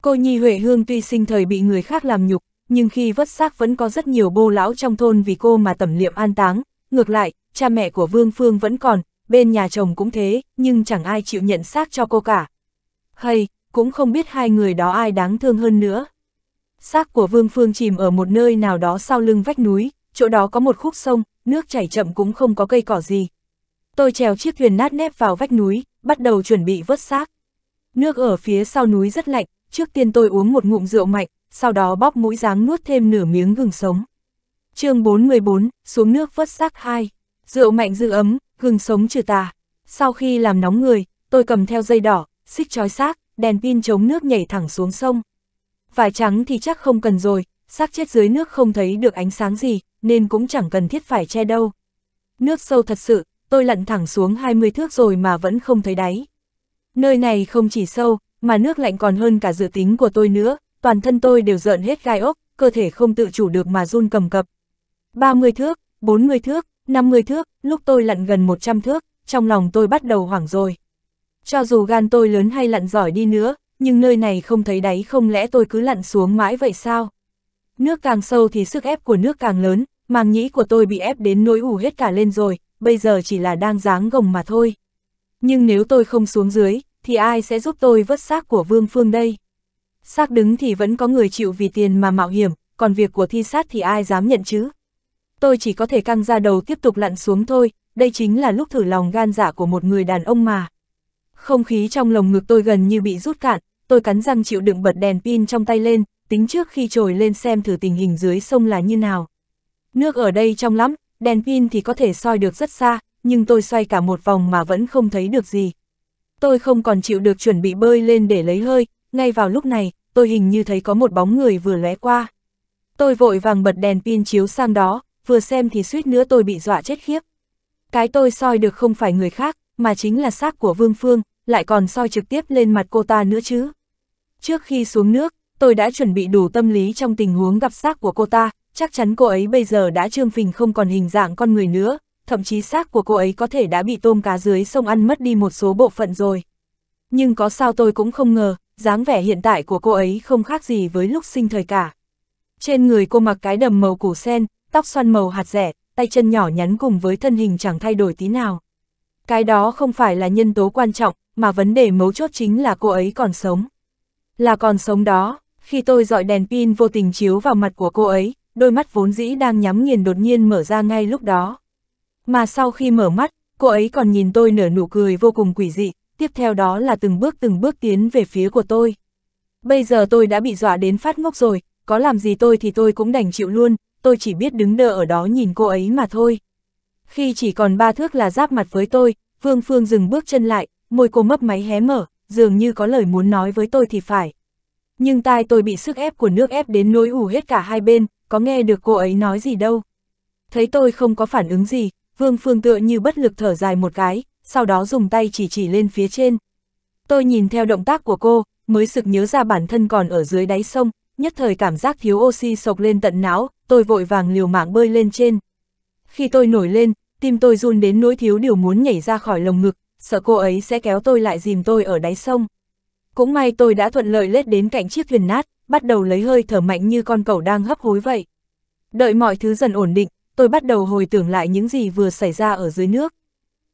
Cô Nhi Huệ Hương tuy sinh thời bị người khác làm nhục, nhưng khi vất xác vẫn có rất nhiều bô lão trong thôn vì cô mà tẩm liệm an táng. Ngược lại, cha mẹ của Vương Phương vẫn còn, bên nhà chồng cũng thế, nhưng chẳng ai chịu nhận xác cho cô cả. Hay, cũng không biết hai người đó ai đáng thương hơn nữa. Xác của Vương Phương chìm ở một nơi nào đó sau lưng vách núi, chỗ đó có một khúc sông, nước chảy chậm cũng không có cây cỏ gì. Tôi trèo chiếc thuyền nát nép vào vách núi, bắt đầu chuẩn bị vớt xác. Nước ở phía sau núi rất lạnh, trước tiên tôi uống một ngụm rượu mạnh, sau đó bóp mũi dáng nuốt thêm nửa miếng gừng sống. chương 414, xuống nước vớt xác 2, rượu mạnh giữ ấm, gừng sống trừ tà. Sau khi làm nóng người, tôi cầm theo dây đỏ, xích chói xác, đèn pin chống nước nhảy thẳng xuống sông. Vải trắng thì chắc không cần rồi, xác chết dưới nước không thấy được ánh sáng gì, nên cũng chẳng cần thiết phải che đâu. Nước sâu thật sự, tôi lặn thẳng xuống 20 thước rồi mà vẫn không thấy đáy. Nơi này không chỉ sâu, mà nước lạnh còn hơn cả dự tính của tôi nữa, toàn thân tôi đều rợn hết gai ốc, cơ thể không tự chủ được mà run cầm cập. 30 thước, 40 thước, 50 thước, lúc tôi lặn gần 100 thước, trong lòng tôi bắt đầu hoảng rồi. Cho dù gan tôi lớn hay lặn giỏi đi nữa, nhưng nơi này không thấy đáy không lẽ tôi cứ lặn xuống mãi vậy sao? Nước càng sâu thì sức ép của nước càng lớn, màng nhĩ của tôi bị ép đến nỗi ủ hết cả lên rồi, bây giờ chỉ là đang dáng gồng mà thôi. Nhưng nếu tôi không xuống dưới, thì ai sẽ giúp tôi vớt xác của Vương Phương đây? Xác đứng thì vẫn có người chịu vì tiền mà mạo hiểm, còn việc của thi sát thì ai dám nhận chứ? Tôi chỉ có thể căng ra đầu tiếp tục lặn xuống thôi, đây chính là lúc thử lòng gan dạ của một người đàn ông mà. Không khí trong lồng ngực tôi gần như bị rút cạn, tôi cắn răng chịu đựng bật đèn pin trong tay lên, tính trước khi trồi lên xem thử tình hình dưới sông là như nào. Nước ở đây trong lắm, đèn pin thì có thể soi được rất xa, nhưng tôi xoay cả một vòng mà vẫn không thấy được gì tôi không còn chịu được chuẩn bị bơi lên để lấy hơi, ngay vào lúc này, tôi hình như thấy có một bóng người vừa lóe qua. Tôi vội vàng bật đèn pin chiếu sang đó, vừa xem thì suýt nữa tôi bị dọa chết khiếp. Cái tôi soi được không phải người khác, mà chính là xác của Vương Phương, lại còn soi trực tiếp lên mặt cô ta nữa chứ. Trước khi xuống nước, tôi đã chuẩn bị đủ tâm lý trong tình huống gặp xác của cô ta, chắc chắn cô ấy bây giờ đã trương phình không còn hình dạng con người nữa, thậm chí xác của cô ấy có thể đã bị tôm cá dưới sông ăn mất đi một số bộ phận rồi. Nhưng có sao tôi cũng không ngờ, dáng vẻ hiện tại của cô ấy không khác gì với lúc sinh thời cả. Trên người cô mặc cái đầm màu củ sen, tóc xoăn màu hạt rẻ, tay chân nhỏ nhắn cùng với thân hình chẳng thay đổi tí nào. Cái đó không phải là nhân tố quan trọng, mà vấn đề mấu chốt chính là cô ấy còn sống. Là còn sống đó, khi tôi dọi đèn pin vô tình chiếu vào mặt của cô ấy, đôi mắt vốn dĩ đang nhắm nghiền đột nhiên mở ra ngay lúc đó mà sau khi mở mắt, cô ấy còn nhìn tôi nở nụ cười vô cùng quỷ dị, tiếp theo đó là từng bước từng bước tiến về phía của tôi. Bây giờ tôi đã bị dọa đến phát ngốc rồi, có làm gì tôi thì tôi cũng đành chịu luôn, tôi chỉ biết đứng đờ ở đó nhìn cô ấy mà thôi. Khi chỉ còn ba thước là giáp mặt với tôi, Phương Phương dừng bước chân lại, môi cô mấp máy hé mở, dường như có lời muốn nói với tôi thì phải. Nhưng tai tôi bị sức ép của nước ép đến nỗi ủ hết cả hai bên, có nghe được cô ấy nói gì đâu. Thấy tôi không có phản ứng gì, Vương Phương tựa như bất lực thở dài một cái, sau đó dùng tay chỉ chỉ lên phía trên. Tôi nhìn theo động tác của cô, mới sực nhớ ra bản thân còn ở dưới đáy sông, nhất thời cảm giác thiếu oxy sộc lên tận não, tôi vội vàng liều mạng bơi lên trên. Khi tôi nổi lên, tim tôi run đến nỗi thiếu điều muốn nhảy ra khỏi lồng ngực, sợ cô ấy sẽ kéo tôi lại dìm tôi ở đáy sông. Cũng may tôi đã thuận lợi lết đến cạnh chiếc thuyền nát, bắt đầu lấy hơi thở mạnh như con cẩu đang hấp hối vậy. Đợi mọi thứ dần ổn định, tôi bắt đầu hồi tưởng lại những gì vừa xảy ra ở dưới nước.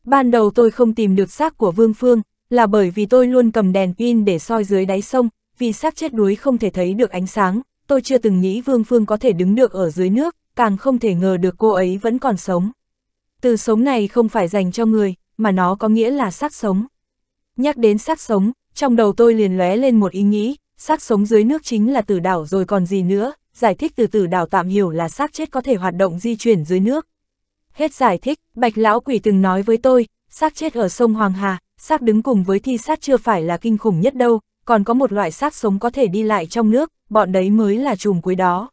Ban đầu tôi không tìm được xác của Vương Phương, là bởi vì tôi luôn cầm đèn pin để soi dưới đáy sông, vì xác chết đuối không thể thấy được ánh sáng, tôi chưa từng nghĩ Vương Phương có thể đứng được ở dưới nước, càng không thể ngờ được cô ấy vẫn còn sống. Từ sống này không phải dành cho người, mà nó có nghĩa là xác sống. Nhắc đến xác sống, trong đầu tôi liền lóe lên một ý nghĩ, xác sống dưới nước chính là tử đảo rồi còn gì nữa, giải thích từ từ đào tạm hiểu là xác chết có thể hoạt động di chuyển dưới nước. Hết giải thích, Bạch Lão Quỷ từng nói với tôi, xác chết ở sông Hoàng Hà, xác đứng cùng với thi sát chưa phải là kinh khủng nhất đâu, còn có một loại xác sống có thể đi lại trong nước, bọn đấy mới là chùm cuối đó.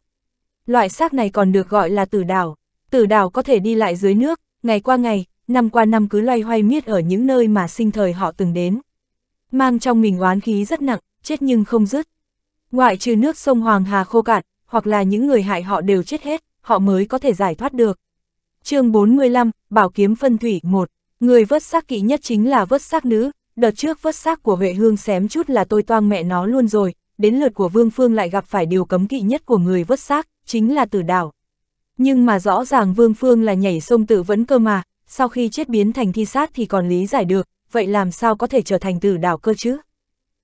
Loại xác này còn được gọi là tử đảo, tử đảo có thể đi lại dưới nước, ngày qua ngày, năm qua năm cứ loay hoay miết ở những nơi mà sinh thời họ từng đến. Mang trong mình oán khí rất nặng, chết nhưng không dứt. Ngoại trừ nước sông Hoàng Hà khô cạn, hoặc là những người hại họ đều chết hết, họ mới có thể giải thoát được. chương 45, Bảo kiếm phân thủy 1. Người vớt xác kỵ nhất chính là vớt xác nữ, đợt trước vớt xác của Huệ Hương xém chút là tôi toang mẹ nó luôn rồi, đến lượt của Vương Phương lại gặp phải điều cấm kỵ nhất của người vớt xác, chính là tử đảo. Nhưng mà rõ ràng Vương Phương là nhảy sông tự vẫn cơ mà, sau khi chết biến thành thi sát thì còn lý giải được, vậy làm sao có thể trở thành tử đảo cơ chứ?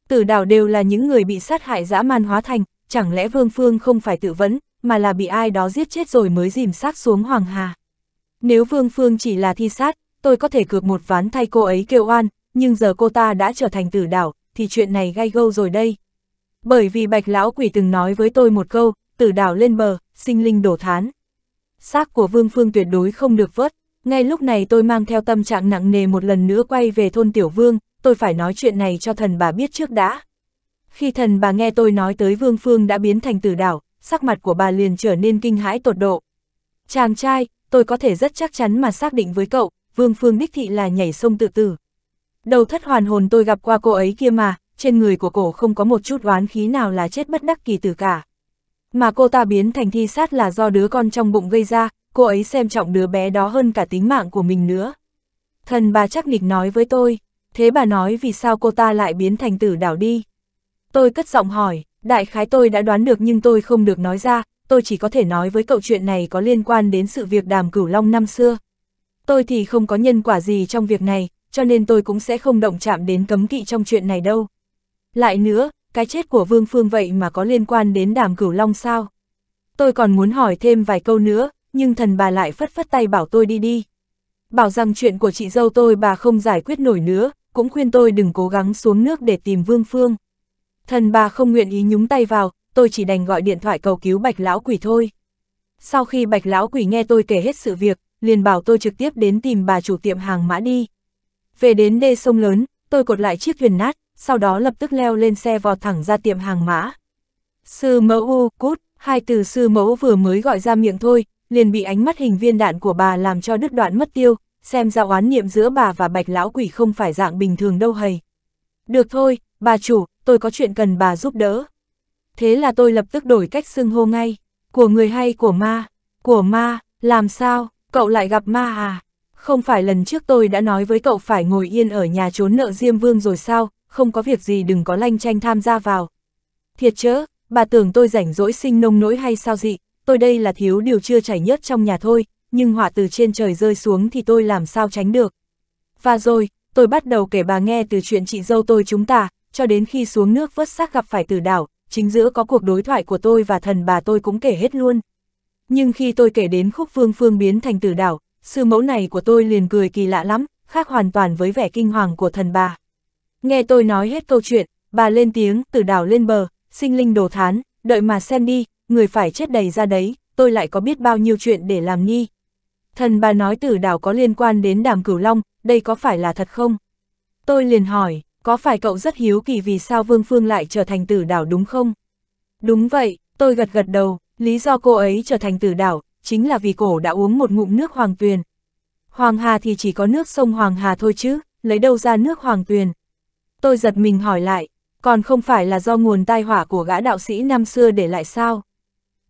Tử đảo đều là những người bị sát hại dã man hóa thành, chẳng lẽ Vương Phương không phải tự vấn, mà là bị ai đó giết chết rồi mới dìm sát xuống Hoàng Hà. Nếu Vương Phương chỉ là thi sát, tôi có thể cược một ván thay cô ấy kêu oan, nhưng giờ cô ta đã trở thành tử đảo, thì chuyện này gai gâu rồi đây. Bởi vì bạch lão quỷ từng nói với tôi một câu, tử đảo lên bờ, sinh linh đổ thán. Xác của Vương Phương tuyệt đối không được vớt, ngay lúc này tôi mang theo tâm trạng nặng nề một lần nữa quay về thôn Tiểu Vương, tôi phải nói chuyện này cho thần bà biết trước đã. Khi thần bà nghe tôi nói tới Vương Phương đã biến thành tử đảo, sắc mặt của bà liền trở nên kinh hãi tột độ. Chàng trai, tôi có thể rất chắc chắn mà xác định với cậu, Vương Phương đích thị là nhảy sông tự tử. Đầu thất hoàn hồn tôi gặp qua cô ấy kia mà, trên người của cổ không có một chút oán khí nào là chết bất đắc kỳ tử cả. Mà cô ta biến thành thi sát là do đứa con trong bụng gây ra, cô ấy xem trọng đứa bé đó hơn cả tính mạng của mình nữa. Thần bà chắc nịch nói với tôi, thế bà nói vì sao cô ta lại biến thành tử đảo đi. Tôi cất giọng hỏi, đại khái tôi đã đoán được nhưng tôi không được nói ra, tôi chỉ có thể nói với cậu chuyện này có liên quan đến sự việc đàm cửu long năm xưa. Tôi thì không có nhân quả gì trong việc này, cho nên tôi cũng sẽ không động chạm đến cấm kỵ trong chuyện này đâu. Lại nữa, cái chết của Vương Phương vậy mà có liên quan đến đàm cửu long sao? Tôi còn muốn hỏi thêm vài câu nữa, nhưng thần bà lại phất phất tay bảo tôi đi đi. Bảo rằng chuyện của chị dâu tôi bà không giải quyết nổi nữa, cũng khuyên tôi đừng cố gắng xuống nước để tìm Vương Phương. Thần bà không nguyện ý nhúng tay vào, tôi chỉ đành gọi điện thoại cầu cứu bạch lão quỷ thôi. Sau khi bạch lão quỷ nghe tôi kể hết sự việc, liền bảo tôi trực tiếp đến tìm bà chủ tiệm hàng mã đi. Về đến đê sông lớn, tôi cột lại chiếc thuyền nát, sau đó lập tức leo lên xe vọt thẳng ra tiệm hàng mã. Sư mẫu u, cút, hai từ sư mẫu vừa mới gọi ra miệng thôi, liền bị ánh mắt hình viên đạn của bà làm cho đứt đoạn mất tiêu, xem ra oán niệm giữa bà và bạch lão quỷ không phải dạng bình thường đâu hầy. Được thôi, bà chủ, tôi có chuyện cần bà giúp đỡ. Thế là tôi lập tức đổi cách xưng hô ngay, của người hay của ma, của ma, làm sao, cậu lại gặp ma à? Không phải lần trước tôi đã nói với cậu phải ngồi yên ở nhà trốn nợ Diêm Vương rồi sao, không có việc gì đừng có lanh tranh tham gia vào. Thiệt chớ, bà tưởng tôi rảnh rỗi sinh nông nỗi hay sao dị, tôi đây là thiếu điều chưa chảy nhất trong nhà thôi, nhưng họa từ trên trời rơi xuống thì tôi làm sao tránh được. Và rồi, tôi bắt đầu kể bà nghe từ chuyện chị dâu tôi chúng ta, cho đến khi xuống nước vớt xác gặp phải tử đảo, chính giữa có cuộc đối thoại của tôi và thần bà tôi cũng kể hết luôn. Nhưng khi tôi kể đến khúc phương phương biến thành tử đảo, sư mẫu này của tôi liền cười kỳ lạ lắm, khác hoàn toàn với vẻ kinh hoàng của thần bà. Nghe tôi nói hết câu chuyện, bà lên tiếng, tử đảo lên bờ, sinh linh đồ thán, đợi mà xem đi, người phải chết đầy ra đấy, tôi lại có biết bao nhiêu chuyện để làm nhi. Thần bà nói tử đảo có liên quan đến đàm cửu long, đây có phải là thật không? Tôi liền hỏi, có phải cậu rất hiếu kỳ vì sao Vương Phương lại trở thành tử đảo đúng không? Đúng vậy, tôi gật gật đầu, lý do cô ấy trở thành tử đảo, chính là vì cổ đã uống một ngụm nước hoàng tuyền. Hoàng Hà thì chỉ có nước sông Hoàng Hà thôi chứ, lấy đâu ra nước hoàng tuyền. Tôi giật mình hỏi lại, còn không phải là do nguồn tai họa của gã đạo sĩ năm xưa để lại sao?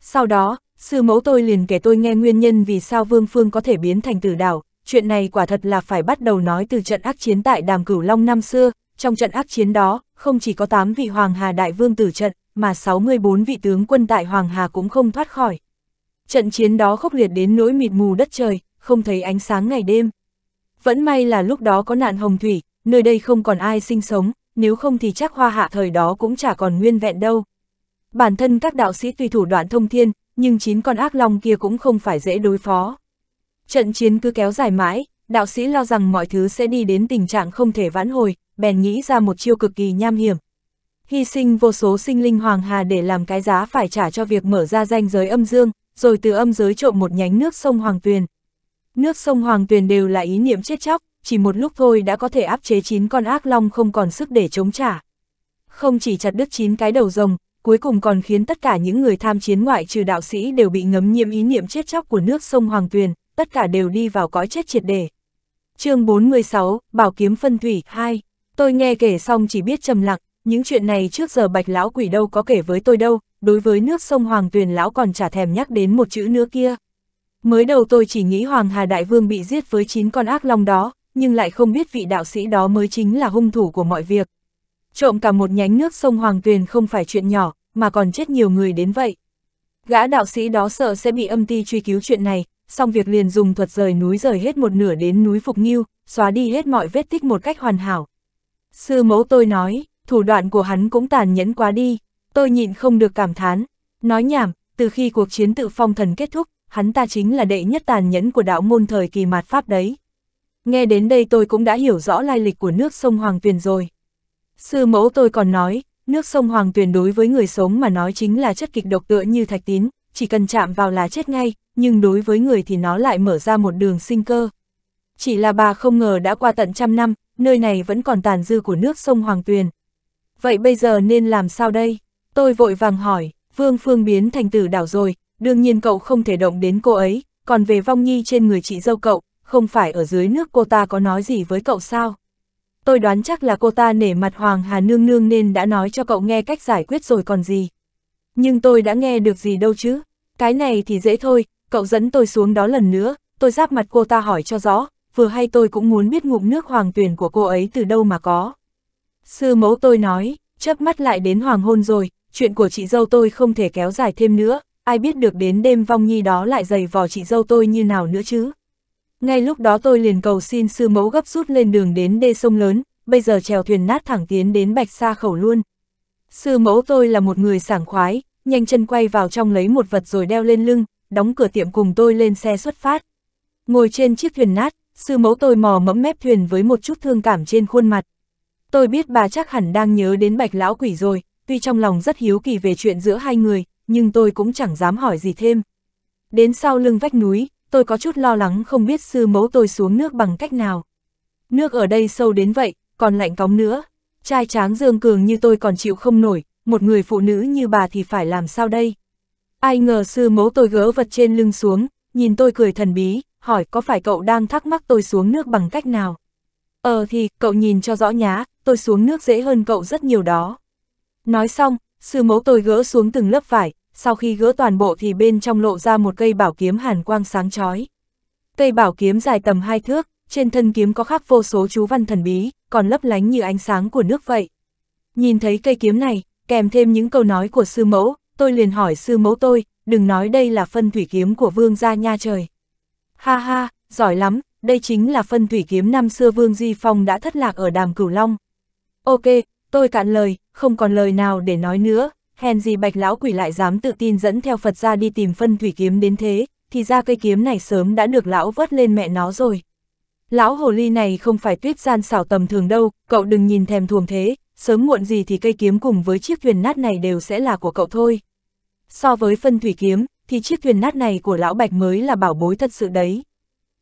Sau đó, sư mẫu tôi liền kể tôi nghe nguyên nhân vì sao Vương Phương có thể biến thành tử đảo, chuyện này quả thật là phải bắt đầu nói từ trận ác chiến tại Đàm Cửu Long năm xưa, trong trận ác chiến đó, không chỉ có 8 vị Hoàng Hà Đại Vương tử trận, mà 64 vị tướng quân tại Hoàng Hà cũng không thoát khỏi. Trận chiến đó khốc liệt đến nỗi mịt mù đất trời, không thấy ánh sáng ngày đêm. Vẫn may là lúc đó có nạn hồng thủy, nơi đây không còn ai sinh sống, nếu không thì chắc hoa hạ thời đó cũng chả còn nguyên vẹn đâu. Bản thân các đạo sĩ tùy thủ đoạn thông thiên, nhưng chín con ác long kia cũng không phải dễ đối phó. Trận chiến cứ kéo dài mãi, đạo sĩ lo rằng mọi thứ sẽ đi đến tình trạng không thể vãn hồi, bèn nghĩ ra một chiêu cực kỳ nham hiểm. Hy sinh vô số sinh linh hoàng hà để làm cái giá phải trả cho việc mở ra danh giới âm dương, rồi từ âm giới trộm một nhánh nước sông Hoàng Tuyền. Nước sông Hoàng Tuyền đều là ý niệm chết chóc, chỉ một lúc thôi đã có thể áp chế chín con ác long không còn sức để chống trả. Không chỉ chặt đứt chín cái đầu rồng, cuối cùng còn khiến tất cả những người tham chiến ngoại trừ đạo sĩ đều bị ngấm nhiễm ý niệm chết chóc của nước sông Hoàng Tuyền, tất cả đều đi vào cõi chết triệt để. Chương 416, Bảo kiếm phân thủy 2 Tôi nghe kể xong chỉ biết trầm lặng, những chuyện này trước giờ bạch lão quỷ đâu có kể với tôi đâu, đối với nước sông Hoàng Tuyền lão còn chả thèm nhắc đến một chữ nữa kia. Mới đầu tôi chỉ nghĩ Hoàng Hà Đại Vương bị giết với chín con ác long đó, nhưng lại không biết vị đạo sĩ đó mới chính là hung thủ của mọi việc. Trộm cả một nhánh nước sông Hoàng Tuyền không phải chuyện nhỏ, mà còn chết nhiều người đến vậy. Gã đạo sĩ đó sợ sẽ bị âm ti truy cứu chuyện này, xong việc liền dùng thuật rời núi rời hết một nửa đến núi Phục Nghiêu, xóa đi hết mọi vết tích một cách hoàn hảo. Sư mẫu tôi nói, thủ đoạn của hắn cũng tàn nhẫn quá đi, tôi nhịn không được cảm thán. Nói nhảm, từ khi cuộc chiến tự phong thần kết thúc, hắn ta chính là đệ nhất tàn nhẫn của đạo môn thời kỳ mạt Pháp đấy. Nghe đến đây tôi cũng đã hiểu rõ lai lịch của nước sông Hoàng Tuyền rồi. Sư mẫu tôi còn nói, nước sông Hoàng Tuyền đối với người sống mà nói chính là chất kịch độc tựa như thạch tín, chỉ cần chạm vào là chết ngay, nhưng đối với người thì nó lại mở ra một đường sinh cơ. Chỉ là bà không ngờ đã qua tận trăm năm, nơi này vẫn còn tàn dư của nước sông Hoàng Tuyền. Vậy bây giờ nên làm sao đây? Tôi vội vàng hỏi, Vương Phương biến thành tử đảo rồi, đương nhiên cậu không thể động đến cô ấy, còn về vong nhi trên người chị dâu cậu, không phải ở dưới nước cô ta có nói gì với cậu sao? Tôi đoán chắc là cô ta nể mặt Hoàng Hà Nương Nương nên đã nói cho cậu nghe cách giải quyết rồi còn gì. Nhưng tôi đã nghe được gì đâu chứ, cái này thì dễ thôi, cậu dẫn tôi xuống đó lần nữa, tôi giáp mặt cô ta hỏi cho rõ, vừa hay tôi cũng muốn biết ngụm nước hoàng tuyển của cô ấy từ đâu mà có. Sư mẫu tôi nói, chớp mắt lại đến hoàng hôn rồi, chuyện của chị dâu tôi không thể kéo dài thêm nữa, ai biết được đến đêm vong nhi đó lại dày vò chị dâu tôi như nào nữa chứ. Ngay lúc đó tôi liền cầu xin sư mẫu gấp rút lên đường đến đê sông lớn, bây giờ chèo thuyền nát thẳng tiến đến bạch sa khẩu luôn. Sư mẫu tôi là một người sảng khoái, nhanh chân quay vào trong lấy một vật rồi đeo lên lưng, đóng cửa tiệm cùng tôi lên xe xuất phát. Ngồi trên chiếc thuyền nát, sư mẫu tôi mò mẫm mép thuyền với một chút thương cảm trên khuôn mặt. Tôi biết bà chắc hẳn đang nhớ đến bạch lão quỷ rồi, tuy trong lòng rất hiếu kỳ về chuyện giữa hai người, nhưng tôi cũng chẳng dám hỏi gì thêm. Đến sau lưng vách núi, tôi có chút lo lắng không biết sư mẫu tôi xuống nước bằng cách nào. Nước ở đây sâu đến vậy, còn lạnh cóng nữa. Trai tráng dương cường như tôi còn chịu không nổi, một người phụ nữ như bà thì phải làm sao đây? Ai ngờ sư mẫu tôi gỡ vật trên lưng xuống, nhìn tôi cười thần bí, hỏi có phải cậu đang thắc mắc tôi xuống nước bằng cách nào? Ờ thì, cậu nhìn cho rõ nhá, tôi xuống nước dễ hơn cậu rất nhiều đó. Nói xong, sư mẫu tôi gỡ xuống từng lớp vải, sau khi gỡ toàn bộ thì bên trong lộ ra một cây bảo kiếm hàn quang sáng chói. Cây bảo kiếm dài tầm hai thước, trên thân kiếm có khắc vô số chú văn thần bí, còn lấp lánh như ánh sáng của nước vậy. Nhìn thấy cây kiếm này, kèm thêm những câu nói của sư mẫu, tôi liền hỏi sư mẫu tôi, đừng nói đây là phân thủy kiếm của vương gia nha trời. Ha ha, giỏi lắm, đây chính là phân thủy kiếm năm xưa Vương Di Phong đã thất lạc ở đàm cửu long. Ok, tôi cạn lời, không còn lời nào để nói nữa, hèn gì bạch lão quỷ lại dám tự tin dẫn theo Phật ra đi tìm phân thủy kiếm đến thế, thì ra cây kiếm này sớm đã được lão vớt lên mẹ nó rồi. Lão hồ ly này không phải tuyết gian xảo tầm thường đâu, cậu đừng nhìn thèm thuồng thế, sớm muộn gì thì cây kiếm cùng với chiếc thuyền nát này đều sẽ là của cậu thôi. So với phân thủy kiếm, thì chiếc thuyền nát này của lão Bạch mới là bảo bối thật sự đấy.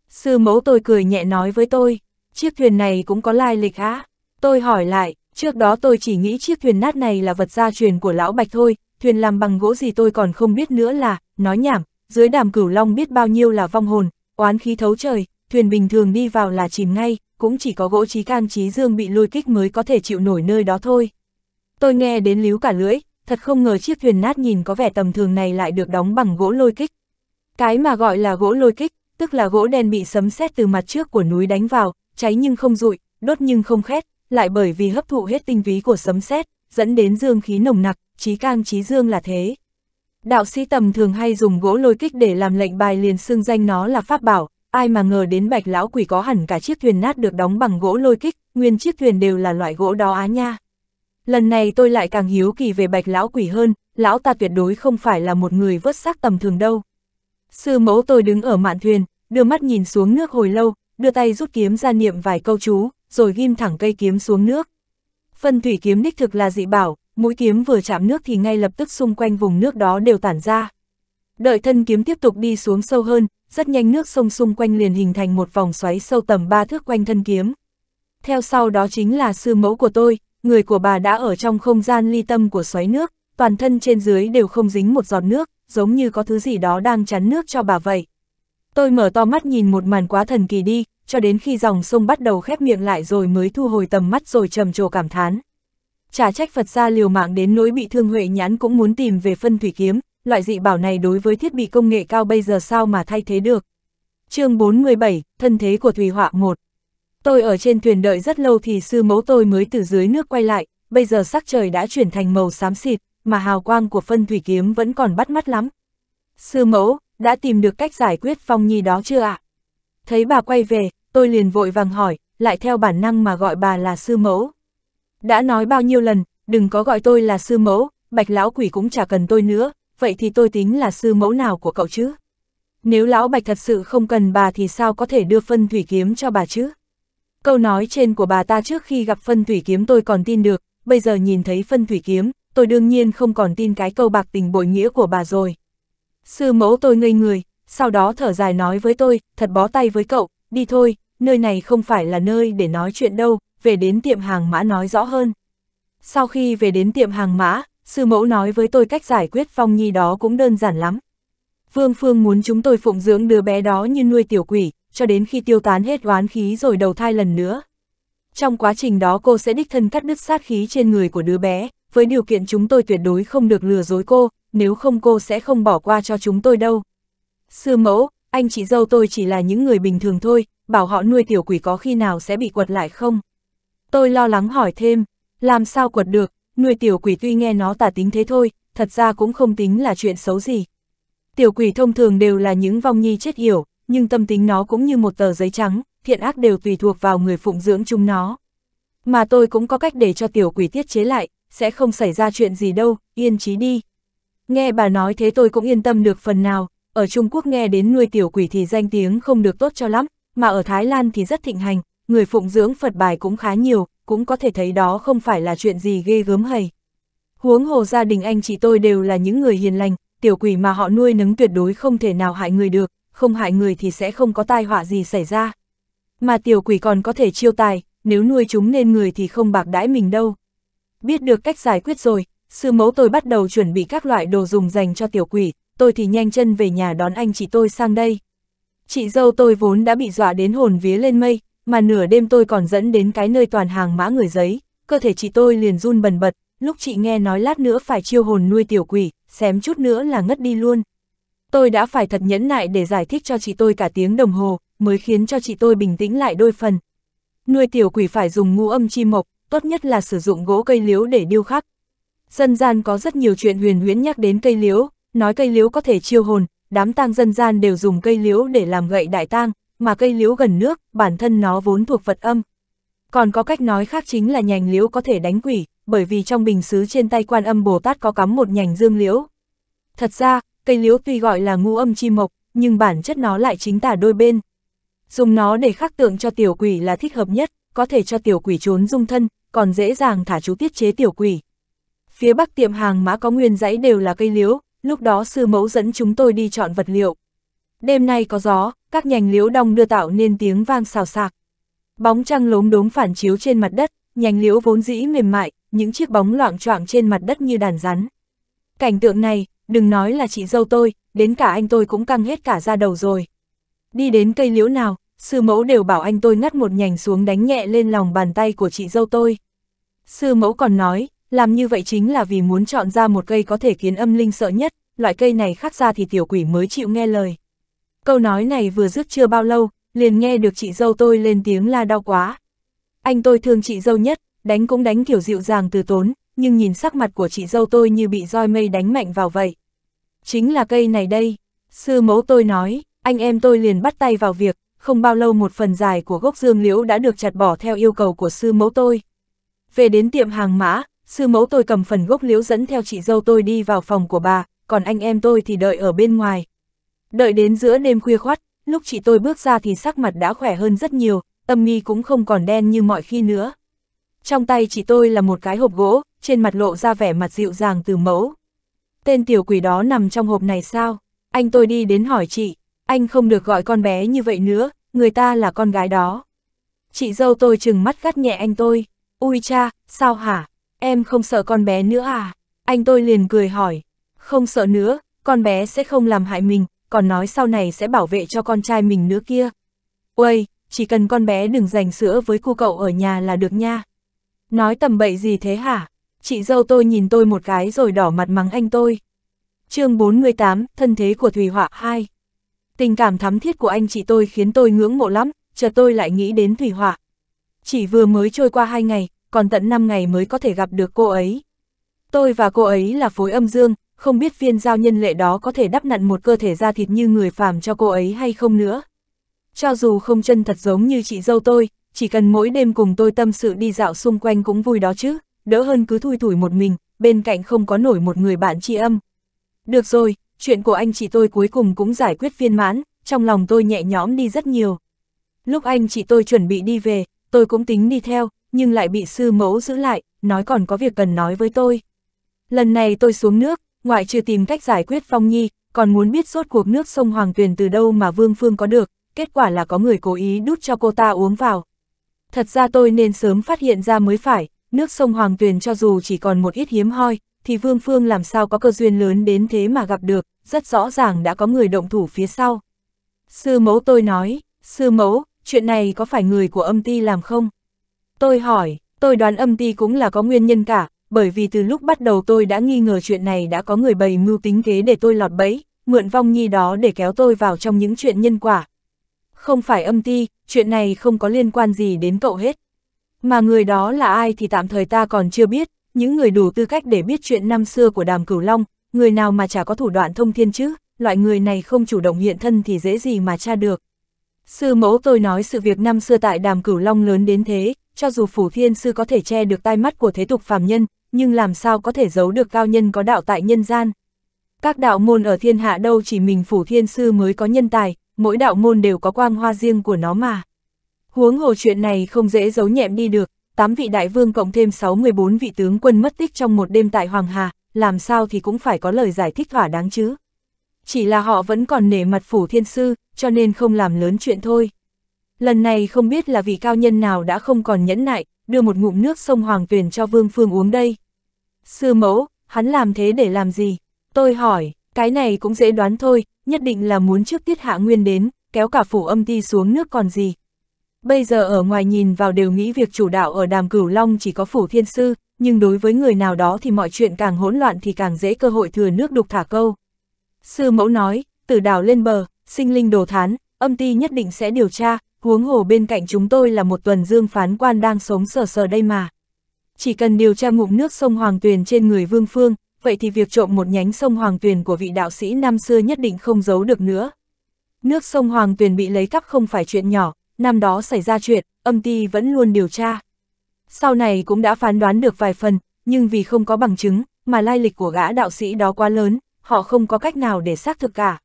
Sư mẫu tôi cười nhẹ nói với tôi, chiếc thuyền này cũng có lai lịch á. Tôi hỏi lại, trước đó tôi chỉ nghĩ chiếc thuyền nát này là vật gia truyền của lão Bạch thôi, thuyền làm bằng gỗ gì tôi còn không biết nữa là, nói nhảm, dưới đàm cửu long biết bao nhiêu là vong hồn, oán khí thấu trời, thuyền bình thường đi vào là chìm ngay, cũng chỉ có gỗ trí can trí dương bị lôi kích mới có thể chịu nổi nơi đó thôi. Tôi nghe đến líu cả lưỡi, thật không ngờ chiếc thuyền nát nhìn có vẻ tầm thường này lại được đóng bằng gỗ lôi kích. Cái mà gọi là gỗ lôi kích, tức là gỗ đen bị sấm sét từ mặt trước của núi đánh vào, cháy nhưng không rụi, đốt nhưng không khét, lại bởi vì hấp thụ hết tinh túy của sấm sét, dẫn đến dương khí nồng nặc, trí cang trí dương là thế. Đạo sĩ tầm thường hay dùng gỗ lôi kích để làm lệnh bài liền xưng danh nó là pháp bảo, ai mà ngờ đến bạch lão quỷ có hẳn cả chiếc thuyền nát được đóng bằng gỗ lôi kích, nguyên chiếc thuyền đều là loại gỗ đó á nha. Lần này tôi lại càng hiếu kỳ về bạch lão quỷ hơn, lão ta tuyệt đối không phải là một người vớt xác tầm thường đâu. Sư mẫu tôi đứng ở mạn thuyền, đưa mắt nhìn xuống nước hồi lâu, đưa tay rút kiếm ra niệm vài câu chú, rồi ghim thẳng cây kiếm xuống nước. Phân thủy kiếm đích thực là dị bảo, mũi kiếm vừa chạm nước thì ngay lập tức xung quanh vùng nước đó đều tản ra. Đợi thân kiếm tiếp tục đi xuống sâu hơn, rất nhanh nước sông xung quanh liền hình thành một vòng xoáy sâu tầm ba thước quanh thân kiếm. Theo sau đó chính là sư mẫu của tôi, người của bà đã ở trong không gian ly tâm của xoáy nước, toàn thân trên dưới đều không dính một giọt nước, giống như có thứ gì đó đang chắn nước cho bà vậy. Tôi mở to mắt nhìn một màn quá thần kỳ đi, cho đến khi dòng sông bắt đầu khép miệng lại rồi mới thu hồi tầm mắt rồi trầm trồ cảm thán. Trả trách Phật ra liều mạng đến nỗi bị thương Huệ nhãn cũng muốn tìm về phân thủy kiếm, loại dị bảo này đối với thiết bị công nghệ cao bây giờ sao mà thay thế được. chương 47, Thân thế của Thủy Họa 1 Tôi ở trên thuyền đợi rất lâu thì sư mẫu tôi mới từ dưới nước quay lại, bây giờ sắc trời đã chuyển thành màu xám xịt, mà hào quang của phân thủy kiếm vẫn còn bắt mắt lắm. Sư mẫu, đã tìm được cách giải quyết phong nhi đó chưa ạ? À? Thấy bà quay về, tôi liền vội vàng hỏi, lại theo bản năng mà gọi bà là sư mẫu. Đã nói bao nhiêu lần, đừng có gọi tôi là sư mẫu, bạch lão quỷ cũng chả cần tôi nữa, vậy thì tôi tính là sư mẫu nào của cậu chứ? Nếu lão bạch thật sự không cần bà thì sao có thể đưa phân thủy kiếm cho bà chứ? Câu nói trên của bà ta trước khi gặp phân thủy kiếm tôi còn tin được, bây giờ nhìn thấy phân thủy kiếm, tôi đương nhiên không còn tin cái câu bạc tình bội nghĩa của bà rồi. Sư mẫu tôi ngây người, sau đó thở dài nói với tôi, thật bó tay với cậu, đi thôi, nơi này không phải là nơi để nói chuyện đâu, về đến tiệm hàng mã nói rõ hơn. Sau khi về đến tiệm hàng mã, sư mẫu nói với tôi cách giải quyết phong nhi đó cũng đơn giản lắm. Vương Phương muốn chúng tôi phụng dưỡng đứa bé đó như nuôi tiểu quỷ, cho đến khi tiêu tán hết oán khí rồi đầu thai lần nữa. Trong quá trình đó cô sẽ đích thân cắt đứt sát khí trên người của đứa bé, với điều kiện chúng tôi tuyệt đối không được lừa dối cô, nếu không cô sẽ không bỏ qua cho chúng tôi đâu. Sư mẫu, anh chị dâu tôi chỉ là những người bình thường thôi, bảo họ nuôi tiểu quỷ có khi nào sẽ bị quật lại không? Tôi lo lắng hỏi thêm, làm sao quật được, nuôi tiểu quỷ tuy nghe nó tả tính thế thôi, thật ra cũng không tính là chuyện xấu gì. Tiểu quỷ thông thường đều là những vong nhi chết hiểu, nhưng tâm tính nó cũng như một tờ giấy trắng, thiện ác đều tùy thuộc vào người phụng dưỡng chúng nó. Mà tôi cũng có cách để cho tiểu quỷ tiết chế lại, sẽ không xảy ra chuyện gì đâu, yên trí đi. Nghe bà nói thế tôi cũng yên tâm được phần nào, ở Trung Quốc nghe đến nuôi tiểu quỷ thì danh tiếng không được tốt cho lắm, mà ở Thái Lan thì rất thịnh hành, người phụng dưỡng Phật bài cũng khá nhiều, cũng có thể thấy đó không phải là chuyện gì ghê gớm hầy. Huống hồ gia đình anh chị tôi đều là những người hiền lành, tiểu quỷ mà họ nuôi nấng tuyệt đối không thể nào hại người được, không hại người thì sẽ không có tai họa gì xảy ra. Mà tiểu quỷ còn có thể chiêu tài, nếu nuôi chúng nên người thì không bạc đãi mình đâu. Biết được cách giải quyết rồi, sư mẫu tôi bắt đầu chuẩn bị các loại đồ dùng dành cho tiểu quỷ, tôi thì nhanh chân về nhà đón anh chị tôi sang đây. Chị dâu tôi vốn đã bị dọa đến hồn vía lên mây, mà nửa đêm tôi còn dẫn đến cái nơi toàn hàng mã người giấy, cơ thể chị tôi liền run bần bật, lúc chị nghe nói lát nữa phải chiêu hồn nuôi tiểu quỷ, xém chút nữa là ngất đi luôn tôi đã phải thật nhẫn nại để giải thích cho chị tôi cả tiếng đồng hồ, mới khiến cho chị tôi bình tĩnh lại đôi phần. Nuôi tiểu quỷ phải dùng ngũ âm chi mộc, tốt nhất là sử dụng gỗ cây liễu để điêu khắc. Dân gian có rất nhiều chuyện huyền huyễn nhắc đến cây liễu, nói cây liễu có thể chiêu hồn, đám tang dân gian đều dùng cây liễu để làm gậy đại tang, mà cây liễu gần nước, bản thân nó vốn thuộc vật âm. Còn có cách nói khác chính là nhành liễu có thể đánh quỷ, bởi vì trong bình xứ trên tay quan âm Bồ Tát có cắm một nhành dương liễu. Thật ra, Cây liễu tuy gọi là ngũ âm chi mộc, nhưng bản chất nó lại chính tả đôi bên. Dùng nó để khắc tượng cho tiểu quỷ là thích hợp nhất, có thể cho tiểu quỷ trốn dung thân, còn dễ dàng thả chú tiết chế tiểu quỷ. Phía bắc tiệm hàng mã có nguyên dãy đều là cây liễu, lúc đó sư mẫu dẫn chúng tôi đi chọn vật liệu. Đêm nay có gió, các nhành liễu đong đưa tạo nên tiếng vang xào xạc. Bóng trăng lốm đốm phản chiếu trên mặt đất, nhành liễu vốn dĩ mềm mại, những chiếc bóng loạn choạng trên mặt đất như đàn rắn. Cảnh tượng này, đừng nói là chị dâu tôi, đến cả anh tôi cũng căng hết cả ra đầu rồi. Đi đến cây liễu nào, sư mẫu đều bảo anh tôi ngắt một nhành xuống đánh nhẹ lên lòng bàn tay của chị dâu tôi. Sư mẫu còn nói, làm như vậy chính là vì muốn chọn ra một cây có thể khiến âm linh sợ nhất, loại cây này khắc ra thì tiểu quỷ mới chịu nghe lời. Câu nói này vừa dứt chưa bao lâu, liền nghe được chị dâu tôi lên tiếng la đau quá. Anh tôi thương chị dâu nhất, đánh cũng đánh kiểu dịu dàng từ tốn, nhưng nhìn sắc mặt của chị dâu tôi như bị roi mây đánh mạnh vào vậy. Chính là cây này đây. Sư mẫu tôi nói, anh em tôi liền bắt tay vào việc, không bao lâu một phần dài của gốc dương liễu đã được chặt bỏ theo yêu cầu của sư mẫu tôi. Về đến tiệm hàng mã, sư mẫu tôi cầm phần gốc liễu dẫn theo chị dâu tôi đi vào phòng của bà, còn anh em tôi thì đợi ở bên ngoài. Đợi đến giữa đêm khuya khoắt, lúc chị tôi bước ra thì sắc mặt đã khỏe hơn rất nhiều, tâm nghi cũng không còn đen như mọi khi nữa. Trong tay chị tôi là một cái hộp gỗ, trên mặt lộ ra vẻ mặt dịu dàng từ mẫu tên tiểu quỷ đó nằm trong hộp này sao? Anh tôi đi đến hỏi chị, anh không được gọi con bé như vậy nữa, người ta là con gái đó. Chị dâu tôi chừng mắt gắt nhẹ anh tôi, ui cha, sao hả, em không sợ con bé nữa à? Anh tôi liền cười hỏi, không sợ nữa, con bé sẽ không làm hại mình, còn nói sau này sẽ bảo vệ cho con trai mình nữa kia. Uầy, chỉ cần con bé đừng dành sữa với cu cậu ở nhà là được nha. Nói tầm bậy gì thế hả? chị dâu tôi nhìn tôi một cái rồi đỏ mặt mắng anh tôi. chương 48, thân thế của Thùy Họa 2. Tình cảm thắm thiết của anh chị tôi khiến tôi ngưỡng mộ lắm, chờ tôi lại nghĩ đến Thùy Họa. Chỉ vừa mới trôi qua 2 ngày, còn tận 5 ngày mới có thể gặp được cô ấy. Tôi và cô ấy là phối âm dương, không biết viên giao nhân lệ đó có thể đắp nặn một cơ thể da thịt như người phàm cho cô ấy hay không nữa. Cho dù không chân thật giống như chị dâu tôi, chỉ cần mỗi đêm cùng tôi tâm sự đi dạo xung quanh cũng vui đó chứ đỡ hơn cứ thui thủi một mình, bên cạnh không có nổi một người bạn tri âm. Được rồi, chuyện của anh chị tôi cuối cùng cũng giải quyết viên mãn, trong lòng tôi nhẹ nhõm đi rất nhiều. Lúc anh chị tôi chuẩn bị đi về, tôi cũng tính đi theo, nhưng lại bị sư mẫu giữ lại, nói còn có việc cần nói với tôi. Lần này tôi xuống nước, ngoại trừ tìm cách giải quyết Phong Nhi, còn muốn biết rốt cuộc nước sông Hoàng Tuyền từ đâu mà Vương Phương có được, kết quả là có người cố ý đút cho cô ta uống vào. Thật ra tôi nên sớm phát hiện ra mới phải, nước sông Hoàng Tuyền cho dù chỉ còn một ít hiếm hoi, thì Vương Phương làm sao có cơ duyên lớn đến thế mà gặp được, rất rõ ràng đã có người động thủ phía sau. Sư mẫu tôi nói, sư mẫu, chuyện này có phải người của âm ti làm không? Tôi hỏi, tôi đoán âm ti cũng là có nguyên nhân cả, bởi vì từ lúc bắt đầu tôi đã nghi ngờ chuyện này đã có người bày mưu tính kế để tôi lọt bẫy, mượn vong nhi đó để kéo tôi vào trong những chuyện nhân quả. Không phải âm ti, chuyện này không có liên quan gì đến cậu hết. Mà người đó là ai thì tạm thời ta còn chưa biết, những người đủ tư cách để biết chuyện năm xưa của đàm cửu long, người nào mà chả có thủ đoạn thông thiên chứ, loại người này không chủ động hiện thân thì dễ gì mà tra được. Sư mẫu tôi nói sự việc năm xưa tại đàm cửu long lớn đến thế, cho dù phủ thiên sư có thể che được tai mắt của thế tục phàm nhân, nhưng làm sao có thể giấu được cao nhân có đạo tại nhân gian. Các đạo môn ở thiên hạ đâu chỉ mình phủ thiên sư mới có nhân tài, mỗi đạo môn đều có quang hoa riêng của nó mà. Huống hồ chuyện này không dễ giấu nhẹm đi được, tám vị đại vương cộng thêm 614 vị tướng quân mất tích trong một đêm tại Hoàng Hà, làm sao thì cũng phải có lời giải thích thỏa đáng chứ. Chỉ là họ vẫn còn nể mặt phủ thiên sư, cho nên không làm lớn chuyện thôi. Lần này không biết là vị cao nhân nào đã không còn nhẫn nại, đưa một ngụm nước sông Hoàng Tuyền cho Vương Phương uống đây. Sư mẫu, hắn làm thế để làm gì? Tôi hỏi, cái này cũng dễ đoán thôi, nhất định là muốn trước tiết hạ nguyên đến, kéo cả phủ âm ti xuống nước còn gì. Bây giờ ở ngoài nhìn vào đều nghĩ việc chủ đạo ở đàm cửu long chỉ có phủ thiên sư, nhưng đối với người nào đó thì mọi chuyện càng hỗn loạn thì càng dễ cơ hội thừa nước đục thả câu. Sư mẫu nói, từ đảo lên bờ, sinh linh đồ thán, âm ti nhất định sẽ điều tra, huống hồ bên cạnh chúng tôi là một tuần dương phán quan đang sống sờ sờ đây mà. Chỉ cần điều tra ngụm nước sông Hoàng Tuyền trên người Vương Phương, vậy thì việc trộm một nhánh sông Hoàng Tuyền của vị đạo sĩ năm xưa nhất định không giấu được nữa. Nước sông Hoàng Tuyền bị lấy cắp không phải chuyện nhỏ, năm đó xảy ra chuyện, âm ti vẫn luôn điều tra. Sau này cũng đã phán đoán được vài phần, nhưng vì không có bằng chứng, mà lai lịch của gã đạo sĩ đó quá lớn, họ không có cách nào để xác thực cả.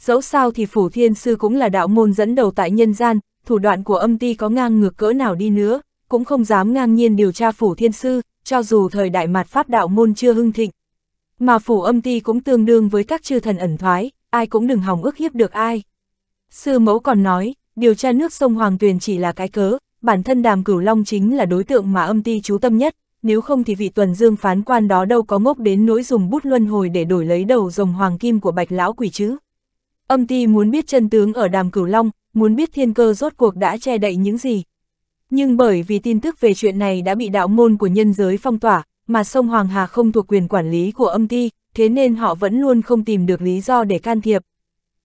Dẫu sao thì Phủ Thiên Sư cũng là đạo môn dẫn đầu tại nhân gian, thủ đoạn của âm ti có ngang ngược cỡ nào đi nữa, cũng không dám ngang nhiên điều tra Phủ Thiên Sư, cho dù thời đại mạt Pháp đạo môn chưa hưng thịnh. Mà Phủ âm ti cũng tương đương với các chư thần ẩn thoái, ai cũng đừng hòng ước hiếp được ai. Sư mẫu còn nói, điều tra nước sông Hoàng Tuyền chỉ là cái cớ, bản thân đàm cửu long chính là đối tượng mà âm ti chú tâm nhất, nếu không thì vị tuần dương phán quan đó đâu có ngốc đến nỗi dùng bút luân hồi để đổi lấy đầu rồng hoàng kim của bạch lão quỷ chứ. Âm ti muốn biết chân tướng ở đàm cửu long, muốn biết thiên cơ rốt cuộc đã che đậy những gì. Nhưng bởi vì tin tức về chuyện này đã bị đạo môn của nhân giới phong tỏa, mà sông Hoàng Hà không thuộc quyền quản lý của âm ti, thế nên họ vẫn luôn không tìm được lý do để can thiệp.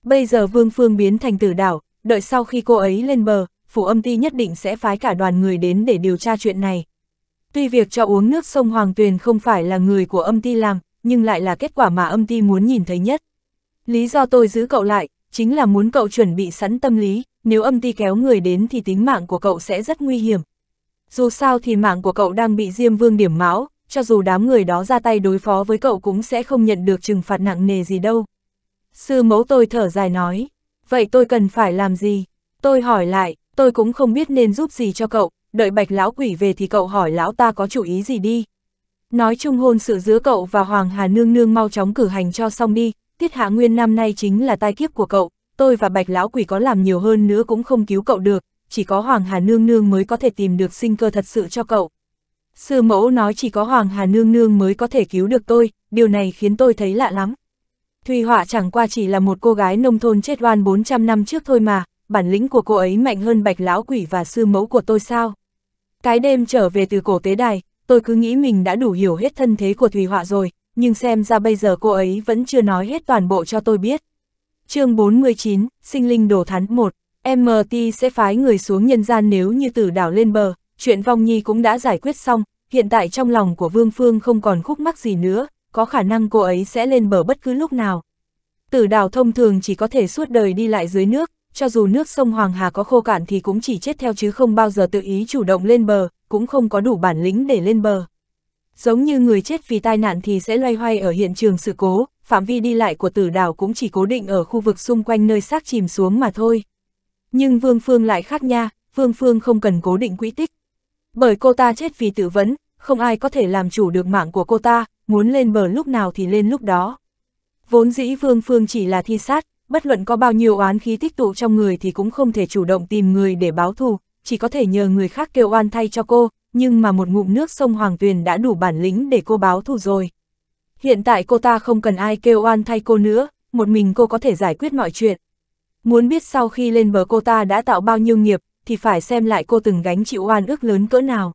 Bây giờ Vương Phương biến thành tử đảo, đợi sau khi cô ấy lên bờ, phủ âm ti nhất định sẽ phái cả đoàn người đến để điều tra chuyện này. Tuy việc cho uống nước sông Hoàng Tuyền không phải là người của âm ti làm, nhưng lại là kết quả mà âm ti muốn nhìn thấy nhất. Lý do tôi giữ cậu lại, chính là muốn cậu chuẩn bị sẵn tâm lý, nếu âm ti kéo người đến thì tính mạng của cậu sẽ rất nguy hiểm. Dù sao thì mạng của cậu đang bị Diêm Vương điểm máu, cho dù đám người đó ra tay đối phó với cậu cũng sẽ không nhận được trừng phạt nặng nề gì đâu. Sư mẫu tôi thở dài nói vậy tôi cần phải làm gì? Tôi hỏi lại, tôi cũng không biết nên giúp gì cho cậu, đợi bạch lão quỷ về thì cậu hỏi lão ta có chủ ý gì đi. Nói chung hôn sự giữa cậu và Hoàng Hà Nương Nương mau chóng cử hành cho xong đi, tiết hạ nguyên năm nay chính là tai kiếp của cậu, tôi và bạch lão quỷ có làm nhiều hơn nữa cũng không cứu cậu được, chỉ có Hoàng Hà Nương Nương mới có thể tìm được sinh cơ thật sự cho cậu. Sư mẫu nói chỉ có Hoàng Hà Nương Nương mới có thể cứu được tôi, điều này khiến tôi thấy lạ lắm. Thùy Họa chẳng qua chỉ là một cô gái nông thôn chết oan 400 năm trước thôi mà, bản lĩnh của cô ấy mạnh hơn bạch lão quỷ và sư mẫu của tôi sao? Cái đêm trở về từ cổ tế đài, tôi cứ nghĩ mình đã đủ hiểu hết thân thế của Thùy Họa rồi, nhưng xem ra bây giờ cô ấy vẫn chưa nói hết toàn bộ cho tôi biết. chương 49, Sinh Linh Đồ Thắn 1, MT sẽ phái người xuống nhân gian nếu như tử đảo lên bờ, chuyện vong nhi cũng đã giải quyết xong, hiện tại trong lòng của Vương Phương không còn khúc mắc gì nữa, có khả năng cô ấy sẽ lên bờ bất cứ lúc nào. Tử đào thông thường chỉ có thể suốt đời đi lại dưới nước, cho dù nước sông Hoàng Hà có khô cạn thì cũng chỉ chết theo chứ không bao giờ tự ý chủ động lên bờ, cũng không có đủ bản lĩnh để lên bờ. Giống như người chết vì tai nạn thì sẽ loay hoay ở hiện trường sự cố, phạm vi đi lại của tử đào cũng chỉ cố định ở khu vực xung quanh nơi xác chìm xuống mà thôi. Nhưng Vương Phương lại khác nha, Vương Phương không cần cố định quỹ tích. Bởi cô ta chết vì tự vấn, không ai có thể làm chủ được mạng của cô ta, muốn lên bờ lúc nào thì lên lúc đó. Vốn dĩ Vương Phương chỉ là thi sát, bất luận có bao nhiêu oán khí tích tụ trong người thì cũng không thể chủ động tìm người để báo thù, chỉ có thể nhờ người khác kêu oan thay cho cô, nhưng mà một ngụm nước sông Hoàng Tuyền đã đủ bản lĩnh để cô báo thù rồi. Hiện tại cô ta không cần ai kêu oan thay cô nữa, một mình cô có thể giải quyết mọi chuyện. Muốn biết sau khi lên bờ cô ta đã tạo bao nhiêu nghiệp, thì phải xem lại cô từng gánh chịu oan ước lớn cỡ nào.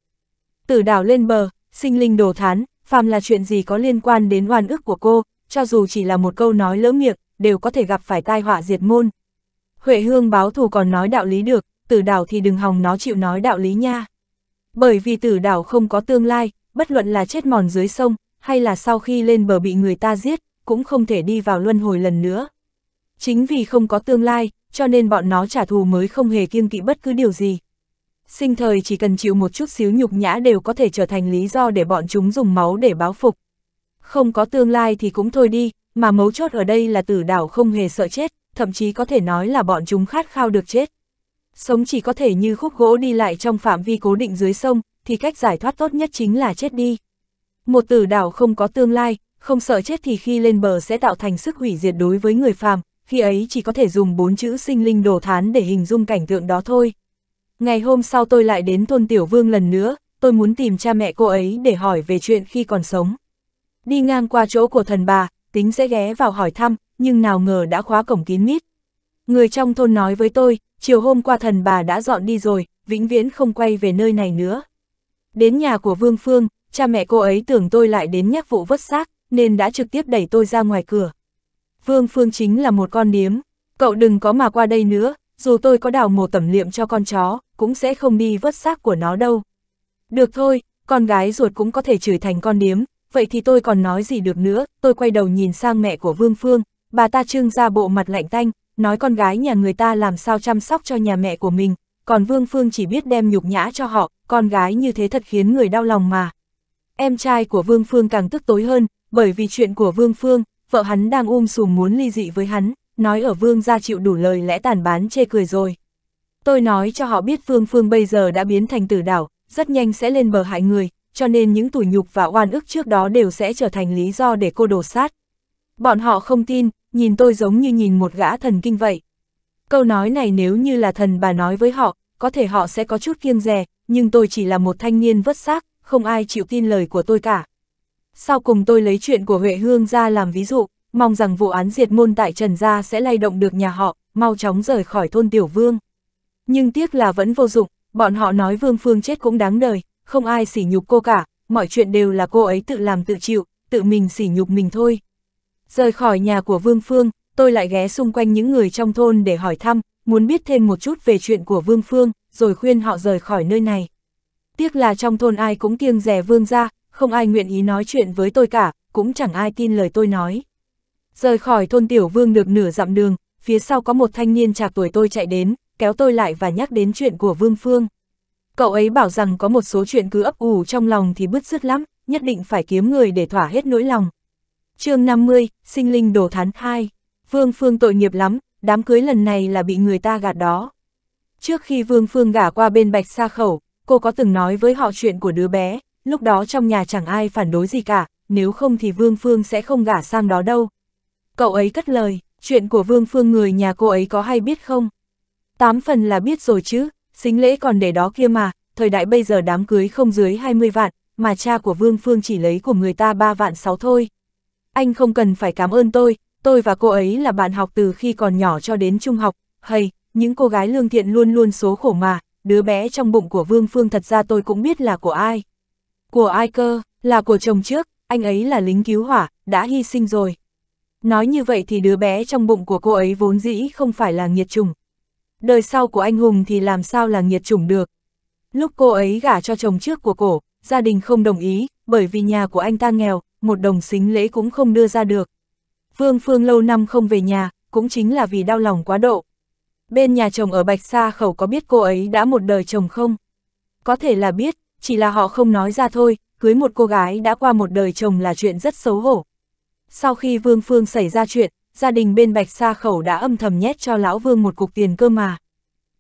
Từ đảo lên bờ, sinh linh đồ thán, phàm là chuyện gì có liên quan đến oan ức của cô, cho dù chỉ là một câu nói lỡ miệng, đều có thể gặp phải tai họa diệt môn. Huệ Hương báo thù còn nói đạo lý được, tử đảo thì đừng hòng nó chịu nói đạo lý nha. Bởi vì tử đảo không có tương lai, bất luận là chết mòn dưới sông, hay là sau khi lên bờ bị người ta giết, cũng không thể đi vào luân hồi lần nữa. Chính vì không có tương lai, cho nên bọn nó trả thù mới không hề kiêng kỵ bất cứ điều gì, Sinh thời chỉ cần chịu một chút xíu nhục nhã đều có thể trở thành lý do để bọn chúng dùng máu để báo phục. Không có tương lai thì cũng thôi đi, mà mấu chốt ở đây là tử đảo không hề sợ chết, thậm chí có thể nói là bọn chúng khát khao được chết. Sống chỉ có thể như khúc gỗ đi lại trong phạm vi cố định dưới sông, thì cách giải thoát tốt nhất chính là chết đi. Một tử đảo không có tương lai, không sợ chết thì khi lên bờ sẽ tạo thành sức hủy diệt đối với người phàm, khi ấy chỉ có thể dùng bốn chữ sinh linh đồ thán để hình dung cảnh tượng đó thôi. Ngày hôm sau tôi lại đến thôn Tiểu Vương lần nữa, tôi muốn tìm cha mẹ cô ấy để hỏi về chuyện khi còn sống. Đi ngang qua chỗ của thần bà, tính sẽ ghé vào hỏi thăm, nhưng nào ngờ đã khóa cổng kín mít. Người trong thôn nói với tôi, chiều hôm qua thần bà đã dọn đi rồi, vĩnh viễn không quay về nơi này nữa. Đến nhà của Vương Phương, cha mẹ cô ấy tưởng tôi lại đến nhắc vụ vất xác, nên đã trực tiếp đẩy tôi ra ngoài cửa. Vương Phương chính là một con điếm, cậu đừng có mà qua đây nữa, dù tôi có đào mồ tẩm liệm cho con chó, cũng sẽ không đi vớt xác của nó đâu. Được thôi, con gái ruột cũng có thể chửi thành con điếm, vậy thì tôi còn nói gì được nữa, tôi quay đầu nhìn sang mẹ của Vương Phương, bà ta trưng ra bộ mặt lạnh tanh, nói con gái nhà người ta làm sao chăm sóc cho nhà mẹ của mình, còn Vương Phương chỉ biết đem nhục nhã cho họ, con gái như thế thật khiến người đau lòng mà. Em trai của Vương Phương càng tức tối hơn, bởi vì chuyện của Vương Phương, vợ hắn đang um sùm muốn ly dị với hắn, nói ở Vương ra chịu đủ lời lẽ tàn bán chê cười rồi. Tôi nói cho họ biết Phương Phương bây giờ đã biến thành tử đảo, rất nhanh sẽ lên bờ hại người, cho nên những tủi nhục và oan ức trước đó đều sẽ trở thành lý do để cô đổ sát. Bọn họ không tin, nhìn tôi giống như nhìn một gã thần kinh vậy. Câu nói này nếu như là thần bà nói với họ, có thể họ sẽ có chút kiêng dè, nhưng tôi chỉ là một thanh niên vất xác, không ai chịu tin lời của tôi cả. Sau cùng tôi lấy chuyện của Huệ Hương ra làm ví dụ, mong rằng vụ án diệt môn tại Trần Gia sẽ lay động được nhà họ, mau chóng rời khỏi thôn Tiểu Vương nhưng tiếc là vẫn vô dụng, bọn họ nói Vương Phương chết cũng đáng đời, không ai sỉ nhục cô cả, mọi chuyện đều là cô ấy tự làm tự chịu, tự mình sỉ nhục mình thôi. Rời khỏi nhà của Vương Phương, tôi lại ghé xung quanh những người trong thôn để hỏi thăm, muốn biết thêm một chút về chuyện của Vương Phương, rồi khuyên họ rời khỏi nơi này. Tiếc là trong thôn ai cũng kiêng rẻ Vương ra, không ai nguyện ý nói chuyện với tôi cả, cũng chẳng ai tin lời tôi nói. Rời khỏi thôn Tiểu Vương được nửa dặm đường, phía sau có một thanh niên chạc tuổi tôi chạy đến, kéo tôi lại và nhắc đến chuyện của Vương Phương. Cậu ấy bảo rằng có một số chuyện cứ ấp ủ trong lòng thì bứt rứt lắm, nhất định phải kiếm người để thỏa hết nỗi lòng. chương 50, sinh linh đồ thán 2. Vương Phương tội nghiệp lắm, đám cưới lần này là bị người ta gạt đó. Trước khi Vương Phương gả qua bên Bạch Sa Khẩu, cô có từng nói với họ chuyện của đứa bé, lúc đó trong nhà chẳng ai phản đối gì cả, nếu không thì Vương Phương sẽ không gả sang đó đâu. Cậu ấy cất lời, chuyện của Vương Phương người nhà cô ấy có hay biết không? Tám phần là biết rồi chứ, xính lễ còn để đó kia mà, thời đại bây giờ đám cưới không dưới 20 vạn, mà cha của Vương Phương chỉ lấy của người ta 3 vạn 6 thôi. Anh không cần phải cảm ơn tôi, tôi và cô ấy là bạn học từ khi còn nhỏ cho đến trung học, hay, những cô gái lương thiện luôn luôn số khổ mà, đứa bé trong bụng của Vương Phương thật ra tôi cũng biết là của ai. Của ai cơ, là của chồng trước, anh ấy là lính cứu hỏa, đã hy sinh rồi. Nói như vậy thì đứa bé trong bụng của cô ấy vốn dĩ không phải là nghiệt trùng, đời sau của anh hùng thì làm sao là nhiệt chủng được. Lúc cô ấy gả cho chồng trước của cổ, gia đình không đồng ý, bởi vì nhà của anh ta nghèo, một đồng xính lễ cũng không đưa ra được. Vương Phương lâu năm không về nhà, cũng chính là vì đau lòng quá độ. Bên nhà chồng ở Bạch Sa Khẩu có biết cô ấy đã một đời chồng không? Có thể là biết, chỉ là họ không nói ra thôi, cưới một cô gái đã qua một đời chồng là chuyện rất xấu hổ. Sau khi Vương Phương xảy ra chuyện, gia đình bên Bạch Sa Khẩu đã âm thầm nhét cho Lão Vương một cục tiền cơ mà.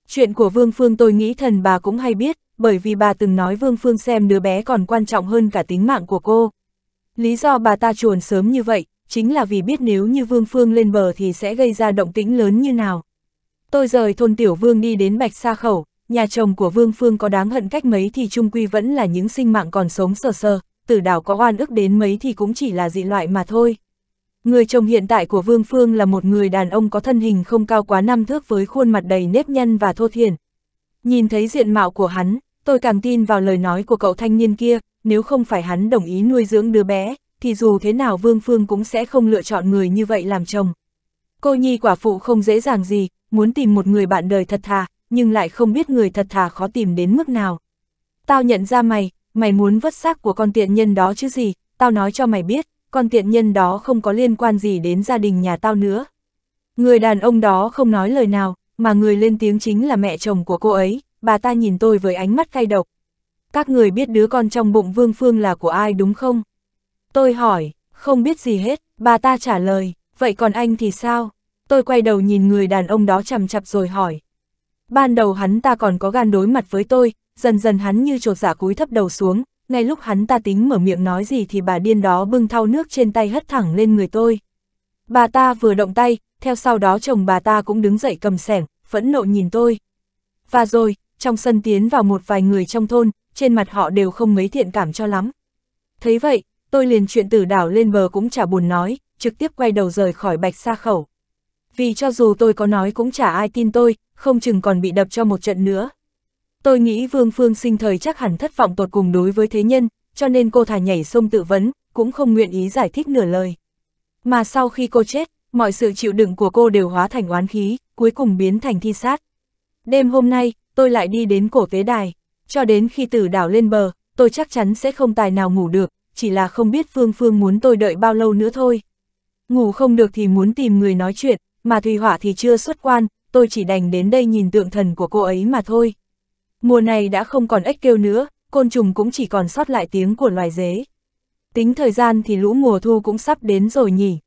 Chuyện của Vương Phương tôi nghĩ thần bà cũng hay biết, bởi vì bà từng nói Vương Phương xem đứa bé còn quan trọng hơn cả tính mạng của cô. Lý do bà ta chuồn sớm như vậy, chính là vì biết nếu như Vương Phương lên bờ thì sẽ gây ra động tĩnh lớn như nào. Tôi rời thôn Tiểu Vương đi đến Bạch Sa Khẩu, nhà chồng của Vương Phương có đáng hận cách mấy thì trung quy vẫn là những sinh mạng còn sống sờ sờ, tử đảo có oan ức đến mấy thì cũng chỉ là dị loại mà thôi. Người chồng hiện tại của Vương Phương là một người đàn ông có thân hình không cao quá năm thước với khuôn mặt đầy nếp nhăn và thô thiển. Nhìn thấy diện mạo của hắn, tôi càng tin vào lời nói của cậu thanh niên kia, nếu không phải hắn đồng ý nuôi dưỡng đứa bé, thì dù thế nào Vương Phương cũng sẽ không lựa chọn người như vậy làm chồng. Cô nhi quả phụ không dễ dàng gì, muốn tìm một người bạn đời thật thà, nhưng lại không biết người thật thà khó tìm đến mức nào. Tao nhận ra mày, mày muốn vứt xác của con tiện nhân đó chứ gì, tao nói cho mày biết, con tiện nhân đó không có liên quan gì đến gia đình nhà tao nữa. Người đàn ông đó không nói lời nào, mà người lên tiếng chính là mẹ chồng của cô ấy, bà ta nhìn tôi với ánh mắt cay độc. Các người biết đứa con trong bụng Vương Phương là của ai đúng không? Tôi hỏi, không biết gì hết, bà ta trả lời, vậy còn anh thì sao? Tôi quay đầu nhìn người đàn ông đó chằm chặp rồi hỏi. Ban đầu hắn ta còn có gan đối mặt với tôi, dần dần hắn như trột giả dạ cúi thấp đầu xuống, ngay lúc hắn ta tính mở miệng nói gì thì bà điên đó bưng thau nước trên tay hất thẳng lên người tôi. Bà ta vừa động tay, theo sau đó chồng bà ta cũng đứng dậy cầm sẻng, phẫn nộ nhìn tôi. Và rồi, trong sân tiến vào một vài người trong thôn, trên mặt họ đều không mấy thiện cảm cho lắm. Thấy vậy, tôi liền chuyện tử đảo lên bờ cũng chả buồn nói, trực tiếp quay đầu rời khỏi bạch xa khẩu. Vì cho dù tôi có nói cũng chả ai tin tôi, không chừng còn bị đập cho một trận nữa. Tôi nghĩ Vương Phương sinh thời chắc hẳn thất vọng tột cùng đối với thế nhân, cho nên cô thả nhảy sông tự vấn, cũng không nguyện ý giải thích nửa lời. Mà sau khi cô chết, mọi sự chịu đựng của cô đều hóa thành oán khí, cuối cùng biến thành thi sát. Đêm hôm nay, tôi lại đi đến cổ tế đài, cho đến khi tử đảo lên bờ, tôi chắc chắn sẽ không tài nào ngủ được, chỉ là không biết Phương Phương muốn tôi đợi bao lâu nữa thôi. Ngủ không được thì muốn tìm người nói chuyện, mà Thùy Hỏa thì chưa xuất quan, tôi chỉ đành đến đây nhìn tượng thần của cô ấy mà thôi. Mùa này đã không còn ếch kêu nữa, côn trùng cũng chỉ còn sót lại tiếng của loài dế. Tính thời gian thì lũ mùa thu cũng sắp đến rồi nhỉ.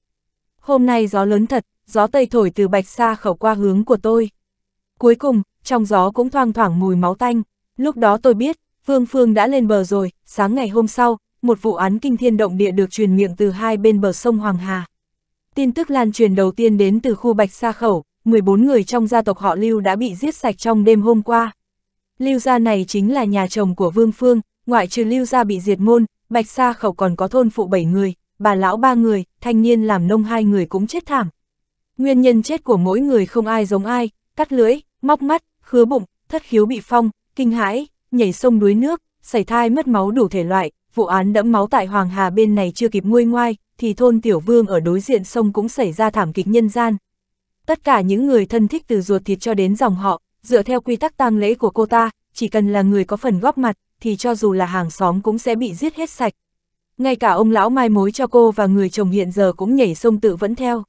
Hôm nay gió lớn thật, gió tây thổi từ bạch xa khẩu qua hướng của tôi. Cuối cùng, trong gió cũng thoang thoảng mùi máu tanh. Lúc đó tôi biết, Phương Phương đã lên bờ rồi, sáng ngày hôm sau, một vụ án kinh thiên động địa được truyền miệng từ hai bên bờ sông Hoàng Hà. Tin tức lan truyền đầu tiên đến từ khu Bạch Sa Khẩu, 14 người trong gia tộc họ Lưu đã bị giết sạch trong đêm hôm qua. Lưu gia này chính là nhà chồng của Vương Phương, ngoại trừ Lưu gia bị diệt môn, Bạch Sa khẩu còn có thôn phụ 7 người, bà lão 3 người, thanh niên làm nông hai người cũng chết thảm. Nguyên nhân chết của mỗi người không ai giống ai, cắt lưỡi, móc mắt, khứa bụng, thất khiếu bị phong, kinh hãi, nhảy sông đuối nước, sảy thai mất máu đủ thể loại, vụ án đẫm máu tại Hoàng Hà bên này chưa kịp nguôi ngoai, thì thôn Tiểu Vương ở đối diện sông cũng xảy ra thảm kịch nhân gian. Tất cả những người thân thích từ ruột thịt cho đến dòng họ, dựa theo quy tắc tang lễ của cô ta, chỉ cần là người có phần góp mặt, thì cho dù là hàng xóm cũng sẽ bị giết hết sạch. Ngay cả ông lão mai mối cho cô và người chồng hiện giờ cũng nhảy sông tự vẫn theo.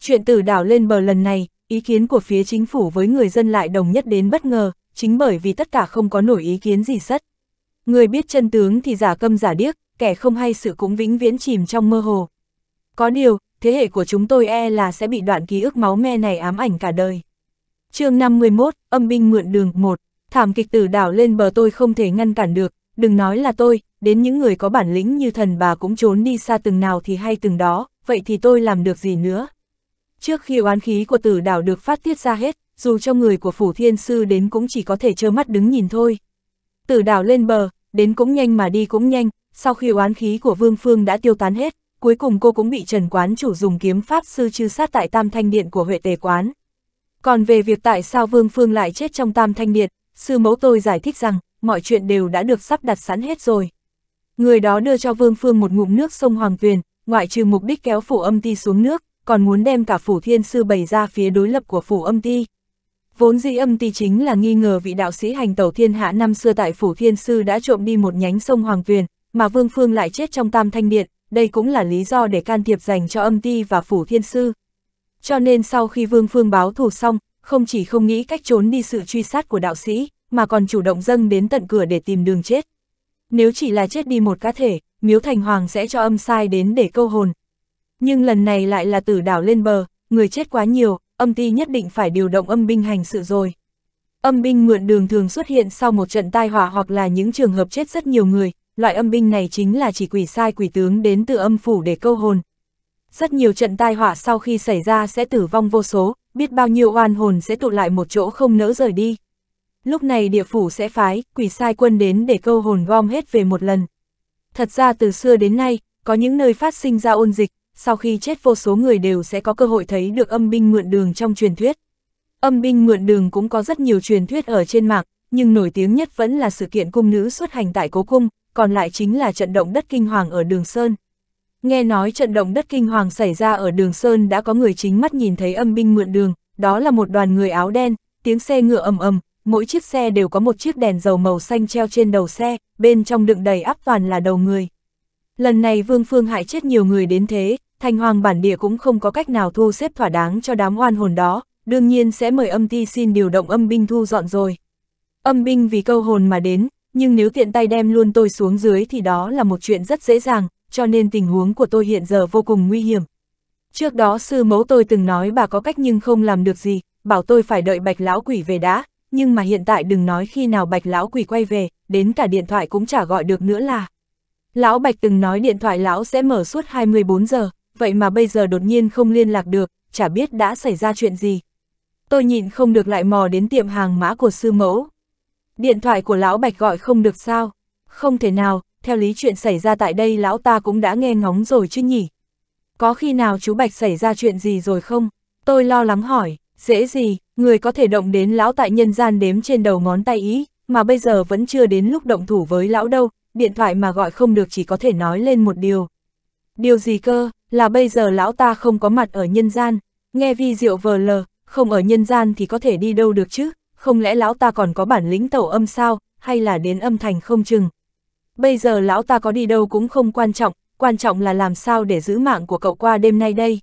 Chuyện tử đảo lên bờ lần này, ý kiến của phía chính phủ với người dân lại đồng nhất đến bất ngờ, chính bởi vì tất cả không có nổi ý kiến gì sất. Người biết chân tướng thì giả câm giả điếc, kẻ không hay sự cũng vĩnh viễn chìm trong mơ hồ. Có điều, thế hệ của chúng tôi e là sẽ bị đoạn ký ức máu me này ám ảnh cả đời chương 51, âm binh mượn đường 1, thảm kịch tử đảo lên bờ tôi không thể ngăn cản được, đừng nói là tôi, đến những người có bản lĩnh như thần bà cũng trốn đi xa từng nào thì hay từng đó, vậy thì tôi làm được gì nữa. Trước khi oán khí của tử đảo được phát tiết ra hết, dù cho người của phủ thiên sư đến cũng chỉ có thể trơ mắt đứng nhìn thôi. Tử đảo lên bờ, đến cũng nhanh mà đi cũng nhanh, sau khi oán khí của vương phương đã tiêu tán hết, cuối cùng cô cũng bị Trần Quán chủ dùng kiếm pháp sư chư sát tại tam thanh điện của Huệ Tề Quán. Còn về việc tại sao Vương Phương lại chết trong tam thanh điện, sư mẫu tôi giải thích rằng, mọi chuyện đều đã được sắp đặt sẵn hết rồi. Người đó đưa cho Vương Phương một ngụm nước sông Hoàng Tuyền, ngoại trừ mục đích kéo phủ âm ti xuống nước, còn muốn đem cả phủ thiên sư bày ra phía đối lập của phủ âm ti. Vốn dĩ âm ti chính là nghi ngờ vị đạo sĩ hành tẩu thiên hạ năm xưa tại phủ thiên sư đã trộm đi một nhánh sông Hoàng Tuyền, mà Vương Phương lại chết trong tam thanh điện, đây cũng là lý do để can thiệp dành cho âm ti và phủ thiên sư. Cho nên sau khi Vương Phương báo thù xong, không chỉ không nghĩ cách trốn đi sự truy sát của đạo sĩ, mà còn chủ động dâng đến tận cửa để tìm đường chết. Nếu chỉ là chết đi một cá thể, Miếu Thành Hoàng sẽ cho âm sai đến để câu hồn. Nhưng lần này lại là tử đảo lên bờ, người chết quá nhiều, âm ti nhất định phải điều động âm binh hành sự rồi. Âm binh mượn đường thường xuất hiện sau một trận tai họa hoặc là những trường hợp chết rất nhiều người, loại âm binh này chính là chỉ quỷ sai quỷ tướng đến từ âm phủ để câu hồn, rất nhiều trận tai họa sau khi xảy ra sẽ tử vong vô số, biết bao nhiêu oan hồn sẽ tụ lại một chỗ không nỡ rời đi. Lúc này địa phủ sẽ phái, quỷ sai quân đến để câu hồn gom hết về một lần. Thật ra từ xưa đến nay, có những nơi phát sinh ra ôn dịch, sau khi chết vô số người đều sẽ có cơ hội thấy được âm binh mượn đường trong truyền thuyết. Âm binh mượn đường cũng có rất nhiều truyền thuyết ở trên mạng, nhưng nổi tiếng nhất vẫn là sự kiện cung nữ xuất hành tại cố cung, còn lại chính là trận động đất kinh hoàng ở Đường Sơn. Nghe nói trận động đất kinh hoàng xảy ra ở đường Sơn đã có người chính mắt nhìn thấy âm binh mượn đường, đó là một đoàn người áo đen, tiếng xe ngựa ầm ầm, mỗi chiếc xe đều có một chiếc đèn dầu màu xanh treo trên đầu xe, bên trong đựng đầy áp toàn là đầu người. Lần này Vương Phương hại chết nhiều người đến thế, thành hoàng bản địa cũng không có cách nào thu xếp thỏa đáng cho đám oan hồn đó, đương nhiên sẽ mời âm ti xin điều động âm binh thu dọn rồi. Âm binh vì câu hồn mà đến, nhưng nếu tiện tay đem luôn tôi xuống dưới thì đó là một chuyện rất dễ dàng, cho nên tình huống của tôi hiện giờ vô cùng nguy hiểm. Trước đó sư mẫu tôi từng nói bà có cách nhưng không làm được gì, bảo tôi phải đợi bạch lão quỷ về đã, nhưng mà hiện tại đừng nói khi nào bạch lão quỷ quay về, đến cả điện thoại cũng chả gọi được nữa là. Lão bạch từng nói điện thoại lão sẽ mở suốt 24 giờ, vậy mà bây giờ đột nhiên không liên lạc được, chả biết đã xảy ra chuyện gì. Tôi nhịn không được lại mò đến tiệm hàng mã của sư mẫu. Điện thoại của lão bạch gọi không được sao? Không thể nào, theo lý chuyện xảy ra tại đây lão ta cũng đã nghe ngóng rồi chứ nhỉ? Có khi nào chú Bạch xảy ra chuyện gì rồi không? Tôi lo lắng hỏi, dễ gì, người có thể động đến lão tại nhân gian đếm trên đầu ngón tay ý, mà bây giờ vẫn chưa đến lúc động thủ với lão đâu, điện thoại mà gọi không được chỉ có thể nói lên một điều. Điều gì cơ, là bây giờ lão ta không có mặt ở nhân gian, nghe vi diệu vờ lờ, không ở nhân gian thì có thể đi đâu được chứ, không lẽ lão ta còn có bản lĩnh tẩu âm sao, hay là đến âm thành không chừng. Bây giờ lão ta có đi đâu cũng không quan trọng, quan trọng là làm sao để giữ mạng của cậu qua đêm nay đây.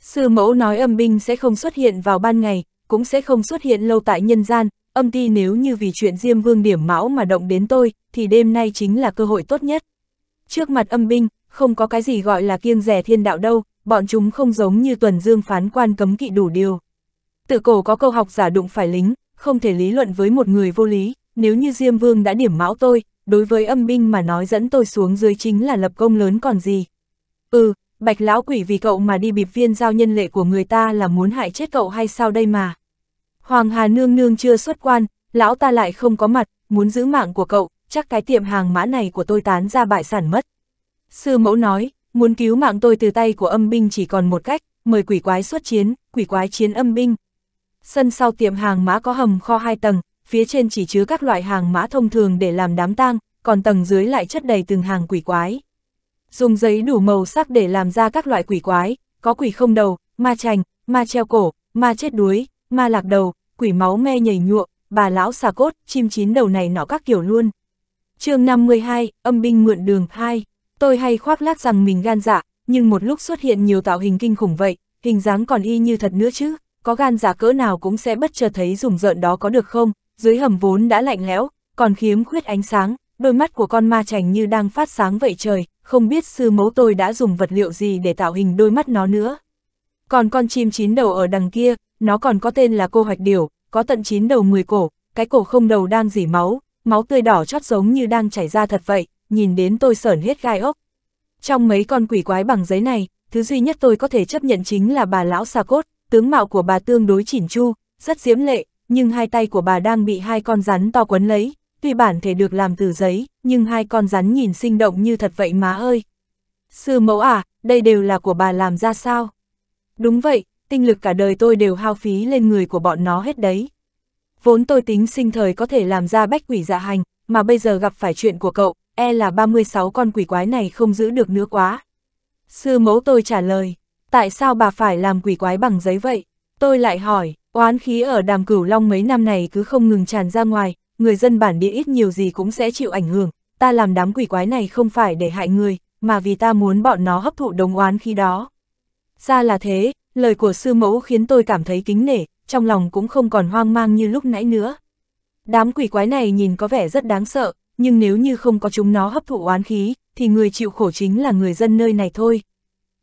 Sư mẫu nói âm binh sẽ không xuất hiện vào ban ngày, cũng sẽ không xuất hiện lâu tại nhân gian, âm ti nếu như vì chuyện Diêm Vương điểm mão mà động đến tôi, thì đêm nay chính là cơ hội tốt nhất. Trước mặt âm binh, không có cái gì gọi là kiêng rẻ thiên đạo đâu, bọn chúng không giống như tuần dương phán quan cấm kỵ đủ điều. Tự cổ có câu học giả đụng phải lính, không thể lý luận với một người vô lý, nếu như Diêm Vương đã điểm mão tôi, đối với âm binh mà nói dẫn tôi xuống dưới chính là lập công lớn còn gì. Ừ, bạch lão quỷ vì cậu mà đi bịp viên giao nhân lệ của người ta là muốn hại chết cậu hay sao đây mà. Hoàng Hà Nương Nương chưa xuất quan, lão ta lại không có mặt, muốn giữ mạng của cậu, chắc cái tiệm hàng mã này của tôi tán ra bại sản mất. Sư mẫu nói, muốn cứu mạng tôi từ tay của âm binh chỉ còn một cách, mời quỷ quái xuất chiến, quỷ quái chiến âm binh. Sân sau tiệm hàng mã có hầm kho hai tầng, phía trên chỉ chứa các loại hàng mã thông thường để làm đám tang, còn tầng dưới lại chất đầy từng hàng quỷ quái. Dùng giấy đủ màu sắc để làm ra các loại quỷ quái, có quỷ không đầu, ma chành, ma treo cổ, ma chết đuối, ma lạc đầu, quỷ máu me nhảy nhụa, bà lão xà cốt, chim chín đầu này nọ các kiểu luôn. chương 52, âm binh mượn đường 2, tôi hay khoác lác rằng mình gan dạ, nhưng một lúc xuất hiện nhiều tạo hình kinh khủng vậy, hình dáng còn y như thật nữa chứ, có gan dạ cỡ nào cũng sẽ bất chợt thấy rùng rợn đó có được không, dưới hầm vốn đã lạnh lẽo, còn khiếm khuyết ánh sáng, đôi mắt của con ma chành như đang phát sáng vậy trời, không biết sư mẫu tôi đã dùng vật liệu gì để tạo hình đôi mắt nó nữa. Còn con chim chín đầu ở đằng kia, nó còn có tên là cô hoạch điểu, có tận chín đầu 10 cổ, cái cổ không đầu đang dỉ máu, máu tươi đỏ chót giống như đang chảy ra thật vậy, nhìn đến tôi sởn hết gai ốc. Trong mấy con quỷ quái bằng giấy này, thứ duy nhất tôi có thể chấp nhận chính là bà lão xà cốt, tướng mạo của bà tương đối chỉn chu, rất diễm lệ, nhưng hai tay của bà đang bị hai con rắn to quấn lấy, tuy bản thể được làm từ giấy, nhưng hai con rắn nhìn sinh động như thật vậy má ơi. Sư mẫu à, đây đều là của bà làm ra sao? Đúng vậy, tinh lực cả đời tôi đều hao phí lên người của bọn nó hết đấy. Vốn tôi tính sinh thời có thể làm ra bách quỷ dạ hành, mà bây giờ gặp phải chuyện của cậu, e là 36 con quỷ quái này không giữ được nữa quá. Sư mẫu tôi trả lời, tại sao bà phải làm quỷ quái bằng giấy vậy? Tôi lại hỏi, Oán khí ở đàm cửu long mấy năm này cứ không ngừng tràn ra ngoài, người dân bản địa ít nhiều gì cũng sẽ chịu ảnh hưởng, ta làm đám quỷ quái này không phải để hại người, mà vì ta muốn bọn nó hấp thụ đống oán khí đó. Ra là thế, lời của sư mẫu khiến tôi cảm thấy kính nể, trong lòng cũng không còn hoang mang như lúc nãy nữa. Đám quỷ quái này nhìn có vẻ rất đáng sợ, nhưng nếu như không có chúng nó hấp thụ oán khí, thì người chịu khổ chính là người dân nơi này thôi.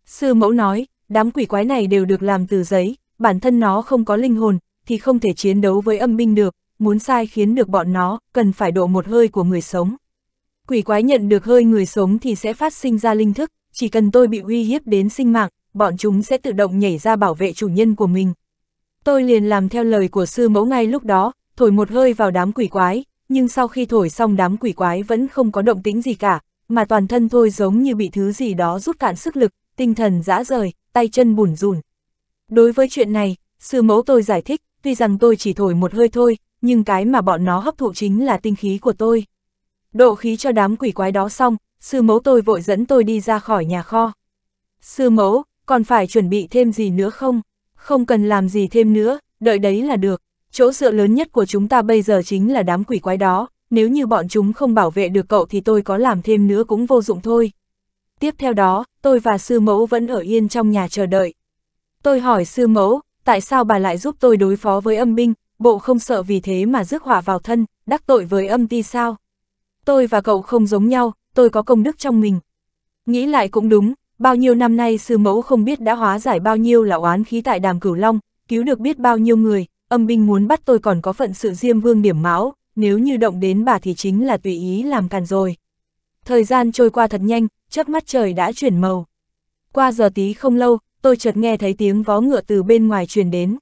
Sư mẫu nói, đám quỷ quái này đều được làm từ giấy, bản thân nó không có linh hồn, thì không thể chiến đấu với âm binh được, muốn sai khiến được bọn nó, cần phải độ một hơi của người sống. Quỷ quái nhận được hơi người sống thì sẽ phát sinh ra linh thức, chỉ cần tôi bị uy hiếp đến sinh mạng, bọn chúng sẽ tự động nhảy ra bảo vệ chủ nhân của mình. Tôi liền làm theo lời của sư mẫu ngay lúc đó, thổi một hơi vào đám quỷ quái, nhưng sau khi thổi xong đám quỷ quái vẫn không có động tĩnh gì cả, mà toàn thân tôi giống như bị thứ gì đó rút cạn sức lực, tinh thần dã rời, tay chân bùn rùn. Đối với chuyện này, sư mẫu tôi giải thích, tuy rằng tôi chỉ thổi một hơi thôi, nhưng cái mà bọn nó hấp thụ chính là tinh khí của tôi. Độ khí cho đám quỷ quái đó xong, sư mẫu tôi vội dẫn tôi đi ra khỏi nhà kho. Sư mẫu, còn phải chuẩn bị thêm gì nữa không? Không cần làm gì thêm nữa, đợi đấy là được. Chỗ dựa lớn nhất của chúng ta bây giờ chính là đám quỷ quái đó, nếu như bọn chúng không bảo vệ được cậu thì tôi có làm thêm nữa cũng vô dụng thôi. Tiếp theo đó, tôi và sư mẫu vẫn ở yên trong nhà chờ đợi. Tôi hỏi sư mẫu, tại sao bà lại giúp tôi đối phó với âm binh, bộ không sợ vì thế mà rước hỏa vào thân, đắc tội với âm ti sao? Tôi và cậu không giống nhau, tôi có công đức trong mình. Nghĩ lại cũng đúng, bao nhiêu năm nay sư mẫu không biết đã hóa giải bao nhiêu là oán khí tại đàm cửu long, cứu được biết bao nhiêu người, âm binh muốn bắt tôi còn có phận sự diêm vương điểm máu, nếu như động đến bà thì chính là tùy ý làm càn rồi. Thời gian trôi qua thật nhanh, chớp mắt trời đã chuyển màu. Qua giờ tí không lâu, tôi chợt nghe thấy tiếng vó ngựa từ bên ngoài truyền đến.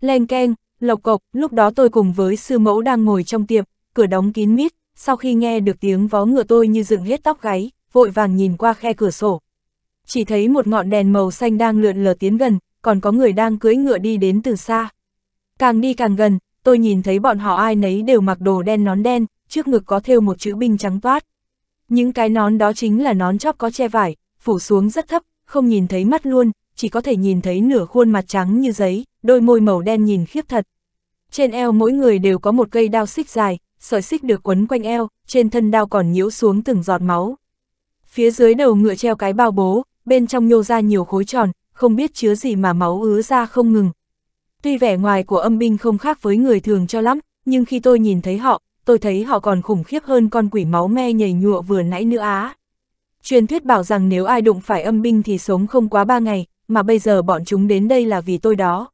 Leng keng, lộc cộc, lúc đó tôi cùng với sư mẫu đang ngồi trong tiệm, cửa đóng kín mít, sau khi nghe được tiếng vó ngựa tôi như dựng hết tóc gáy, vội vàng nhìn qua khe cửa sổ. Chỉ thấy một ngọn đèn màu xanh đang lượn lờ tiến gần, còn có người đang cưỡi ngựa đi đến từ xa. Càng đi càng gần, tôi nhìn thấy bọn họ ai nấy đều mặc đồ đen nón đen, trước ngực có thêu một chữ binh trắng toát. Những cái nón đó chính là nón chóp có che vải, phủ xuống rất thấp, không nhìn thấy mắt luôn, chỉ có thể nhìn thấy nửa khuôn mặt trắng như giấy, đôi môi màu đen nhìn khiếp thật. Trên eo mỗi người đều có một cây đao xích dài, sợi xích được quấn quanh eo, trên thân đao còn nhiễu xuống từng giọt máu. Phía dưới đầu ngựa treo cái bao bố, bên trong nhô ra nhiều khối tròn, không biết chứa gì mà máu ứa ra không ngừng. Tuy vẻ ngoài của âm binh không khác với người thường cho lắm, nhưng khi tôi nhìn thấy họ, tôi thấy họ còn khủng khiếp hơn con quỷ máu me nhầy nhụa vừa nãy nữa á. Truyền thuyết bảo rằng nếu ai đụng phải âm binh thì sống không quá ba ngày, mà bây giờ bọn chúng đến đây là vì tôi đó.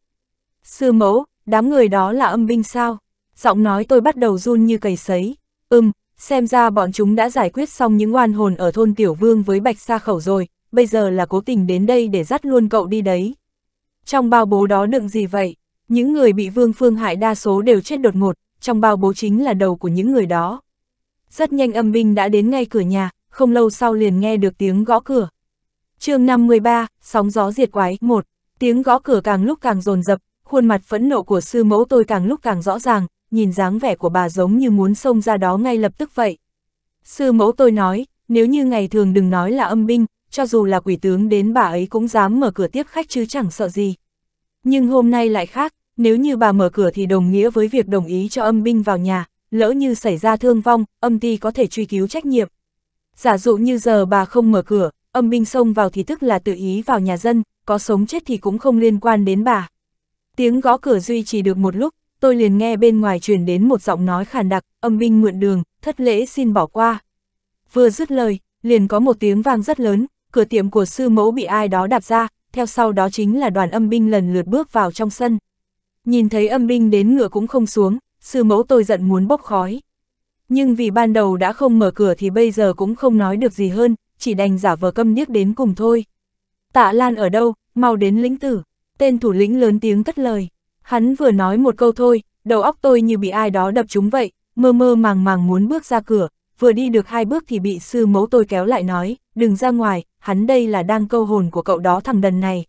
Sư mẫu, đám người đó là âm binh sao? Giọng nói tôi bắt đầu run như cầy sấy. Ừm, xem ra bọn chúng đã giải quyết xong những oan hồn ở thôn Tiểu Vương với Bạch Sa Khẩu rồi, bây giờ là cố tình đến đây để dắt luôn cậu đi đấy. Trong bao bố đó đựng gì vậy? Những người bị Vương Phương hại đa số đều chết đột ngột, trong bao bố chính là đầu của những người đó. Rất nhanh âm binh đã đến ngay cửa nhà, không lâu sau liền nghe được tiếng gõ cửa, chương 53, sóng gió diệt quái, một tiếng gõ cửa càng lúc càng rồn rập khuôn mặt phẫn nộ của sư mẫu tôi càng lúc càng rõ ràng, nhìn dáng vẻ của bà giống như muốn xông ra đó ngay lập tức vậy. Sư mẫu tôi nói, nếu như ngày thường đừng nói là âm binh, cho dù là quỷ tướng đến bà ấy cũng dám mở cửa tiếp khách chứ chẳng sợ gì. Nhưng hôm nay lại khác, nếu như bà mở cửa thì đồng nghĩa với việc đồng ý cho âm binh vào nhà, lỡ như xảy ra thương vong, âm ty có thể truy cứu trách nhiệm. Giả dụ như giờ bà không mở cửa, âm binh xông vào thì tức là tự ý vào nhà dân, có sống chết thì cũng không liên quan đến bà. Tiếng gõ cửa duy trì được một lúc, tôi liền nghe bên ngoài truyền đến một giọng nói khàn đặc, âm binh mượn đường, thất lễ xin bỏ qua. Vừa dứt lời, liền có một tiếng vang rất lớn, cửa tiệm của sư mẫu bị ai đó đạp ra, theo sau đó chính là đoàn âm binh lần lượt bước vào trong sân. Nhìn thấy âm binh đến ngựa cũng không xuống, sư mẫu tôi giận muốn bốc khói. Nhưng vì ban đầu đã không mở cửa thì bây giờ cũng không nói được gì hơn, chỉ đành giả vờ câm niếc đến cùng thôi. Tạ Lan ở đâu, mau đến lĩnh tử, tên thủ lĩnh lớn tiếng cất lời. Hắn vừa nói một câu thôi, đầu óc tôi như bị ai đó đập trúng vậy, mơ mơ màng màng muốn bước ra cửa, vừa đi được hai bước thì bị sư mẫu tôi kéo lại nói, đừng ra ngoài, hắn đây là đang câu hồn của cậu đó thằng đần này.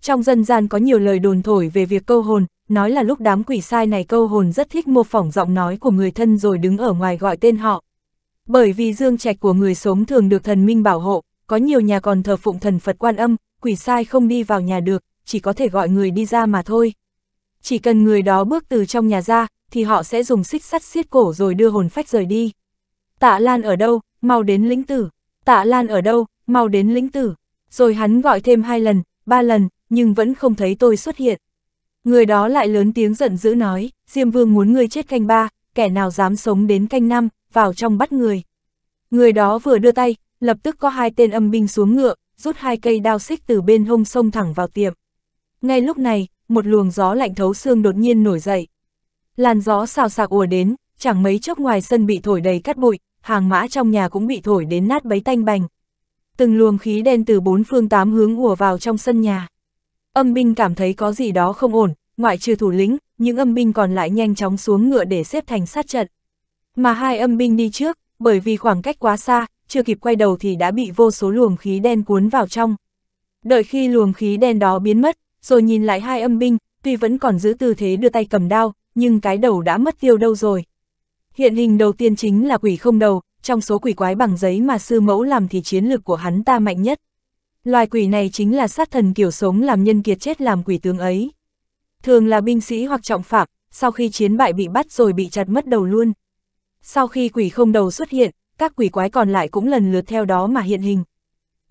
Trong dân gian có nhiều lời đồn thổi về việc câu hồn, nói là lúc đám quỷ sai này câu hồn rất thích mô phỏng giọng nói của người thân rồi đứng ở ngoài gọi tên họ, bởi vì dương trạch của người sống thường được thần minh bảo hộ, có nhiều nhà còn thờ phụng thần Phật quan âm, quỷ sai không đi vào nhà được, chỉ có thể gọi người đi ra mà thôi. Chỉ cần người đó bước từ trong nhà ra, thì họ sẽ dùng xích sắt xiết cổ rồi đưa hồn phách rời đi. Tạ Lan ở đâu, mau đến lĩnh tử. Tạ Lan ở đâu, mau đến lĩnh tử. Rồi hắn gọi thêm hai lần, ba lần, nhưng vẫn không thấy tôi xuất hiện. Người đó lại lớn tiếng giận dữ nói, Diêm Vương muốn ngươi chết canh ba, kẻ nào dám sống đến canh năm vào trong bắt người. Người đó vừa đưa tay, lập tức có hai tên âm binh xuống ngựa, rút hai cây đao xích từ bên hông sông thẳng vào tiệm. Ngay lúc này, một luồng gió lạnh thấu xương đột nhiên nổi dậy. Làn gió xào xạc ùa đến, chẳng mấy chốc ngoài sân bị thổi đầy cát bụi, hàng mã trong nhà cũng bị thổi đến nát bấy tanh bành. Từng luồng khí đen từ bốn phương tám hướng ùa vào trong sân nhà. Âm binh cảm thấy có gì đó không ổn, ngoại trừ thủ lĩnh, những âm binh còn lại nhanh chóng xuống ngựa để xếp thành sát trận. Mà hai âm binh đi trước, bởi vì khoảng cách quá xa, chưa kịp quay đầu thì đã bị vô số luồng khí đen cuốn vào trong. Đợi khi luồng khí đen đó biến mất, rồi nhìn lại hai âm binh, tuy vẫn còn giữ tư thế đưa tay cầm đao, nhưng cái đầu đã mất tiêu đâu rồi. Hiện hình đầu tiên chính là quỷ không đầu, trong số quỷ quái bằng giấy mà sư mẫu làm thì chiến lược của hắn ta mạnh nhất. Loài quỷ này chính là sát thần kiểu sống làm nhân kiệt chết làm quỷ tướng ấy. Thường là binh sĩ hoặc trọng phạm, sau khi chiến bại bị bắt rồi bị chặt mất đầu luôn sau khi quỷ không đầu xuất hiện, các quỷ quái còn lại cũng lần lượt theo đó mà hiện hình.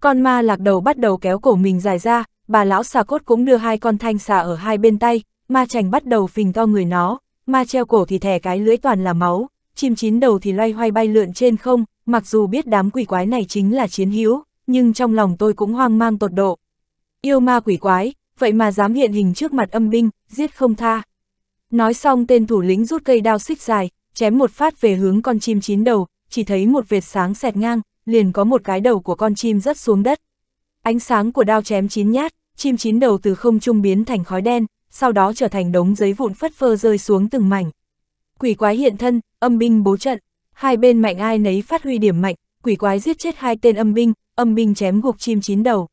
Con ma lạc đầu bắt đầu kéo cổ mình dài ra, bà lão xà cốt cũng đưa hai con thanh xà ở hai bên tay, ma chành bắt đầu phình to người nó, ma treo cổ thì thẻ cái lưỡi toàn là máu, chim chín đầu thì loay hoay bay lượn trên không, mặc dù biết đám quỷ quái này chính là chiến hữu, nhưng trong lòng tôi cũng hoang mang tột độ. Yêu ma quỷ quái, vậy mà dám hiện hình trước mặt âm binh, giết không tha. Nói xong tên thủ lĩnh rút cây đao xích dài, chém một phát về hướng con chim chín đầu, chỉ thấy một vệt sáng xẹt ngang, liền có một cái đầu của con chim rớt xuống đất. Ánh sáng của đao chém chín nhát, chim chín đầu từ không trung biến thành khói đen, sau đó trở thành đống giấy vụn phất phơ rơi xuống từng mảnh. Quỷ quái hiện thân, âm binh bố trận, hai bên mạnh ai nấy phát huy điểm mạnh, quỷ quái giết chết hai tên âm binh, âm binh chém gục chim chín đầu.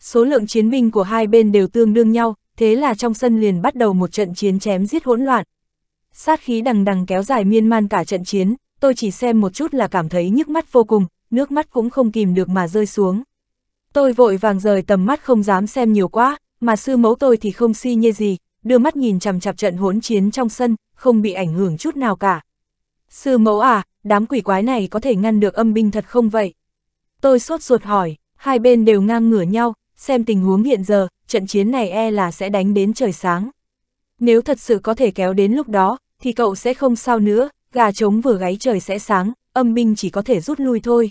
Số lượng chiến binh của hai bên đều tương đương nhau, thế là trong sân liền bắt đầu một trận chiến chém giết hỗn loạn, sát khí đằng đằng kéo dài miên man cả trận chiến, tôi chỉ xem một chút là cảm thấy nhức mắt vô cùng, nước mắt cũng không kìm được mà rơi xuống. Tôi vội vàng rời tầm mắt không dám xem nhiều quá, mà sư mẫu tôi thì không si nhê gì, đưa mắt nhìn chằm chặp trận hỗn chiến trong sân, không bị ảnh hưởng chút nào cả. Sư mẫu à, đám quỷ quái này có thể ngăn được âm binh thật không vậy? Tôi sốt ruột hỏi, hai bên đều ngang ngửa nhau, xem tình huống hiện giờ, trận chiến này e là sẽ đánh đến trời sáng nếu thật sự có thể kéo đến lúc đó, thì cậu sẽ không sao nữa, gà trống vừa gáy trời sẽ sáng, âm binh chỉ có thể rút lui thôi.